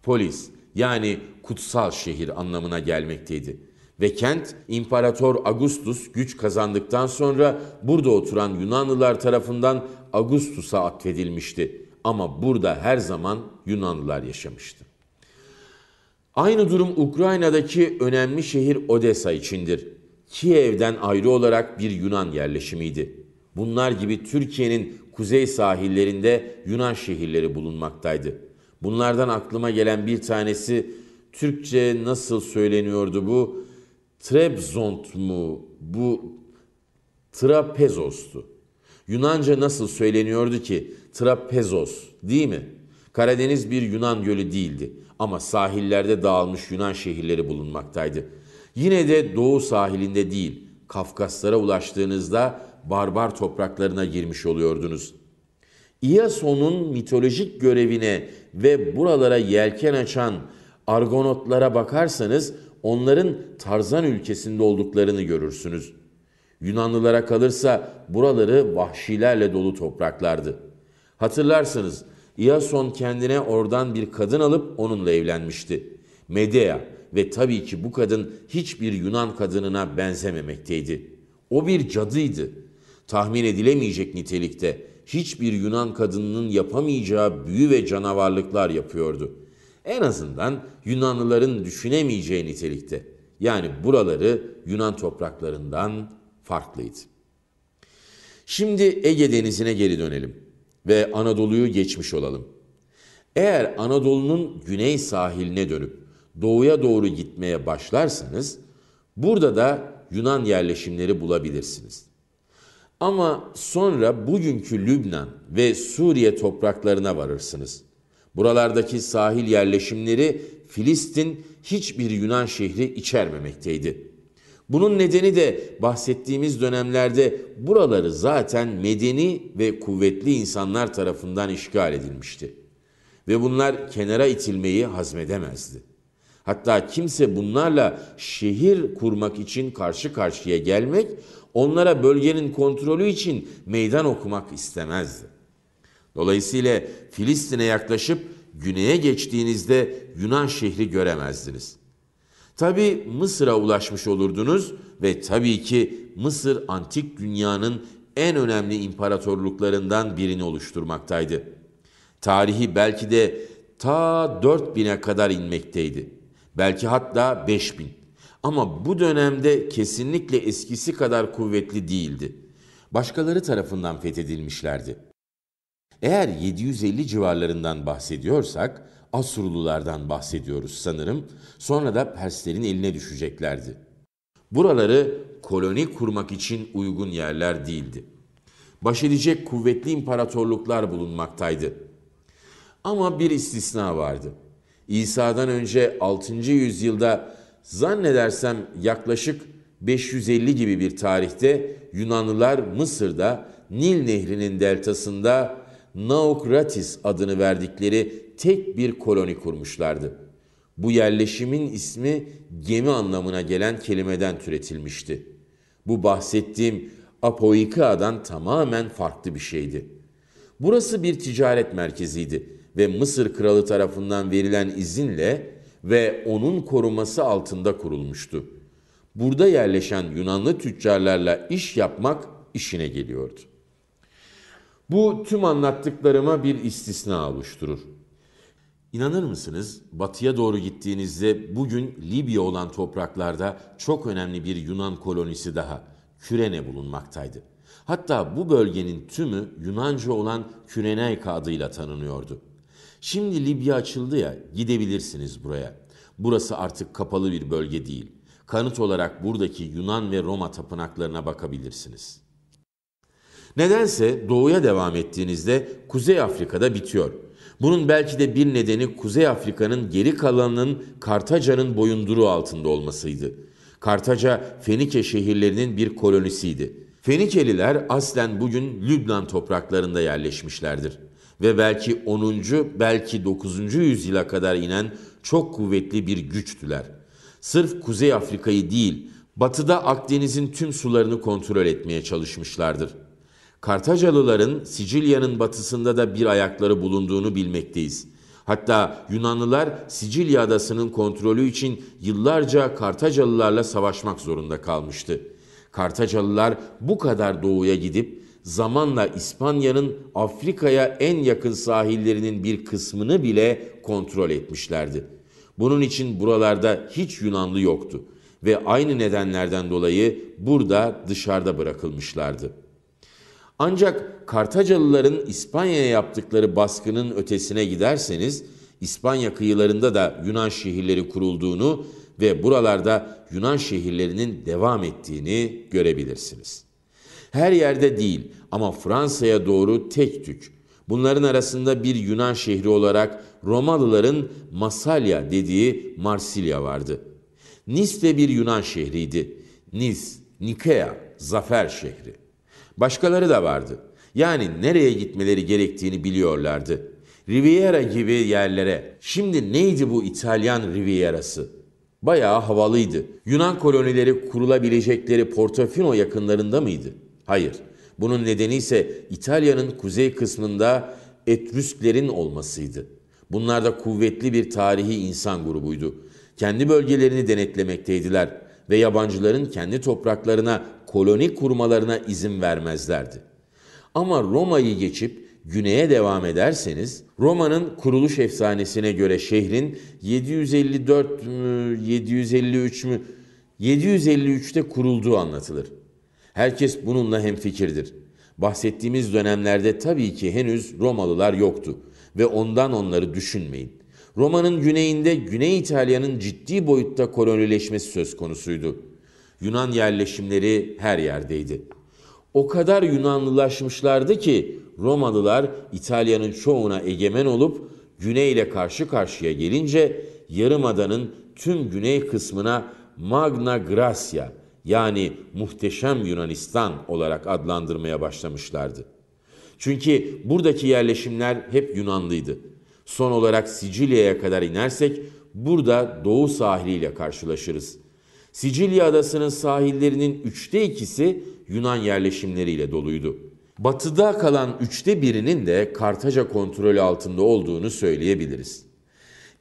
polis yani kutsal şehir anlamına gelmekteydi. Ve kent İmparator Augustus güç kazandıktan sonra burada oturan Yunanlılar tarafından Augustus'a atfedilmişti. Ama burada her zaman Yunanlılar yaşamıştı. Aynı durum Ukrayna'daki önemli şehir Odessa içindir. Kiev'den ayrı olarak bir Yunan yerleşimiydi. Bunlar gibi Türkiye'nin kuzey sahillerinde Yunan şehirleri bulunmaktaydı. Bunlardan aklıma gelen bir tanesi Türkçe nasıl söyleniyordu bu? Trebzont mu? Bu Trapezos'tu. Yunanca nasıl söyleniyordu ki? Trapezos değil mi? Karadeniz bir Yunan gölü değildi ama sahillerde dağılmış Yunan şehirleri bulunmaktaydı. Yine de doğu sahilinde değil, Kafkaslara ulaştığınızda barbar topraklarına girmiş oluyordunuz. İyason'un mitolojik görevine ve buralara yelken açan Argonotlara bakarsanız onların Tarzan ülkesinde olduklarını görürsünüz. Yunanlılara kalırsa buraları vahşilerle dolu topraklardı. Hatırlarsınız Iason kendine oradan bir kadın alıp onunla evlenmişti. Medea ve tabii ki bu kadın hiçbir Yunan kadınına benzememekteydi. O bir cadıydı. Tahmin edilemeyecek nitelikte hiçbir Yunan kadınının yapamayacağı büyü ve canavarlıklar yapıyordu. En azından Yunanlıların düşünemeyeceği nitelikte. Yani buraları Yunan topraklarından farklıydı. Şimdi Ege Denizi'ne geri dönelim ve Anadolu'yu geçmiş olalım. Eğer Anadolu'nun güney sahiline dönüp doğuya doğru gitmeye başlarsanız burada da Yunan yerleşimleri bulabilirsiniz. Ama sonra bugünkü Lübnan ve Suriye topraklarına varırsınız. Buralardaki sahil yerleşimleri Filistin hiçbir Yunan şehri içermemekteydi. Bunun nedeni de bahsettiğimiz dönemlerde buraları zaten medeni ve kuvvetli insanlar tarafından işgal edilmişti. Ve bunlar kenara itilmeyi hazmedemezdi. Hatta kimse bunlarla şehir kurmak için karşı karşıya gelmek, onlara bölgenin kontrolü için meydan okumak istemezdi. Dolayısıyla Filistin'e yaklaşıp güneye geçtiğinizde Yunan şehri göremezdiniz.'' Tabi Mısır'a ulaşmış olurdunuz ve tabii ki Mısır antik dünyanın en önemli imparatorluklarından birini oluşturmaktaydı. Tarihi belki de ta 4000'e kadar inmekteydi. Belki hatta 5000. Ama bu dönemde kesinlikle eskisi kadar kuvvetli değildi. Başkaları tarafından fethedilmişlerdi. Eğer 750 civarlarından bahsediyorsak Asurlulardan bahsediyoruz sanırım. Sonra da Perslerin eline düşeceklerdi. Buraları koloni kurmak için uygun yerler değildi. Baş edecek kuvvetli imparatorluklar bulunmaktaydı. Ama bir istisna vardı. İsa'dan önce 6. yüzyılda zannedersem yaklaşık 550 gibi bir tarihte Yunanlılar Mısır'da Nil Nehri'nin deltasında Naukratis adını verdikleri tek bir koloni kurmuşlardı. Bu yerleşimin ismi gemi anlamına gelen kelimeden türetilmişti. Bu bahsettiğim Apoika'dan tamamen farklı bir şeydi. Burası bir ticaret merkeziydi ve Mısır kralı tarafından verilen izinle ve onun koruması altında kurulmuştu. Burada yerleşen Yunanlı tüccarlarla iş yapmak işine geliyordu. Bu tüm anlattıklarıma bir istisna oluşturur. İnanır mısınız batıya doğru gittiğinizde bugün Libya olan topraklarda çok önemli bir Yunan kolonisi daha Kürene bulunmaktaydı. Hatta bu bölgenin tümü Yunanca olan Küreneyka adıyla tanınıyordu. Şimdi Libya açıldı ya gidebilirsiniz buraya. Burası artık kapalı bir bölge değil. Kanıt olarak buradaki Yunan ve Roma tapınaklarına bakabilirsiniz. Nedense doğuya devam ettiğinizde Kuzey Afrika'da bitiyor. Bunun belki de bir nedeni Kuzey Afrika'nın geri kalanının Kartaca'nın boyunduruğu altında olmasıydı. Kartaca Fenike şehirlerinin bir kolonisiydi. Fenikeliler aslen bugün Lübnan topraklarında yerleşmişlerdir ve belki 10. belki 9. yüzyıla kadar inen çok kuvvetli bir güçtüler. Sırf Kuzey Afrika'yı değil, batıda Akdeniz'in tüm sularını kontrol etmeye çalışmışlardır. Kartacalıların Sicilya'nın batısında da bir ayakları bulunduğunu bilmekteyiz. Hatta Yunanlılar Sicilya adasının kontrolü için yıllarca Kartacalılarla savaşmak zorunda kalmıştı. Kartacalılar bu kadar doğuya gidip zamanla İspanya'nın Afrika'ya en yakın sahillerinin bir kısmını bile kontrol etmişlerdi. Bunun için buralarda hiç Yunanlı yoktu ve aynı nedenlerden dolayı burada dışarıda bırakılmışlardı. Ancak Kartacalıların İspanya'ya yaptıkları baskının ötesine giderseniz İspanya kıyılarında da Yunan şehirleri kurulduğunu ve buralarda Yunan şehirlerinin devam ettiğini görebilirsiniz. Her yerde değil ama Fransa'ya doğru tek tük. Bunların arasında bir Yunan şehri olarak Romalıların Masalya dediği Marsilya vardı. Nis de bir Yunan şehriydi. Nis, Nikea, zafer şehri. Başkaları da vardı. Yani nereye gitmeleri gerektiğini biliyorlardı. Riviera gibi yerlere. Şimdi neydi bu İtalyan Riviera'sı? Bayağı havalıydı. Yunan kolonileri kurulabilecekleri Portofino yakınlarında mıydı? Hayır. Bunun nedeni ise İtalya'nın kuzey kısmında Etrüsklerin olmasıydı. Bunlar da kuvvetli bir tarihi insan grubuydu. Kendi bölgelerini denetlemekteydiler ve yabancıların kendi topraklarına koloni kurmalarına izin vermezlerdi. Ama Roma'yı geçip güneye devam ederseniz Roma'nın kuruluş efsanesine göre şehrin 754 mü 753 mü 753'te kurulduğu anlatılır. Herkes bununla hemfikirdir. Bahsettiğimiz dönemlerde tabii ki henüz Romalılar yoktu ve ondan onları düşünmeyin. Roma'nın güneyinde Güney İtalya'nın ciddi boyutta kolonileşmesi söz konusuydu. Yunan yerleşimleri her yerdeydi. O kadar Yunanlılaşmışlardı ki Romalılar İtalya'nın çoğuna egemen olup güney ile karşı karşıya gelince yarımadanın tüm güney kısmına Magna Gracia yani muhteşem Yunanistan olarak adlandırmaya başlamışlardı. Çünkü buradaki yerleşimler hep Yunanlıydı. Son olarak Sicilya'ya kadar inersek burada doğu sahiliyle karşılaşırız. Sicilya adasının sahillerinin üçte ikisi Yunan yerleşimleriyle doluydu. Batıda kalan üçte birinin de Kartaca kontrolü altında olduğunu söyleyebiliriz.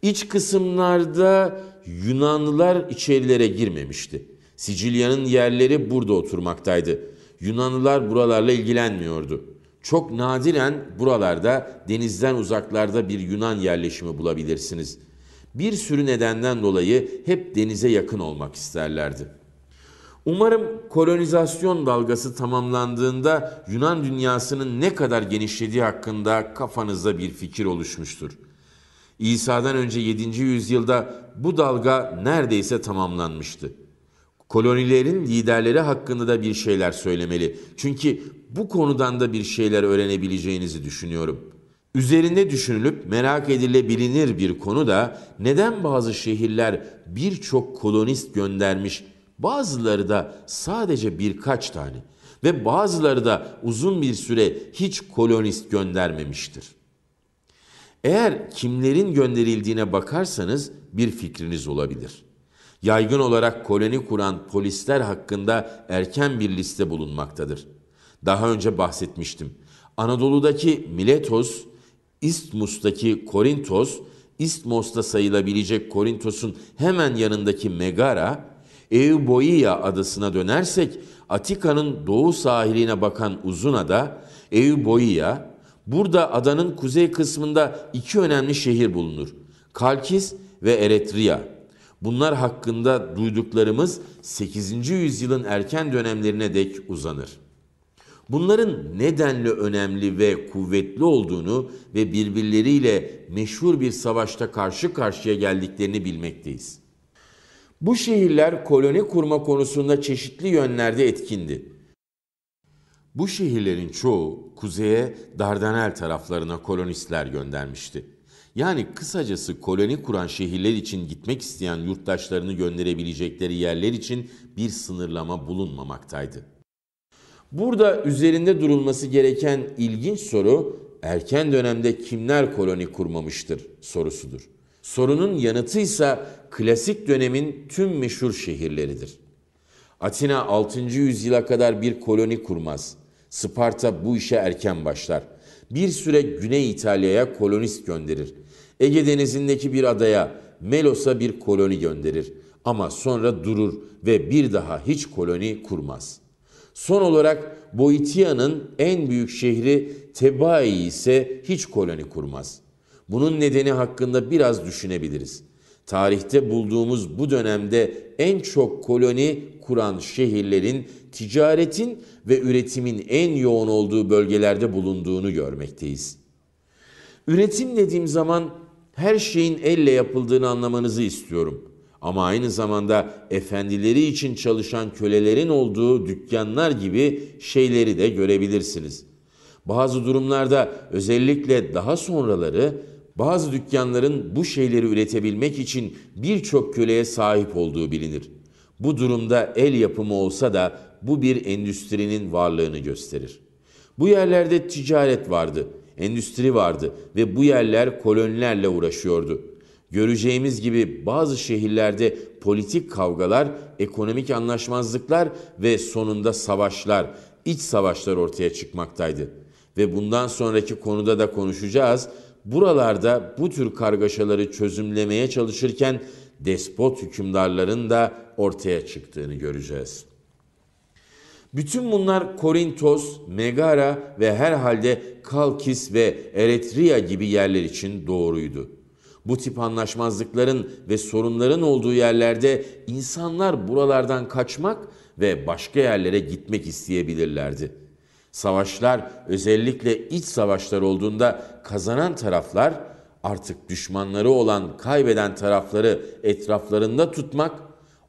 İç kısımlarda Yunanlılar içerilere girmemişti. Sicilya'nın yerleri burada oturmaktaydı. Yunanlılar buralarla ilgilenmiyordu. Çok nadiren buralarda denizden uzaklarda bir Yunan yerleşimi bulabilirsiniz bir sürü nedenden dolayı hep denize yakın olmak isterlerdi. Umarım kolonizasyon dalgası tamamlandığında Yunan dünyasının ne kadar genişlediği hakkında kafanızda bir fikir oluşmuştur. İsa'dan önce 7. yüzyılda bu dalga neredeyse tamamlanmıştı. Kolonilerin liderleri hakkında da bir şeyler söylemeli. Çünkü bu konudan da bir şeyler öğrenebileceğinizi düşünüyorum.'' Üzerinde düşünülüp merak edilebilinir bir konu da neden bazı şehirler birçok kolonist göndermiş, bazıları da sadece birkaç tane ve bazıları da uzun bir süre hiç kolonist göndermemiştir. Eğer kimlerin gönderildiğine bakarsanız bir fikriniz olabilir. Yaygın olarak koloni kuran polisler hakkında erken bir liste bulunmaktadır. Daha önce bahsetmiştim. Anadolu'daki Miletos, İstmus'taki Korintos, İstmos'ta sayılabilecek Korintos'un hemen yanındaki Megara, Euboia adasına dönersek Atika'nın doğu sahiline bakan Uzunada, Euboia, burada adanın kuzey kısmında iki önemli şehir bulunur. Kalkis ve Eretria. Bunlar hakkında duyduklarımız 8. yüzyılın erken dönemlerine dek uzanır. Bunların nedenle önemli ve kuvvetli olduğunu ve birbirleriyle meşhur bir savaşta karşı karşıya geldiklerini bilmekteyiz. Bu şehirler koloni kurma konusunda çeşitli yönlerde etkindi. Bu şehirlerin çoğu kuzeye Dardanel taraflarına kolonistler göndermişti. Yani kısacası koloni kuran şehirler için gitmek isteyen yurttaşlarını gönderebilecekleri yerler için bir sınırlama bulunmamaktaydı. Burada üzerinde durulması gereken ilginç soru erken dönemde kimler koloni kurmamıştır sorusudur. Sorunun yanıtı ise klasik dönemin tüm meşhur şehirleridir. Atina 6. yüzyıla kadar bir koloni kurmaz. Sparta bu işe erken başlar. Bir süre Güney İtalya'ya kolonist gönderir. Ege Denizi'ndeki bir adaya, Melos'a bir koloni gönderir. Ama sonra durur ve bir daha hiç koloni kurmaz.'' Son olarak Boitia'nın en büyük şehri Tebai ise hiç koloni kurmaz. Bunun nedeni hakkında biraz düşünebiliriz. Tarihte bulduğumuz bu dönemde en çok koloni kuran şehirlerin ticaretin ve üretimin en yoğun olduğu bölgelerde bulunduğunu görmekteyiz. Üretim dediğim zaman her şeyin elle yapıldığını anlamanızı istiyorum. Ama aynı zamanda efendileri için çalışan kölelerin olduğu dükkanlar gibi şeyleri de görebilirsiniz. Bazı durumlarda özellikle daha sonraları bazı dükkanların bu şeyleri üretebilmek için birçok köleye sahip olduğu bilinir. Bu durumda el yapımı olsa da bu bir endüstrinin varlığını gösterir. Bu yerlerde ticaret vardı, endüstri vardı ve bu yerler kolonilerle uğraşıyordu.'' Göreceğimiz gibi bazı şehirlerde politik kavgalar, ekonomik anlaşmazlıklar ve sonunda savaşlar, iç savaşlar ortaya çıkmaktaydı. Ve bundan sonraki konuda da konuşacağız. Buralarda bu tür kargaşaları çözümlemeye çalışırken despot hükümdarların da ortaya çıktığını göreceğiz. Bütün bunlar Korintos, Megara ve herhalde Kalkis ve Eretria gibi yerler için doğruydu. Bu tip anlaşmazlıkların ve sorunların olduğu yerlerde insanlar buralardan kaçmak ve başka yerlere gitmek isteyebilirlerdi. Savaşlar özellikle iç savaşlar olduğunda kazanan taraflar artık düşmanları olan kaybeden tarafları etraflarında tutmak,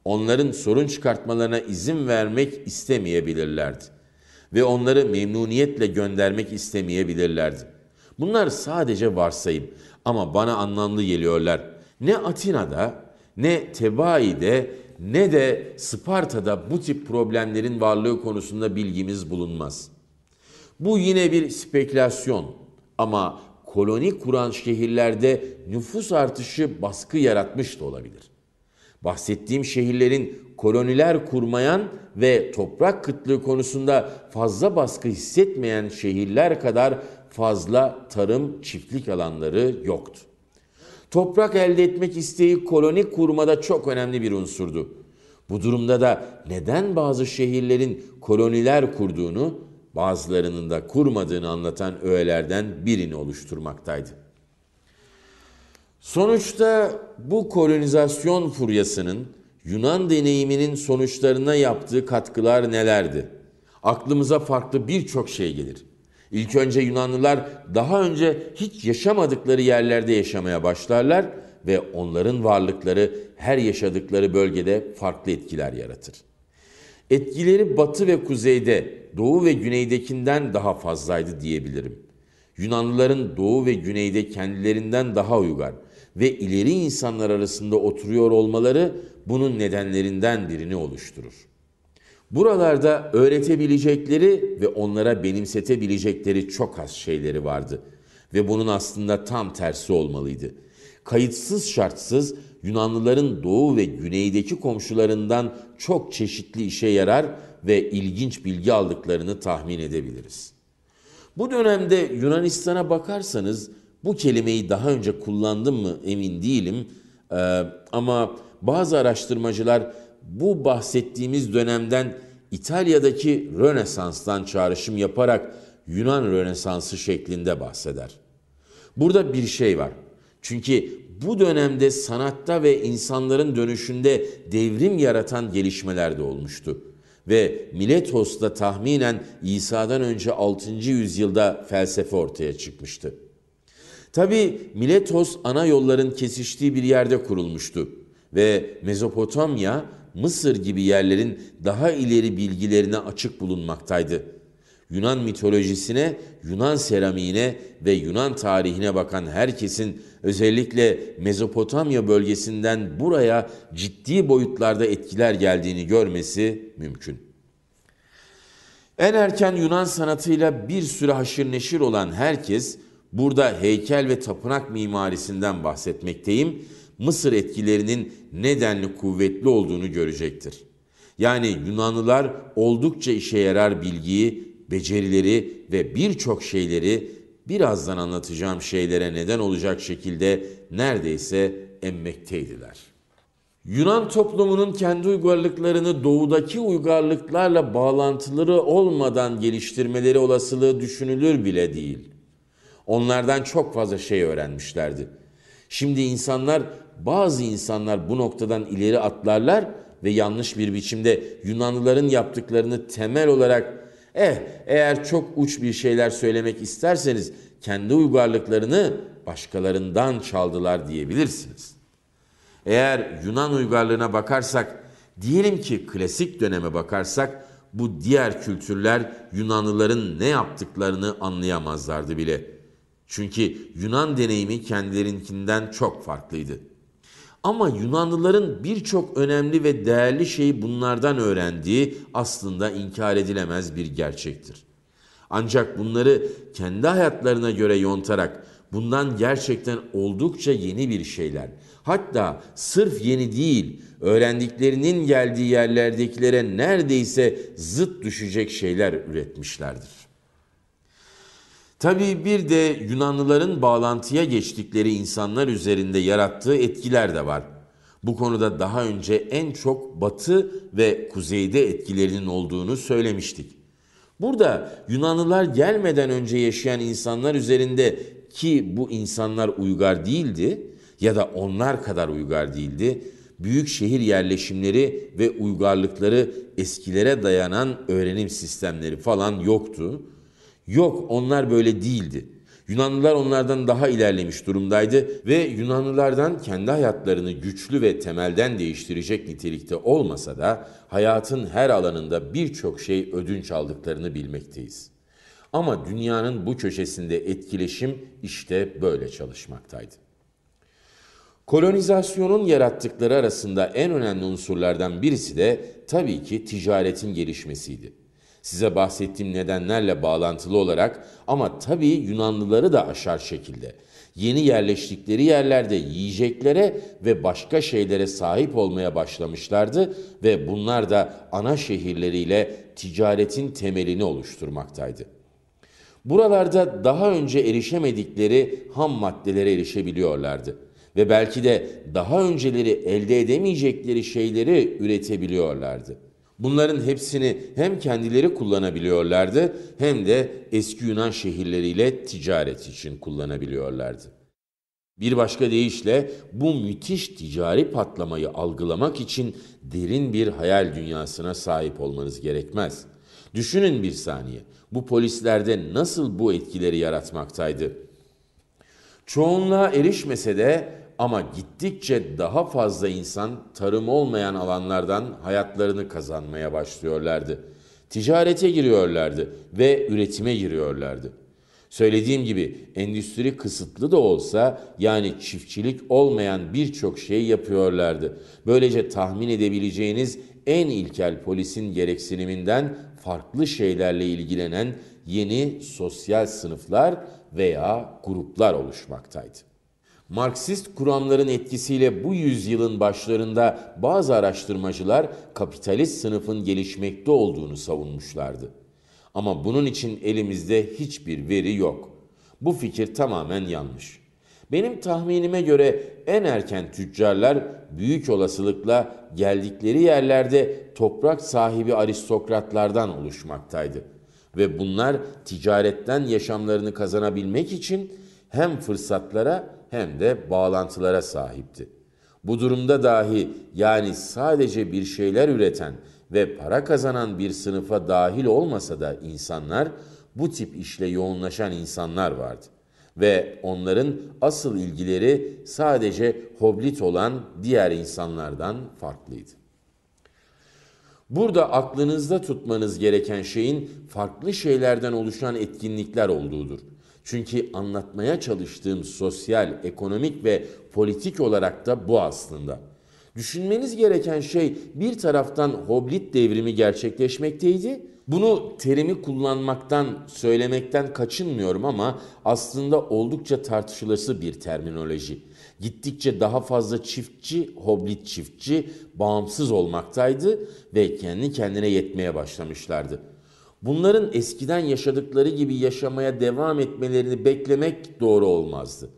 onların sorun çıkartmalarına izin vermek istemeyebilirlerdi ve onları memnuniyetle göndermek istemeyebilirlerdi. Bunlar sadece varsayım ama bana anlamlı geliyorlar. Ne Atina'da, ne Tebai'de, ne de Sparta'da bu tip problemlerin varlığı konusunda bilgimiz bulunmaz. Bu yine bir spekülasyon ama koloni kuran şehirlerde nüfus artışı baskı yaratmış da olabilir. Bahsettiğim şehirlerin koloniler kurmayan ve toprak kıtlığı konusunda fazla baskı hissetmeyen şehirler kadar fazla tarım, çiftlik alanları yoktu. Toprak elde etmek isteği koloni kurmada çok önemli bir unsurdu. Bu durumda da neden bazı şehirlerin koloniler kurduğunu, bazılarının da kurmadığını anlatan öğelerden birini oluşturmaktaydı. Sonuçta bu kolonizasyon furyasının Yunan deneyiminin sonuçlarına yaptığı katkılar nelerdi? Aklımıza farklı birçok şey gelir. İlk önce Yunanlılar daha önce hiç yaşamadıkları yerlerde yaşamaya başlarlar ve onların varlıkları her yaşadıkları bölgede farklı etkiler yaratır. Etkileri batı ve kuzeyde, doğu ve güneydekinden daha fazlaydı diyebilirim. Yunanlıların doğu ve güneyde kendilerinden daha uygar ve ileri insanlar arasında oturuyor olmaları bunun nedenlerinden birini oluşturur. Buralarda öğretebilecekleri ve onlara benimsetebilecekleri çok az şeyleri vardı ve bunun aslında tam tersi olmalıydı. Kayıtsız şartsız Yunanlıların doğu ve güneydeki komşularından çok çeşitli işe yarar ve ilginç bilgi aldıklarını tahmin edebiliriz. Bu dönemde Yunanistan'a bakarsanız bu kelimeyi daha önce kullandım mı emin değilim ee, ama bazı araştırmacılar bu bahsettiğimiz dönemden İtalya'daki Rönesans'tan çağrışım yaparak Yunan Rönesansı şeklinde bahseder. Burada bir şey var. Çünkü bu dönemde sanatta ve insanların dönüşünde devrim yaratan gelişmeler de olmuştu. Ve Miletos'ta tahminen İsa'dan önce 6. yüzyılda felsefe ortaya çıkmıştı. Tabi Miletos ana yolların kesiştiği bir yerde kurulmuştu ve Mezopotamya Mısır gibi yerlerin daha ileri bilgilerine açık bulunmaktaydı. Yunan mitolojisine, Yunan seramiğine ve Yunan tarihine bakan herkesin özellikle Mezopotamya bölgesinden buraya ciddi boyutlarda etkiler geldiğini görmesi mümkün. En erken Yunan sanatıyla bir süre haşır neşir olan herkes burada heykel ve tapınak mimarisinden bahsetmekteyim Mısır etkilerinin nedenli kuvvetli olduğunu görecektir. Yani Yunanlılar oldukça işe yarar bilgiyi, becerileri ve birçok şeyleri birazdan anlatacağım şeylere neden olacak şekilde neredeyse emmekteydiler. Yunan toplumunun kendi uygarlıklarını doğudaki uygarlıklarla bağlantıları olmadan geliştirmeleri olasılığı düşünülür bile değil. Onlardan çok fazla şey öğrenmişlerdi. Şimdi insanlar bazı insanlar bu noktadan ileri atlarlar ve yanlış bir biçimde Yunanlıların yaptıklarını temel olarak eh eğer çok uç bir şeyler söylemek isterseniz kendi uygarlıklarını başkalarından çaldılar diyebilirsiniz. Eğer Yunan uygarlığına bakarsak, diyelim ki klasik döneme bakarsak bu diğer kültürler Yunanlıların ne yaptıklarını anlayamazlardı bile. Çünkü Yunan deneyimi kendilerinkinden çok farklıydı. Ama Yunanlıların birçok önemli ve değerli şeyi bunlardan öğrendiği aslında inkar edilemez bir gerçektir. Ancak bunları kendi hayatlarına göre yontarak bundan gerçekten oldukça yeni bir şeyler. Hatta sırf yeni değil, öğrendiklerinin geldiği yerlerdekilere neredeyse zıt düşecek şeyler üretmişlerdir. Tabii bir de Yunanlıların bağlantıya geçtikleri insanlar üzerinde yarattığı etkiler de var. Bu konuda daha önce en çok batı ve kuzeyde etkilerinin olduğunu söylemiştik. Burada Yunanlılar gelmeden önce yaşayan insanlar üzerinde ki bu insanlar uygar değildi ya da onlar kadar uygar değildi, büyük şehir yerleşimleri ve uygarlıkları eskilere dayanan öğrenim sistemleri falan yoktu. Yok onlar böyle değildi. Yunanlılar onlardan daha ilerlemiş durumdaydı ve Yunanlılardan kendi hayatlarını güçlü ve temelden değiştirecek nitelikte olmasa da hayatın her alanında birçok şey ödünç aldıklarını bilmekteyiz. Ama dünyanın bu köşesinde etkileşim işte böyle çalışmaktaydı. Kolonizasyonun yarattıkları arasında en önemli unsurlardan birisi de tabii ki ticaretin gelişmesiydi size bahsettiğim nedenlerle bağlantılı olarak ama tabii Yunanlıları da aşar şekilde. Yeni yerleştikleri yerlerde yiyeceklere ve başka şeylere sahip olmaya başlamışlardı ve bunlar da ana şehirleriyle ticaretin temelini oluşturmaktaydı. Buralarda daha önce erişemedikleri ham maddelere erişebiliyorlardı ve belki de daha önceleri elde edemeyecekleri şeyleri üretebiliyorlardı. Bunların hepsini hem kendileri kullanabiliyorlardı hem de eski Yunan şehirleriyle ticaret için kullanabiliyorlardı. Bir başka deyişle bu müthiş ticari patlamayı algılamak için derin bir hayal dünyasına sahip olmanız gerekmez. Düşünün bir saniye. Bu polislerde nasıl bu etkileri yaratmaktaydı? Çoğunluğa erişmese de ama gittikçe daha fazla insan tarım olmayan alanlardan hayatlarını kazanmaya başlıyorlardı. Ticarete giriyorlardı ve üretime giriyorlardı. Söylediğim gibi endüstri kısıtlı da olsa yani çiftçilik olmayan birçok şey yapıyorlardı. Böylece tahmin edebileceğiniz en ilkel polisin gereksiniminden farklı şeylerle ilgilenen yeni sosyal sınıflar veya gruplar oluşmaktaydı. Marksist kuramların etkisiyle bu yüzyılın başlarında bazı araştırmacılar kapitalist sınıfın gelişmekte olduğunu savunmuşlardı. Ama bunun için elimizde hiçbir veri yok. Bu fikir tamamen yanlış. Benim tahminime göre en erken tüccarlar büyük olasılıkla geldikleri yerlerde toprak sahibi aristokratlardan oluşmaktaydı ve bunlar ticaretten yaşamlarını kazanabilmek için hem fırsatlara hem de bağlantılara sahipti. Bu durumda dahi yani sadece bir şeyler üreten ve para kazanan bir sınıfa dahil olmasa da insanlar bu tip işle yoğunlaşan insanlar vardı ve onların asıl ilgileri sadece hoblit olan diğer insanlardan farklıydı. Burada aklınızda tutmanız gereken şeyin farklı şeylerden oluşan etkinlikler olduğudur. Çünkü anlatmaya çalıştığım sosyal, ekonomik ve politik olarak da bu aslında. Düşünmeniz gereken şey bir taraftan Hoblit devrimi gerçekleşmekteydi. Bunu terimi kullanmaktan, söylemekten kaçınmıyorum ama aslında oldukça tartışılası bir terminoloji. Gittikçe daha fazla çiftçi, hoblit çiftçi bağımsız olmaktaydı ve kendi kendine yetmeye başlamışlardı bunların eskiden yaşadıkları gibi yaşamaya devam etmelerini beklemek doğru olmazdı.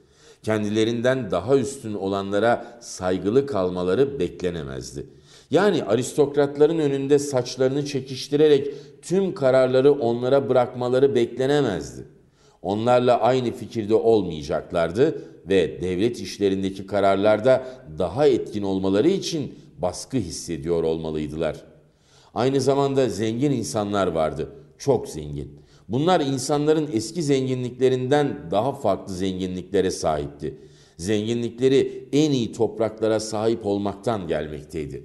Kendilerinden daha üstün olanlara saygılı kalmaları beklenemezdi. Yani aristokratların önünde saçlarını çekiştirerek tüm kararları onlara bırakmaları beklenemezdi. Onlarla aynı fikirde olmayacaklardı ve devlet işlerindeki kararlarda daha etkin olmaları için baskı hissediyor olmalıydılar.'' Aynı zamanda zengin insanlar vardı. Çok zengin. Bunlar insanların eski zenginliklerinden daha farklı zenginliklere sahipti. Zenginlikleri en iyi topraklara sahip olmaktan gelmekteydi.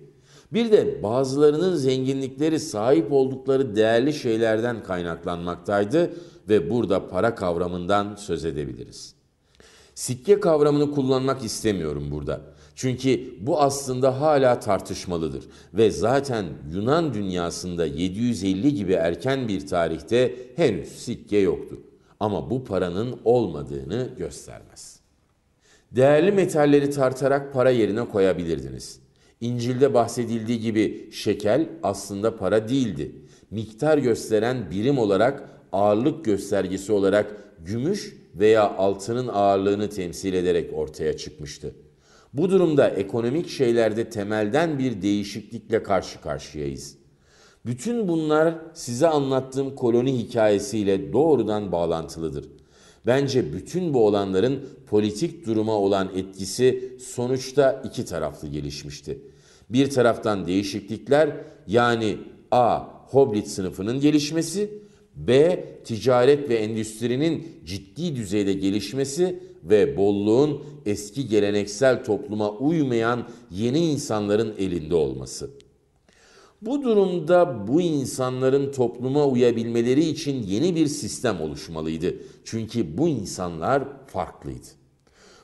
Bir de bazılarının zenginlikleri sahip oldukları değerli şeylerden kaynaklanmaktaydı ve burada para kavramından söz edebiliriz. Sikke kavramını kullanmak istemiyorum burada. Çünkü bu aslında hala tartışmalıdır ve zaten Yunan dünyasında 750 gibi erken bir tarihte henüz sikke yoktu. Ama bu paranın olmadığını göstermez. Değerli metalleri tartarak para yerine koyabilirdiniz. İncil'de bahsedildiği gibi şekel aslında para değildi. Miktar gösteren birim olarak ağırlık göstergesi olarak gümüş veya altının ağırlığını temsil ederek ortaya çıkmıştı. Bu durumda ekonomik şeylerde temelden bir değişiklikle karşı karşıyayız. Bütün bunlar size anlattığım koloni hikayesiyle doğrudan bağlantılıdır. Bence bütün bu olanların politik duruma olan etkisi sonuçta iki taraflı gelişmişti. Bir taraftan değişiklikler yani A. Hoblit sınıfının gelişmesi, B. Ticaret ve endüstrinin ciddi düzeyde gelişmesi ve bolluğun eski geleneksel topluma uymayan yeni insanların elinde olması. Bu durumda bu insanların topluma uyabilmeleri için yeni bir sistem oluşmalıydı. Çünkü bu insanlar farklıydı.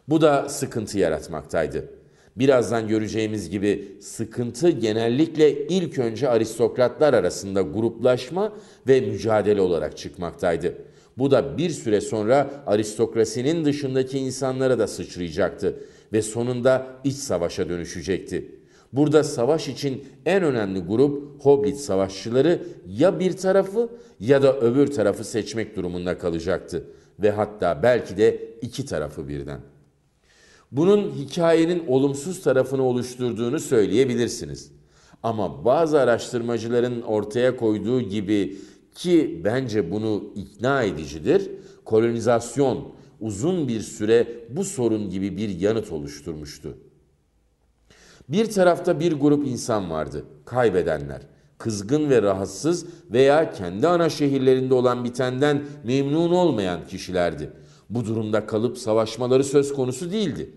Bu da sıkıntı yaratmaktaydı. Birazdan göreceğimiz gibi sıkıntı genellikle ilk önce aristokratlar arasında gruplaşma ve mücadele olarak çıkmaktaydı. Bu da bir süre sonra aristokrasinin dışındaki insanlara da sıçrayacaktı ve sonunda iç savaşa dönüşecekti. Burada savaş için en önemli grup Hoblit savaşçıları ya bir tarafı ya da öbür tarafı seçmek durumunda kalacaktı ve hatta belki de iki tarafı birden. Bunun hikayenin olumsuz tarafını oluşturduğunu söyleyebilirsiniz. Ama bazı araştırmacıların ortaya koyduğu gibi ki bence bunu ikna edicidir. Kolonizasyon uzun bir süre bu sorun gibi bir yanıt oluşturmuştu. Bir tarafta bir grup insan vardı, kaybedenler. Kızgın ve rahatsız veya kendi ana şehirlerinde olan bitenden memnun olmayan kişilerdi. Bu durumda kalıp savaşmaları söz konusu değildi.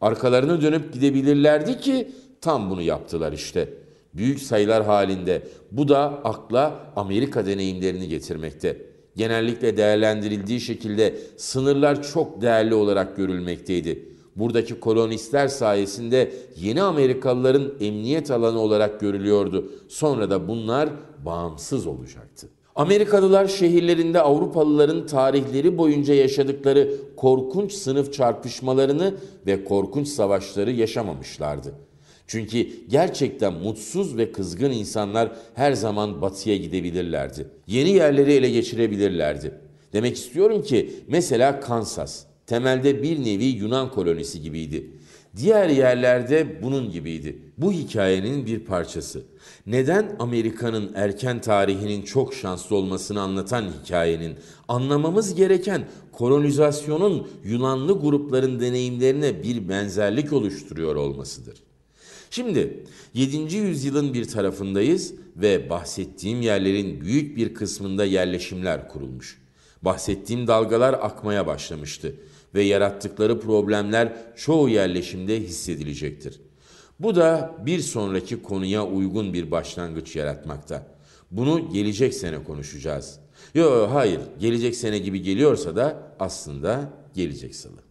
Arkalarına dönüp gidebilirlerdi ki tam bunu yaptılar işte.'' büyük sayılar halinde. Bu da akla Amerika deneyimlerini getirmekte. Genellikle değerlendirildiği şekilde sınırlar çok değerli olarak görülmekteydi. Buradaki kolonistler sayesinde yeni Amerikalıların emniyet alanı olarak görülüyordu. Sonra da bunlar bağımsız olacaktı. Amerikalılar şehirlerinde Avrupalıların tarihleri boyunca yaşadıkları korkunç sınıf çarpışmalarını ve korkunç savaşları yaşamamışlardı. Çünkü gerçekten mutsuz ve kızgın insanlar her zaman batıya gidebilirlerdi. Yeni yerleri ele geçirebilirlerdi. Demek istiyorum ki mesela Kansas temelde bir nevi Yunan kolonisi gibiydi. Diğer yerlerde bunun gibiydi. Bu hikayenin bir parçası. Neden Amerika'nın erken tarihinin çok şanslı olmasını anlatan hikayenin anlamamız gereken kolonizasyonun Yunanlı grupların deneyimlerine bir benzerlik oluşturuyor olmasıdır. Şimdi 7. yüzyılın bir tarafındayız ve bahsettiğim yerlerin büyük bir kısmında yerleşimler kurulmuş. Bahsettiğim dalgalar akmaya başlamıştı ve yarattıkları problemler çoğu yerleşimde hissedilecektir. Bu da bir sonraki konuya uygun bir başlangıç yaratmakta. Bunu gelecek sene konuşacağız. Yo hayır, gelecek sene gibi geliyorsa da aslında gelecek salı.